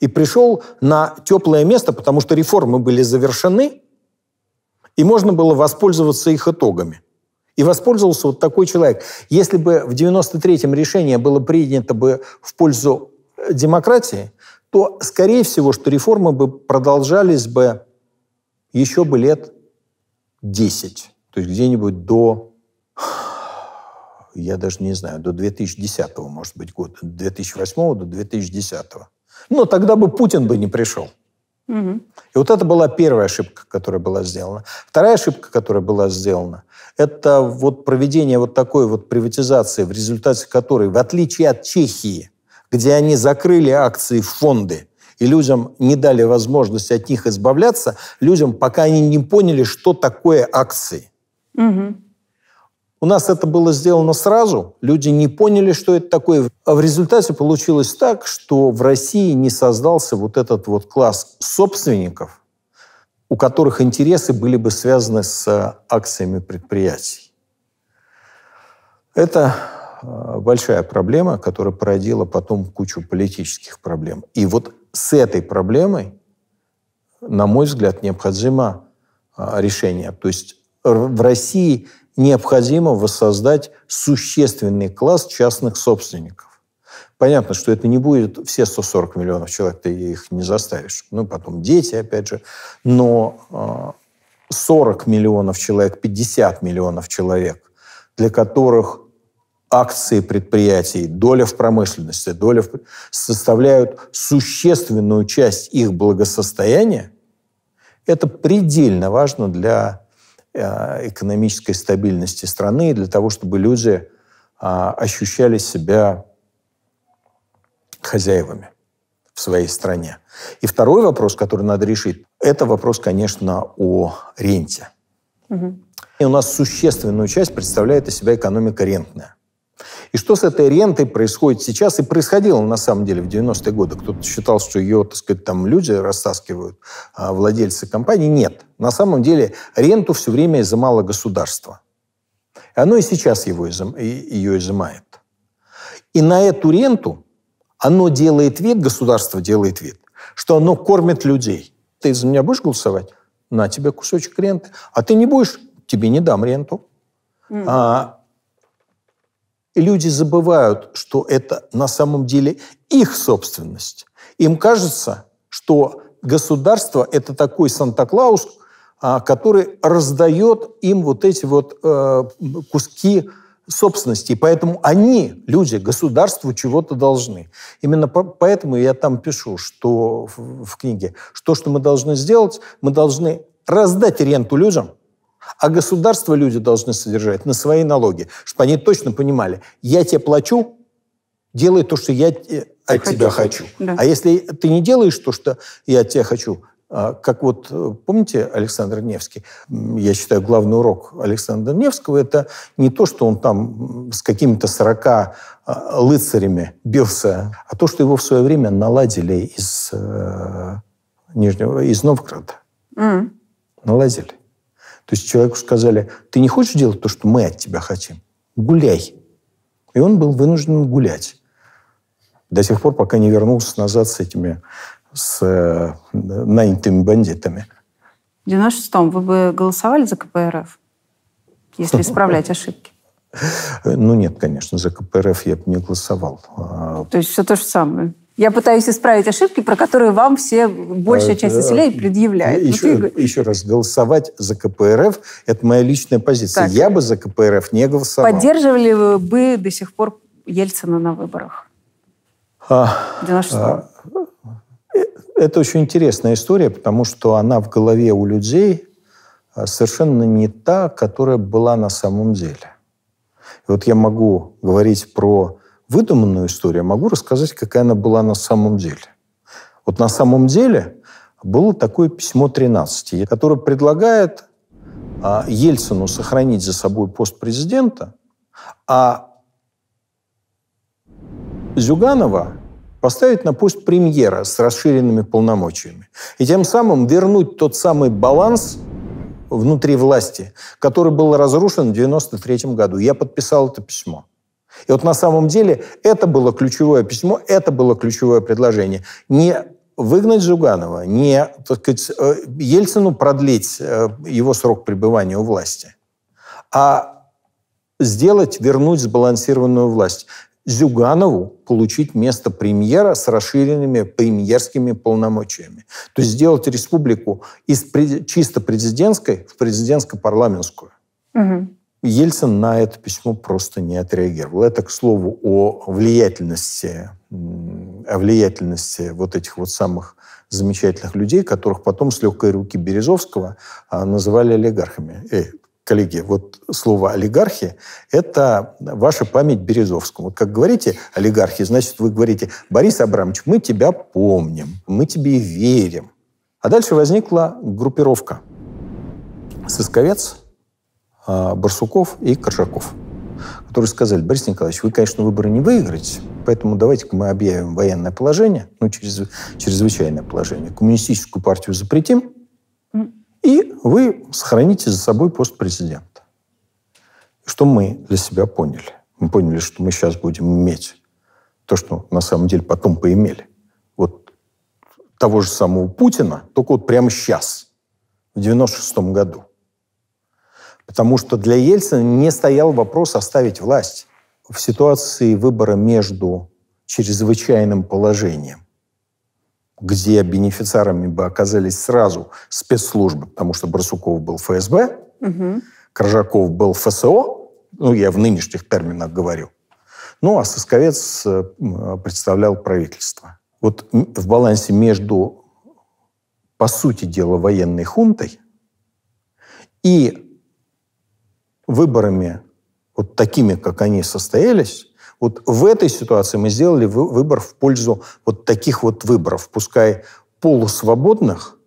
и пришел на теплое место, потому что реформы были завершены, и можно было воспользоваться их итогами. И воспользовался вот такой человек. Если бы в 93-м решение было принято бы в пользу э, демократии, то, скорее всего, что реформы бы продолжались бы еще бы лет 10, то есть где-нибудь до, я даже не знаю, до 2010, может быть, года, 2008 до 2010. Но тогда бы Путин бы не пришел. Угу. И вот это была первая ошибка, которая была сделана. Вторая ошибка, которая была сделана, это вот проведение вот такой вот приватизации, в результате которой, в отличие от Чехии, где они закрыли акции в фонды и людям не дали возможность от них избавляться, людям, пока они не поняли, что такое акции. Угу. У нас это было сделано сразу, люди не поняли, что это такое. А в результате получилось так, что в России не создался вот этот вот класс собственников, у которых интересы были бы связаны с акциями предприятий. Это Э, большая проблема, которая породила потом кучу политических проблем. И вот с этой проблемой, на мой взгляд, необходимо э, решение. То есть в России необходимо воссоздать существенный класс частных собственников. Понятно, что это не будет все 140 миллионов человек, ты их не заставишь. Ну, потом дети, опять же. Но 40 э, миллионов человек, 50 миллионов человек, для которых акции предприятий, доля в промышленности, доля в... составляют существенную часть их благосостояния, это предельно важно для э, экономической стабильности страны и для того, чтобы люди а, ощущали себя хозяевами в своей стране. И второй вопрос, который надо решить, это вопрос, конечно, о ренте. Угу. И у нас существенную часть представляет из себя экономика рентная. И что с этой рентой происходит сейчас и происходило на самом деле в 90-е годы. Кто-то считал, что ее, так сказать, там люди растаскивают, а владельцы компании. Нет. На самом деле ренту все время изымало государство. И оно и сейчас его изым, ее изымает. И на эту ренту оно делает вид, государство делает вид, что оно кормит людей. Ты за меня будешь голосовать? На тебе кусочек ренты. А ты не будешь? Тебе не дам ренту. Mm. А, люди забывают, что это на самом деле их собственность. Им кажется, что государство – это такой Санта-Клаус, а, который раздает им вот эти вот э, куски собственности. поэтому они, люди, государству чего-то должны. Именно поэтому я там пишу, что в книге, что, что мы должны сделать, мы должны раздать ренту людям – а государство люди должны содержать на свои налоги, чтобы они точно понимали, я тебе плачу, делай то, что я от хочу. тебя хочу. Да. А если ты не делаешь то, что я от тебя хочу, а, как вот, э, помните, Александр Невский, я считаю, главный урок Александра Невского – это не то, что он там с какими-то 40 а, лыцарями бился, а то, что его в свое время наладили из э, Нижнего, из Новгорода. Mm. Наладили. То есть человеку сказали, ты не хочешь делать то, что мы от тебя хотим? Гуляй. И он был вынужден гулять. До тех пор, пока не вернулся назад с этими с э, нанятыми бандитами. В 96-м вы бы голосовали за КПРФ, если исправлять ошибки? Ну нет, конечно, за КПРФ я бы не голосовал. А, то есть все то же самое? Я пытаюсь исправить ошибки, про которые вам все большая часть населения предъявляет. Еще, вот еще раз, голосовать за КПРФ – это моя личная позиция. Так. Я бы за КПРФ не голосовал. Поддерживали вы бы до сих пор Ельцина на выборах? А, а, э, это очень интересная история, потому что она в голове у людей а, совершенно не та, которая была на самом деле. И вот я могу говорить про выдуманную историю, могу рассказать, какая она была на самом деле. Вот на самом деле было такое письмо 13, которое предлагает а, Ельцину сохранить за собой пост президента, а Зюганова поставить на пост премьера с расширенными полномочиями. И тем самым вернуть тот самый баланс внутри власти, который был разрушен в 1993 году. Я подписал это письмо. И вот на самом деле это было ключевое письмо, это было ключевое предложение. Не выгнать Жуганова, не так сказать, э, Ельцину продлить э, его срок пребывания у власти, а сделать, вернуть сбалансированную власть. Зюганову получить место премьера с расширенными премьерскими полномочиями. То есть сделать республику из чисто президентской в президентско-парламентскую. Угу. Ельцин на это письмо просто не отреагировал. Это, к слову, о влиятельности, о влиятельности вот этих вот самых замечательных людей, которых потом с легкой руки Березовского а, называли олигархами. Эй, коллеги, вот слово олигархи – это ваша память Березовскому. Вот как говорите олигархи, значит, вы говорите, Борис Абрамович, мы тебя помним, мы тебе верим. А дальше возникла группировка. Сысковец – а, Барсуков и Коржаков, которые сказали, Борис Николаевич, вы, конечно, выборы не выиграете, поэтому давайте-ка мы объявим военное положение, ну, через, чрезвычайное положение, коммунистическую партию запретим, и вы сохраните за собой пост президента. Что мы для себя поняли? Мы поняли, что мы сейчас будем иметь то, что на самом деле потом поимели. Вот того же самого Путина, только вот прямо сейчас, в 96 году. Потому что для Ельцина не стоял вопрос оставить власть в ситуации выбора между чрезвычайным положением, где бенефициарами бы оказались сразу спецслужбы, потому что Барсуков был ФСБ, угу. Коржаков был ФСО, ну, я в нынешних терминах говорю, ну, а Сосковец э, представлял правительство. Вот в балансе между, по сути дела, военной хунтой и выборами, вот такими, как они состоялись, вот в этой ситуации мы сделали выбор в пользу вот таких вот выборов, пускай полусвободных,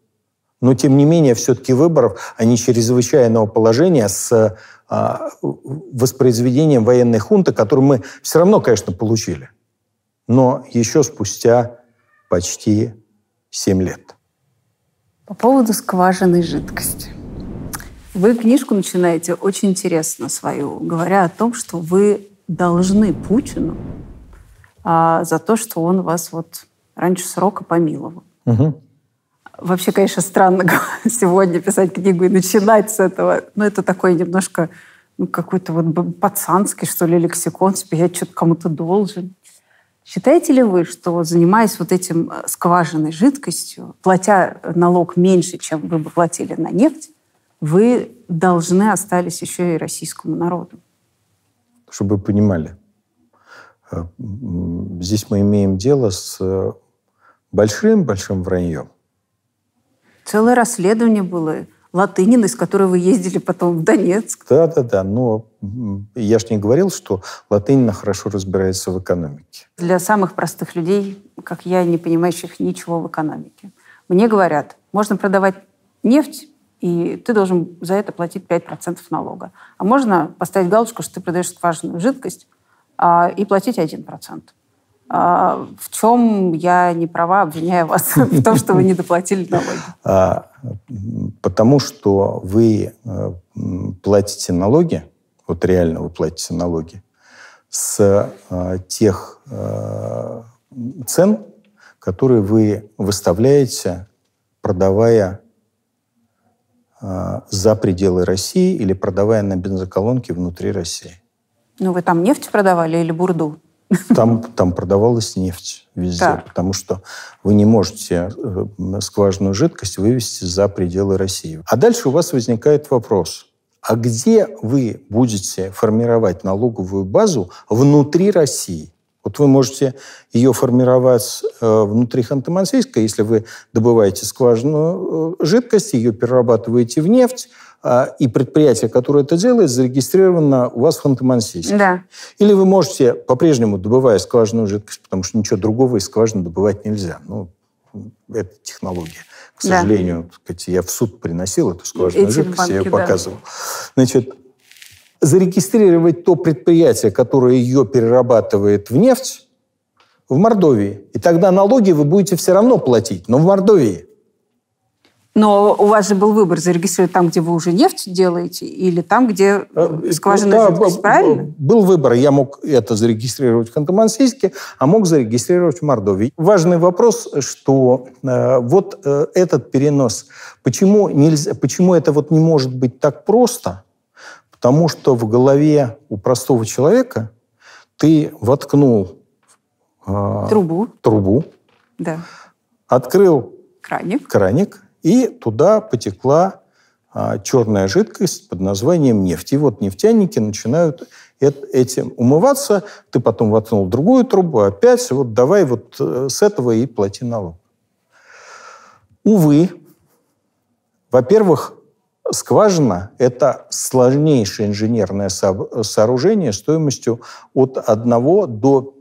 но тем не менее все-таки выборов, а не чрезвычайного положения с а, воспроизведением военной хунты, которую мы все равно, конечно, получили, но еще спустя почти 7 лет. По поводу скважины жидкости. Вы книжку начинаете очень интересно свою, говоря о том, что вы должны Путину а, за то, что он вас вот раньше срока помиловал. Угу. Вообще, конечно, странно сегодня писать книгу и начинать с этого. Но это такой немножко ну, какой-то вот пацанский, что ли, лексикон. Себе я что-то кому-то должен. Считаете ли вы, что занимаясь вот этим э, скважиной жидкостью, платя налог меньше, чем вы бы платили на нефть, вы должны остались еще и российскому народу. Чтобы вы понимали, э, здесь мы имеем дело с э, большим-большим враньем. Целое расследование было. Латынина, из которой вы ездили потом в Донецк. Да-да-да, но я же не говорил, что Латынина хорошо разбирается в экономике. Для самых простых людей, как я, не понимающих ничего в экономике. Мне говорят, можно продавать нефть и ты должен за это платить 5% налога. А можно поставить галочку, что ты продаешь скважинную жидкость а, и платить 1%. А, в чем я не права, обвиняю вас в том, что вы не доплатили налоги? А, потому что вы э, платите налоги, вот реально вы платите налоги, с э, тех э, цен, которые вы выставляете, продавая Э, за пределы России или продавая на бензоколонке внутри России. Ну, вы там нефть продавали или бурду? Там, там продавалась нефть везде, так. потому что вы не можете э, скважинную жидкость вывести за пределы России. А дальше у вас возникает вопрос, а где вы будете формировать налоговую базу внутри России? Вот вы можете ее формировать э, внутри Ханты-Мансийска, если вы добываете скважину э, жидкости, ее перерабатываете в нефть, а, и предприятие, которое это делает, зарегистрировано у вас в Ханты-Мансийске. Да. Или вы можете, по-прежнему добывая скважинную жидкость, потому что ничего другого из скважины добывать нельзя. Ну, это технология. К сожалению, да. сказать, я в суд приносил эту скважинную Эти жидкость, банки, я ее да. показывал. Значит, зарегистрировать то предприятие, которое ее перерабатывает в нефть, в Мордовии. И тогда налоги вы будете все равно платить, но в Мордовии. Но у вас же был выбор зарегистрировать там, где вы уже нефть делаете, или там, где э, скважина да, правильно? Был выбор. Я мог это зарегистрировать в ханты а мог зарегистрировать в Мордовии. Важный вопрос, что э, вот э, этот перенос, почему, нельзя, почему это вот не может быть так просто – Потому что в голове у простого человека ты воткнул э, трубу. трубу, да. открыл краник. краник, и туда потекла э, черная жидкость под названием нефть. И вот нефтяники начинают этим умываться, ты потом воткнул другую трубу, опять вот давай вот э, с этого и плати налог. Увы, во-первых, Скважина – это сложнейшее инженерное сооружение стоимостью от 1 до,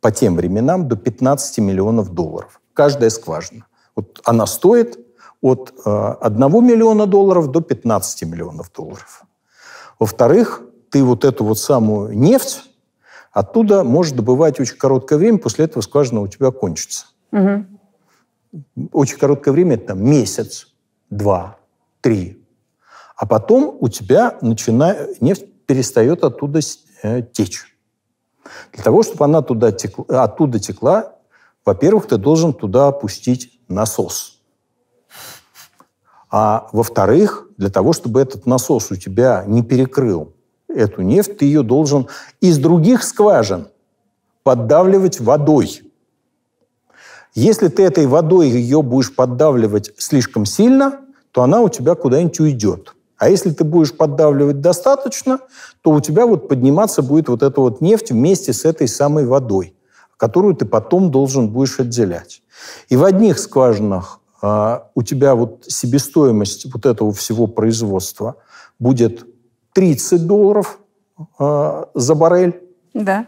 по тем временам, до 15 миллионов долларов. Каждая скважина. Вот она стоит от 1 э, миллиона долларов до 15 миллионов долларов. Во-вторых, ты вот эту вот самую нефть оттуда можешь добывать очень короткое время, после этого скважина у тебя кончится. Угу. Очень короткое время – это месяц, два, три, а потом у тебя начинает, нефть перестает оттуда э, течь. Для того, чтобы она туда текла, оттуда текла, во-первых, ты должен туда опустить насос. А во-вторых, для того, чтобы этот насос у тебя не перекрыл эту нефть, ты ее должен из других скважин поддавливать водой. Если ты этой водой ее будешь поддавливать слишком сильно, то она у тебя куда-нибудь уйдет. А если ты будешь поддавливать достаточно, то у тебя вот подниматься будет вот эта вот нефть вместе с этой самой водой, которую ты потом должен будешь отделять. И в одних скважинах а, у тебя вот себестоимость вот этого всего производства будет 30 долларов а, за баррель. Да.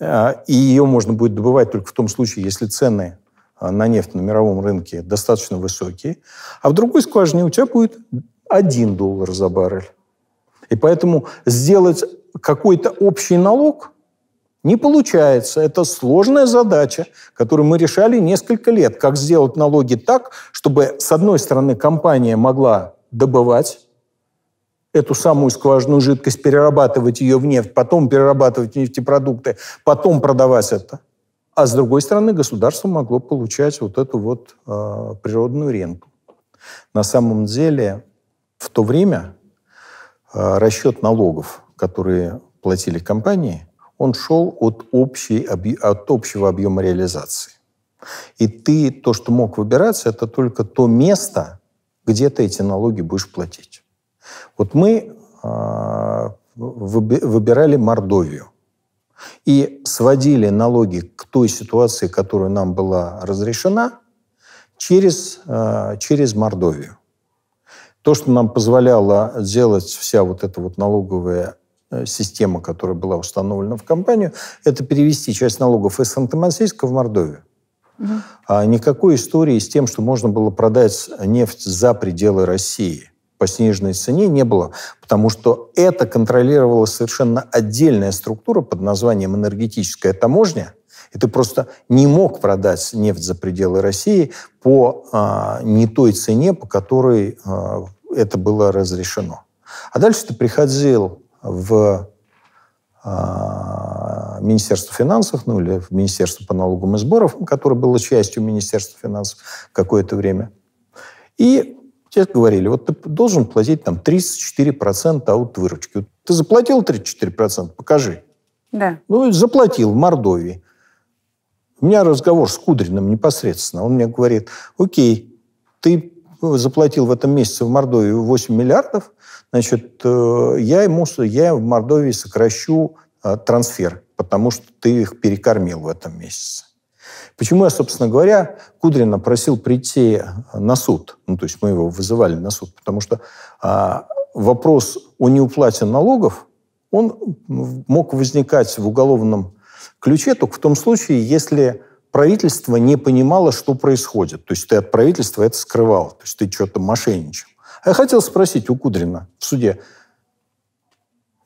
А, и ее можно будет добывать только в том случае, если цены а, на нефть на мировом рынке достаточно высокие. А в другой скважине у тебя будет 1 доллар за баррель. И поэтому сделать какой-то общий налог не получается. Это сложная задача, которую мы решали несколько лет. Как сделать налоги так, чтобы, с одной стороны, компания могла добывать эту самую скважную жидкость, перерабатывать ее в нефть, потом перерабатывать нефтепродукты, потом продавать это. А с другой стороны, государство могло получать вот эту вот э, природную ренту. На самом деле в то время э, расчет налогов, которые платили компании, он шел от, общей, от общего объема реализации. И ты то, что мог выбираться, это только то место, где ты эти налоги будешь платить. Вот мы э, выбирали Мордовию и сводили налоги к той ситуации, которая нам была разрешена, через, э, через Мордовию. То, что нам позволяло сделать вся вот эта вот налоговая э, система, которая была установлена в компанию, это перевести часть налогов из Санта-Мансийска в Мордовию. Угу. А никакой истории с тем, что можно было продать нефть за пределы России по сниженной цене не было, потому что это контролировала совершенно отдельная структура под названием энергетическая таможня, и ты просто не мог продать нефть за пределы России по а, не той цене, по которой а, это было разрешено. А дальше ты приходил в а, Министерство финансов, ну или в Министерство по налогам и сборов, которое было частью Министерства финансов какое-то время. И тебе говорили, вот ты должен платить там 34% от выручки. Ты заплатил 34%? Покажи. Да. Ну, заплатил в Мордовии. У меня разговор с Кудриным непосредственно. Он мне говорит, окей, ты заплатил в этом месяце в Мордовии 8 миллиардов, значит, э, я ему, я в Мордовии сокращу э, трансфер, потому что ты их перекормил в этом месяце. Почему я, собственно говоря, Кудрина просил прийти на суд? Ну, то есть мы его вызывали на суд, потому что а, вопрос о неуплате налогов, он мог возникать в уголовном ключе только в том случае, если правительство не понимало, что происходит. То есть ты от правительства это скрывал, то есть ты что-то мошенничал. А я хотел спросить у Кудрина в суде,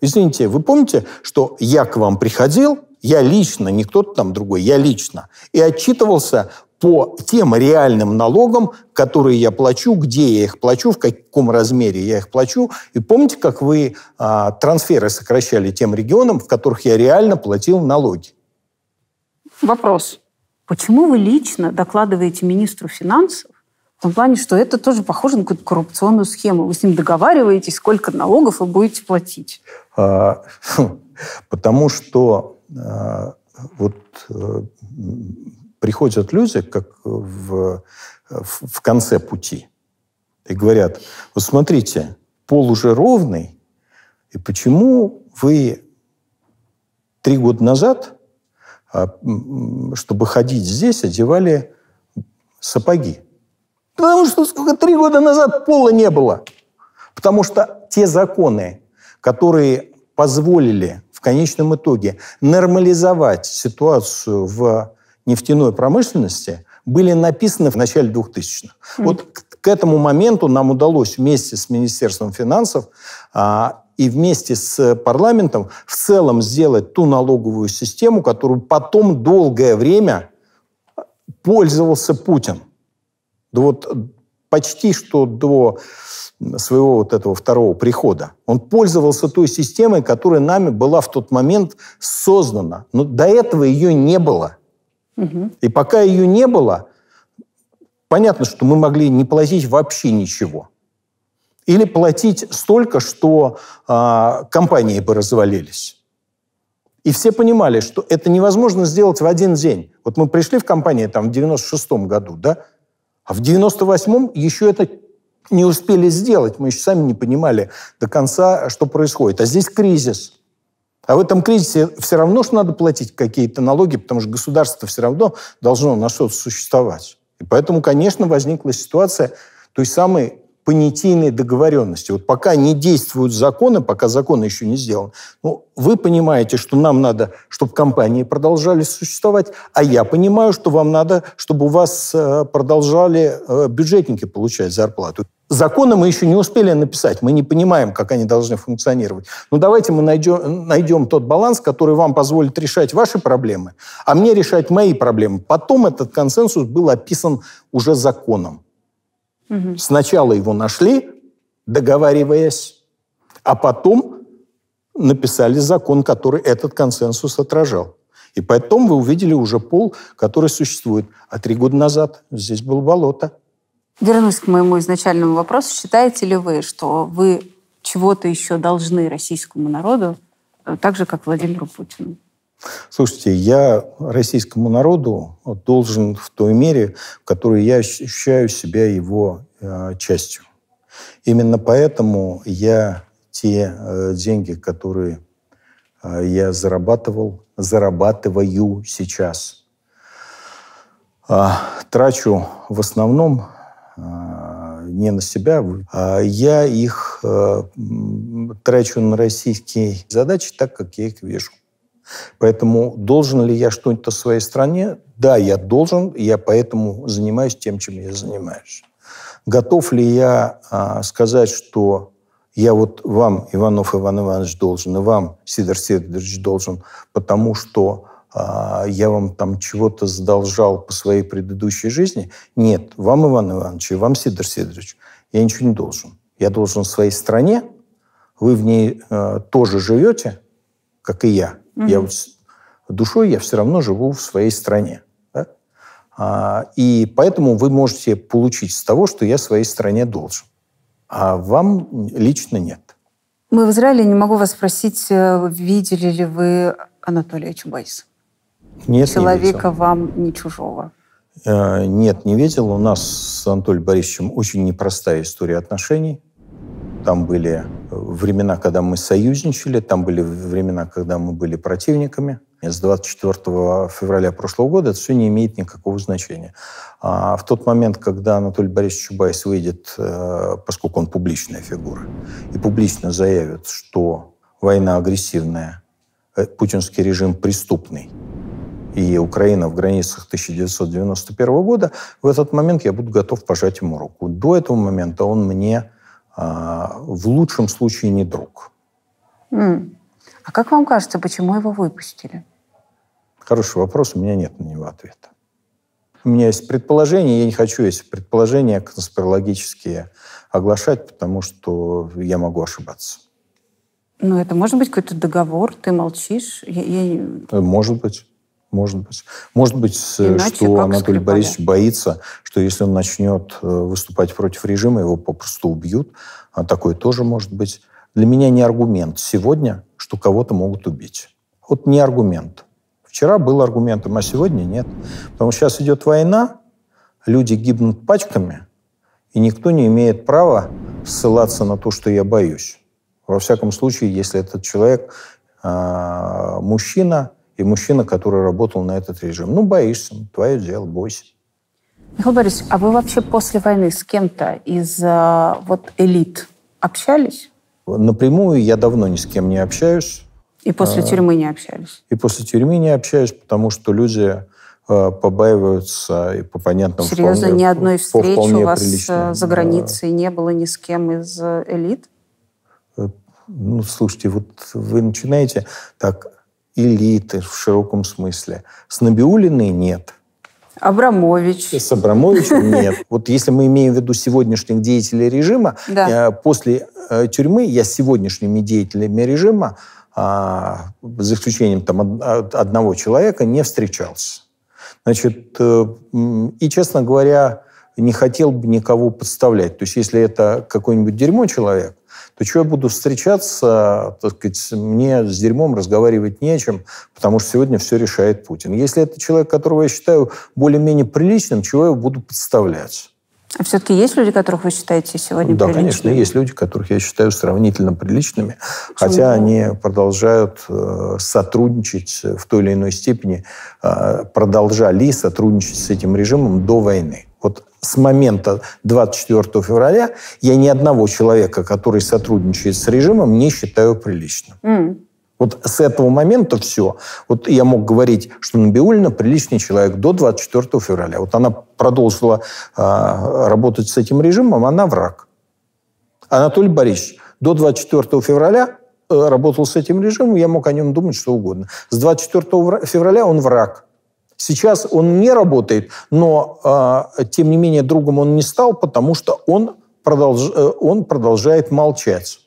извините, вы помните, что я к вам приходил, я лично, не кто-то там другой, я лично, и отчитывался по тем реальным налогам, которые я плачу, где я их плачу, в каком размере я их плачу. И помните, как вы а, трансферы сокращали тем регионам, в которых я реально платил налоги? Вопрос. Почему вы лично докладываете министру финансов в том плане, что это тоже похоже на какую-то коррупционную схему? Вы с ним договариваетесь, сколько налогов вы будете платить? А, хм, потому что а, вот э, приходят люди как в, в конце пути и говорят, вот смотрите, пол уже ровный, и почему вы три года назад а, чтобы ходить здесь, одевали сапоги. Потому что сколько, три года назад пола не было. Потому что те законы, которые позволили в конечном итоге нормализовать ситуацию в нефтяной промышленности, были написаны в начале 2000-х. Mm. Вот к, к этому моменту нам удалось вместе с Министерством финансов а, и вместе с парламентом в целом сделать ту налоговую систему, которую потом долгое время пользовался Путин. Да вот э, почти что до своего вот этого второго прихода. Он пользовался той системой, которая нами была в тот момент создана. Но до этого ее не было. Угу. И пока ее не было, понятно, что мы могли не платить вообще ничего. Или платить столько, что э, компании бы развалились. И все понимали, что это невозможно сделать в один день. Вот мы пришли в компанию там в 96-м году, да, а в 98-м еще это не успели сделать. Мы еще сами не понимали до конца, что происходит. А здесь кризис. А в этом кризисе все равно что надо платить какие-то налоги, потому что государство все равно должно на что-то существовать. И поэтому, конечно, возникла ситуация той самой понятийной договоренности. Вот пока не действуют законы, пока законы еще не сделаны, ну, вы понимаете, что нам надо, чтобы компании продолжали существовать, а я понимаю, что вам надо, чтобы у вас э, продолжали э, бюджетники получать зарплату. Законы мы еще не успели написать, мы не понимаем, как они должны функционировать. Но ну, давайте мы найдем, найдем тот баланс, который вам позволит решать ваши проблемы, а мне решать мои проблемы. Потом этот консенсус был описан уже законом. Угу. Сначала его нашли, договариваясь, а потом написали закон, который этот консенсус отражал. И потом вы увидели уже пол, который существует. А три года назад здесь было болото. Вернусь к моему изначальному вопросу. Считаете ли вы, что вы чего-то еще должны российскому народу, э, так же, как Владимиру Путину? Слушайте, я российскому народу должен в той мере, в которой я ощущаю себя его э, частью. Именно поэтому я те э, деньги, которые э, я зарабатывал, зарабатываю сейчас, а, трачу в основном не на себя, а я их трачу на российские задачи так, как я их вижу. Поэтому должен ли я что-нибудь своей стране? Да, я должен, я поэтому занимаюсь тем, чем я занимаюсь. Готов ли я а, сказать, что я вот вам, Иванов Иван Иванович, должен, и вам, Сидор Сидорович, должен, потому что а, я вам там чего-то задолжал по своей предыдущей жизни? Нет, вам, Иван Иванович, и вам, Сидор Сидорович, я ничего не должен. Я должен своей стране, вы в ней э, тоже живете, как и я – я вот душой я все равно живу в своей стране. Да? А, и поэтому вы можете получить с того, что я своей стране должен. А вам лично нет. Мы в Израиле, не могу вас спросить, э, видели ли вы Анатолия Чубайса? Нет, Человека не вам не чужого. Э, нет, не видел. У нас с Анатолием Борисовичем очень непростая история отношений. Там были времена, когда мы союзничали, там были времена, когда мы были противниками. С 24 февраля прошлого года это все не имеет никакого значения. А в тот момент, когда Анатолий Борисович Чубайс выйдет, э, поскольку он публичная фигура, и публично заявит, что война агрессивная, э, путинский режим преступный, и Украина в границах 1991 года, в этот момент я буду готов пожать ему руку. До этого момента он мне а, в лучшем случае не друг. А как вам кажется, почему его выпустили? Хороший вопрос, у меня нет на него ответа. У меня есть предположение, я не хочу эти предположения конспирологические оглашать, потому что я могу ошибаться. Ну, это может быть какой-то договор, ты молчишь. Я, я... Может быть. Может быть. Может быть, э, Иначе что Анатолий Скрипаля. Борисович боится, что если он начнет э, выступать против режима, его попросту убьют. А такое тоже может быть. Для меня не аргумент сегодня, что кого-то могут убить. Вот не аргумент. Вчера был аргументом, а сегодня нет. Потому что сейчас идет война, люди гибнут пачками, и никто не имеет права ссылаться на то, что я боюсь. Во всяком случае, если этот человек а, мужчина, и мужчина, который работал на этот режим. Ну, боишься, твое дело, бойся. Михаил Борисович, а вы вообще после войны с кем-то из э, вот элит общались? Напрямую я давно ни с кем не общаюсь. И после а, тюрьмы не общались? И после тюрьмы не общаюсь, потому что люди э, побаиваются и по понятным Серьезно, вполне, ни одной встречи у вас приличным. Э, за границей не было ни с кем из элит? Ну, слушайте, вот вы начинаете так элиты в широком смысле. С Набиулиной нет. Абрамович. С Абрамовичем нет. Вот если мы имеем в виду сегодняшних деятелей режима, да. Э, после э, тюрьмы я с сегодняшними деятелями режима, а, за исключением там, одного человека, не встречался. Значит, э, и, честно говоря, не хотел бы никого подставлять. То есть, если это какой-нибудь дерьмо человек, то чего я буду встречаться, так сказать, мне с дерьмом разговаривать не о чем, потому что сегодня все решает Путин. Если это человек, которого я считаю более-менее приличным, чего я буду подставлять? А все-таки есть люди, которых вы считаете сегодня да, приличными? Да, конечно, есть люди, которых я считаю сравнительно приличными, Почему? хотя они продолжают э, сотрудничать в той или иной степени, э, продолжали сотрудничать с этим режимом до войны. Вот с момента 24 февраля я ни одного человека, который сотрудничает с режимом, не считаю приличным. Mm. Вот с этого момента все. Вот я мог говорить, что Набиулина приличный человек до 24 февраля. Вот она продолжила э, работать с этим режимом, она враг. Анатолий Борисович до 24 февраля э, работал с этим режимом, я мог о нем думать что угодно. С 24 февраля он враг. Сейчас он не работает, но а, тем не менее другом он не стал, потому что он, продолж... Э, он продолжает молчать.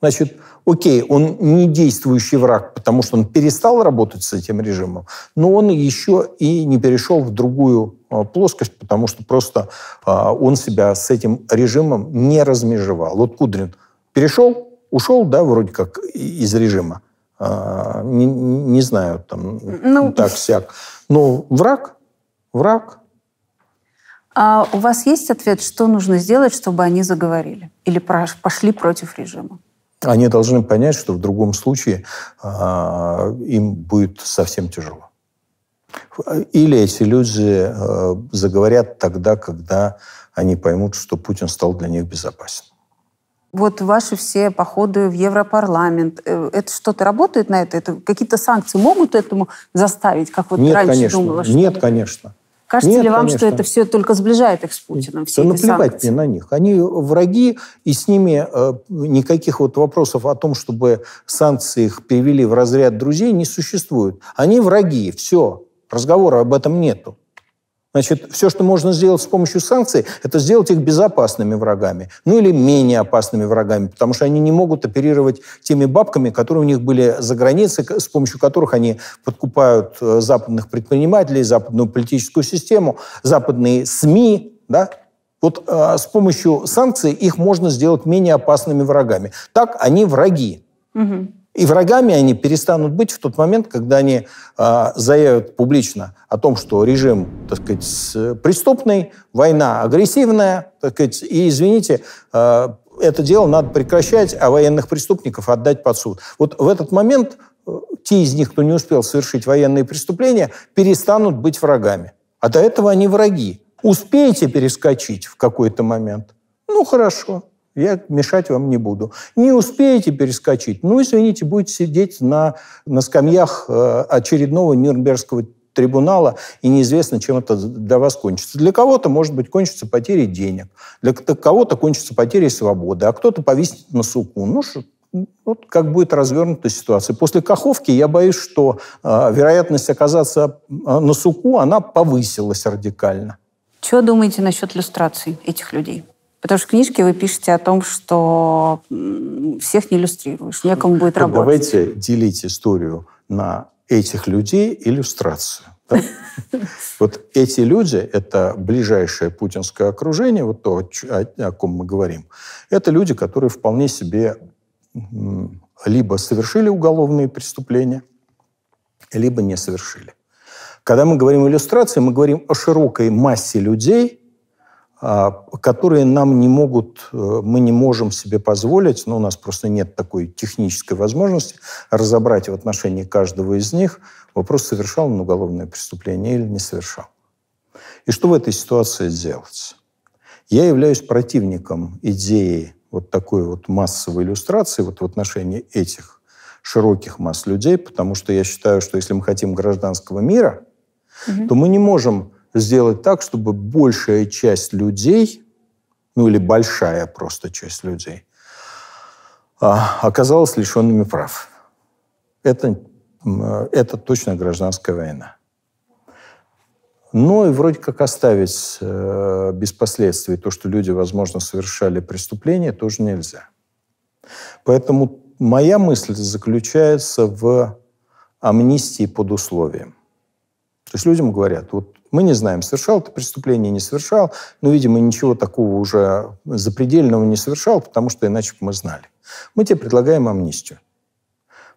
Значит, окей, он не действующий враг, потому что он перестал работать с этим режимом, но он еще и не перешел в другую а, плоскость, потому что просто а, он себя с этим режимом не размежевал. Вот Кудрин перешел, ушел, да, вроде как из режима. Не, не знаю, там, ну, так, всяк. Ну, враг, враг. А у вас есть ответ, что нужно сделать, чтобы они заговорили или пошли против режима? Они должны понять, что в другом случае э, им будет совсем тяжело. Или эти люди э, заговорят тогда, когда они поймут, что Путин стал для них безопасен. Вот ваши все походы в Европарламент, э, это что-то работает на это? это какие-то санкции могут этому заставить, как вот Нет, раньше конечно. думала? Что Нет, ли? конечно. Кажется Нет, ли вам, конечно. что это все только сближает их с Путиным? Все да наплевать санкции? мне на них. Они враги, и с ними э, никаких вот вопросов о том, чтобы санкции их перевели в разряд друзей, не существует. Они враги, все. Разговора об этом нету. Значит, все, что можно сделать с помощью санкций, это сделать их безопасными врагами, ну или менее опасными врагами, потому что они не могут оперировать теми бабками, которые у них были за границей, с помощью которых они подкупают э, западных предпринимателей, западную политическую систему, западные СМИ, да, вот э, с помощью санкций их можно сделать менее опасными врагами. Так они враги. Угу. И врагами они перестанут быть в тот момент, когда они э, заявят публично о том, что режим, так сказать, преступный, война агрессивная, так сказать, и, извините, э, это дело надо прекращать, а военных преступников отдать под суд. Вот в этот момент э, те из них, кто не успел совершить военные преступления, перестанут быть врагами. А до этого они враги. Успеете перескочить в какой-то момент? Ну, хорошо я мешать вам не буду. Не успеете перескочить, ну, извините, будете сидеть на, на скамьях э, очередного Нюрнбергского трибунала, и неизвестно, чем это для вас кончится. Для кого-то, может быть, кончится потеря денег, для кого-то кончится потеря свободы, а кто-то повиснет на суку. Ну, что, вот как будет развернута ситуация. После Каховки я боюсь, что э, вероятность оказаться э, на суку, она повысилась радикально. Чего думаете насчет иллюстраций этих людей? Потому что в книжке вы пишете о том, что всех не иллюстрируешь, некому будет работать. Давайте делить историю на этих людей и иллюстрацию. Вот эти люди – это ближайшее путинское окружение, вот то, о, о ком мы говорим. Это люди, которые вполне себе либо совершили уголовные преступления, либо не совершили. Когда мы говорим иллюстрации, мы говорим о широкой массе людей – а, которые нам не могут, э, мы не можем себе позволить, но у нас просто нет такой технической возможности разобрать в отношении каждого из них вопрос, совершал он уголовное преступление или не совершал. И что в этой ситуации делать? Я являюсь противником идеи вот такой вот массовой иллюстрации вот в отношении этих широких масс людей, потому что я считаю, что если мы хотим гражданского мира, угу. то мы не можем сделать так, чтобы большая часть людей, ну или большая просто часть людей, а, оказалась лишенными прав. Это, это точно гражданская война. Но ну и вроде как оставить э, без последствий то, что люди, возможно, совершали преступления, тоже нельзя. Поэтому моя мысль заключается в амнистии под условием. То есть людям говорят, вот мы не знаем, совершал ты преступление, не совершал, но, видимо, ничего такого уже запредельного не совершал, потому что иначе бы мы знали. Мы тебе предлагаем амнистию.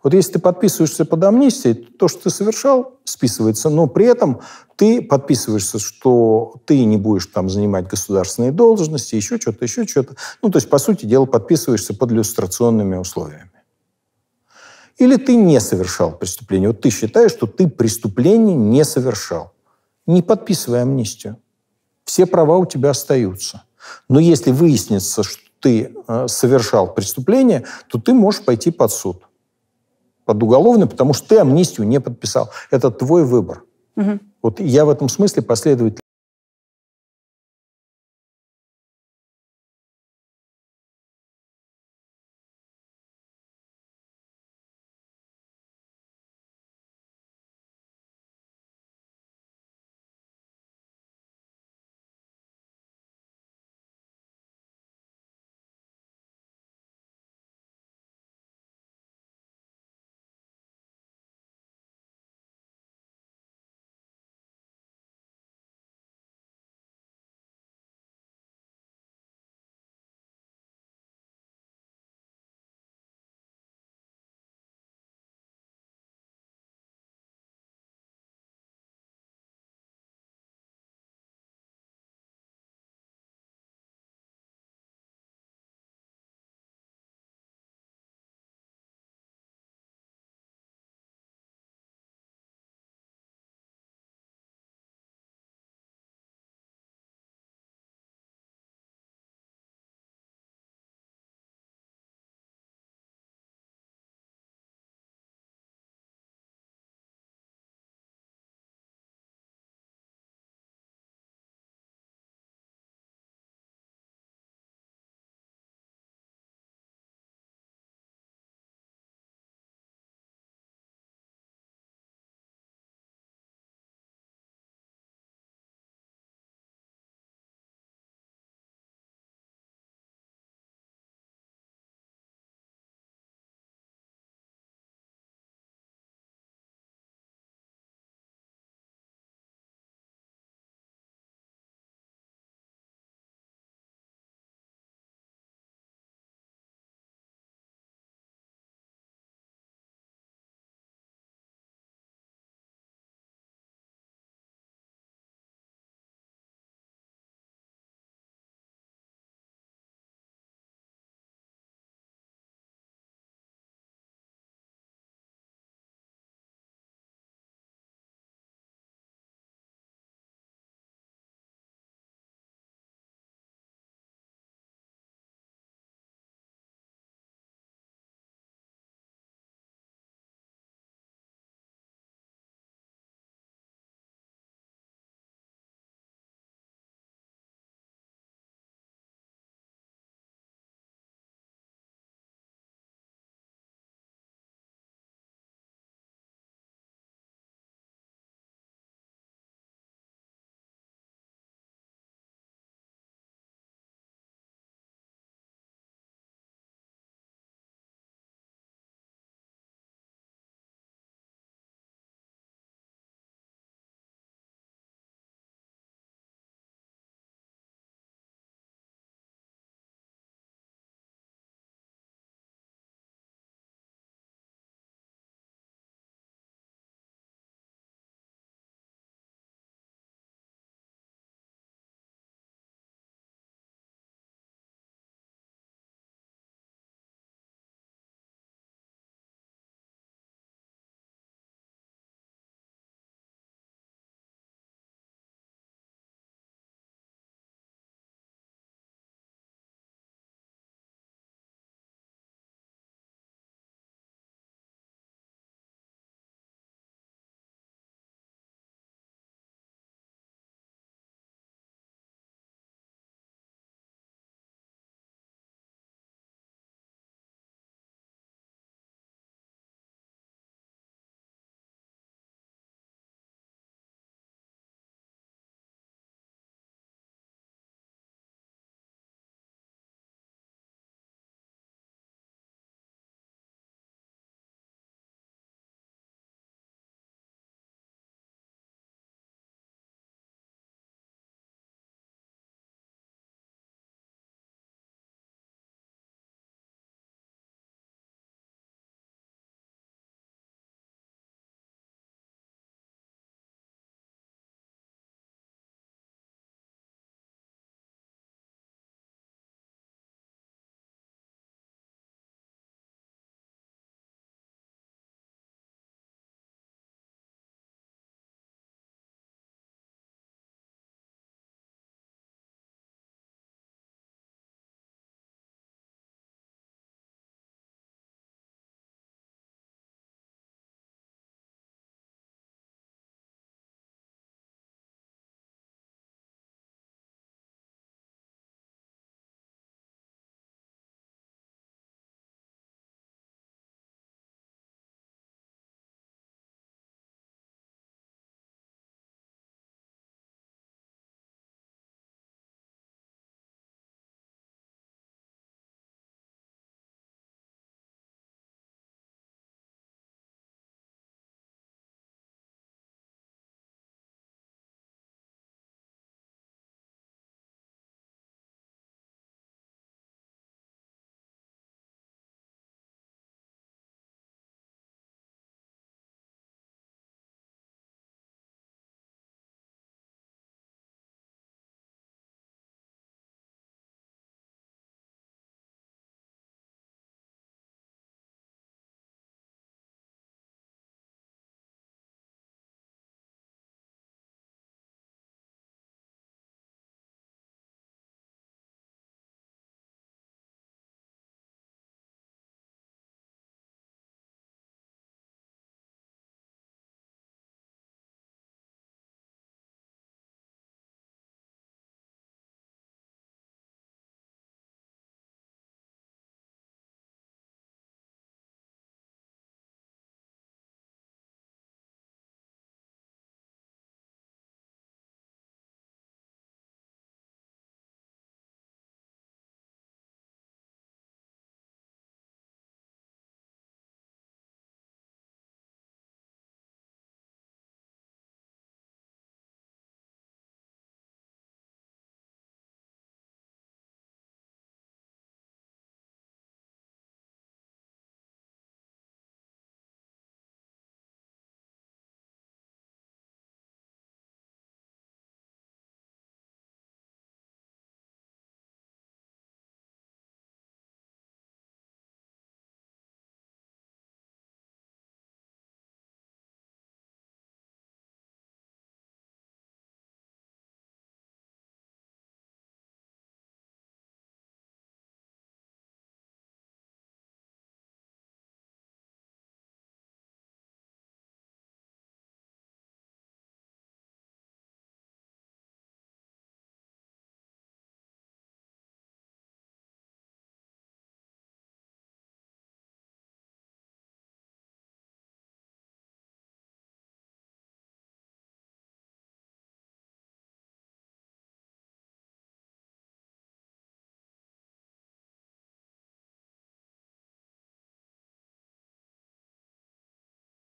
Вот если ты подписываешься под амнистией, то, что ты совершал, списывается, но при этом ты подписываешься, что ты не будешь там занимать государственные должности, еще что-то, еще что-то. Ну, то есть, по сути дела, подписываешься под иллюстрационными условиями. Или ты не совершал преступление. Вот ты считаешь, что ты преступление не совершал. Не подписывай амнистию. Все права у тебя остаются. Но если выяснится, что ты э, совершал преступление, то ты можешь пойти под суд. Под уголовный, потому что ты амнистию не подписал. Это твой выбор. Угу. Вот я в этом смысле последователь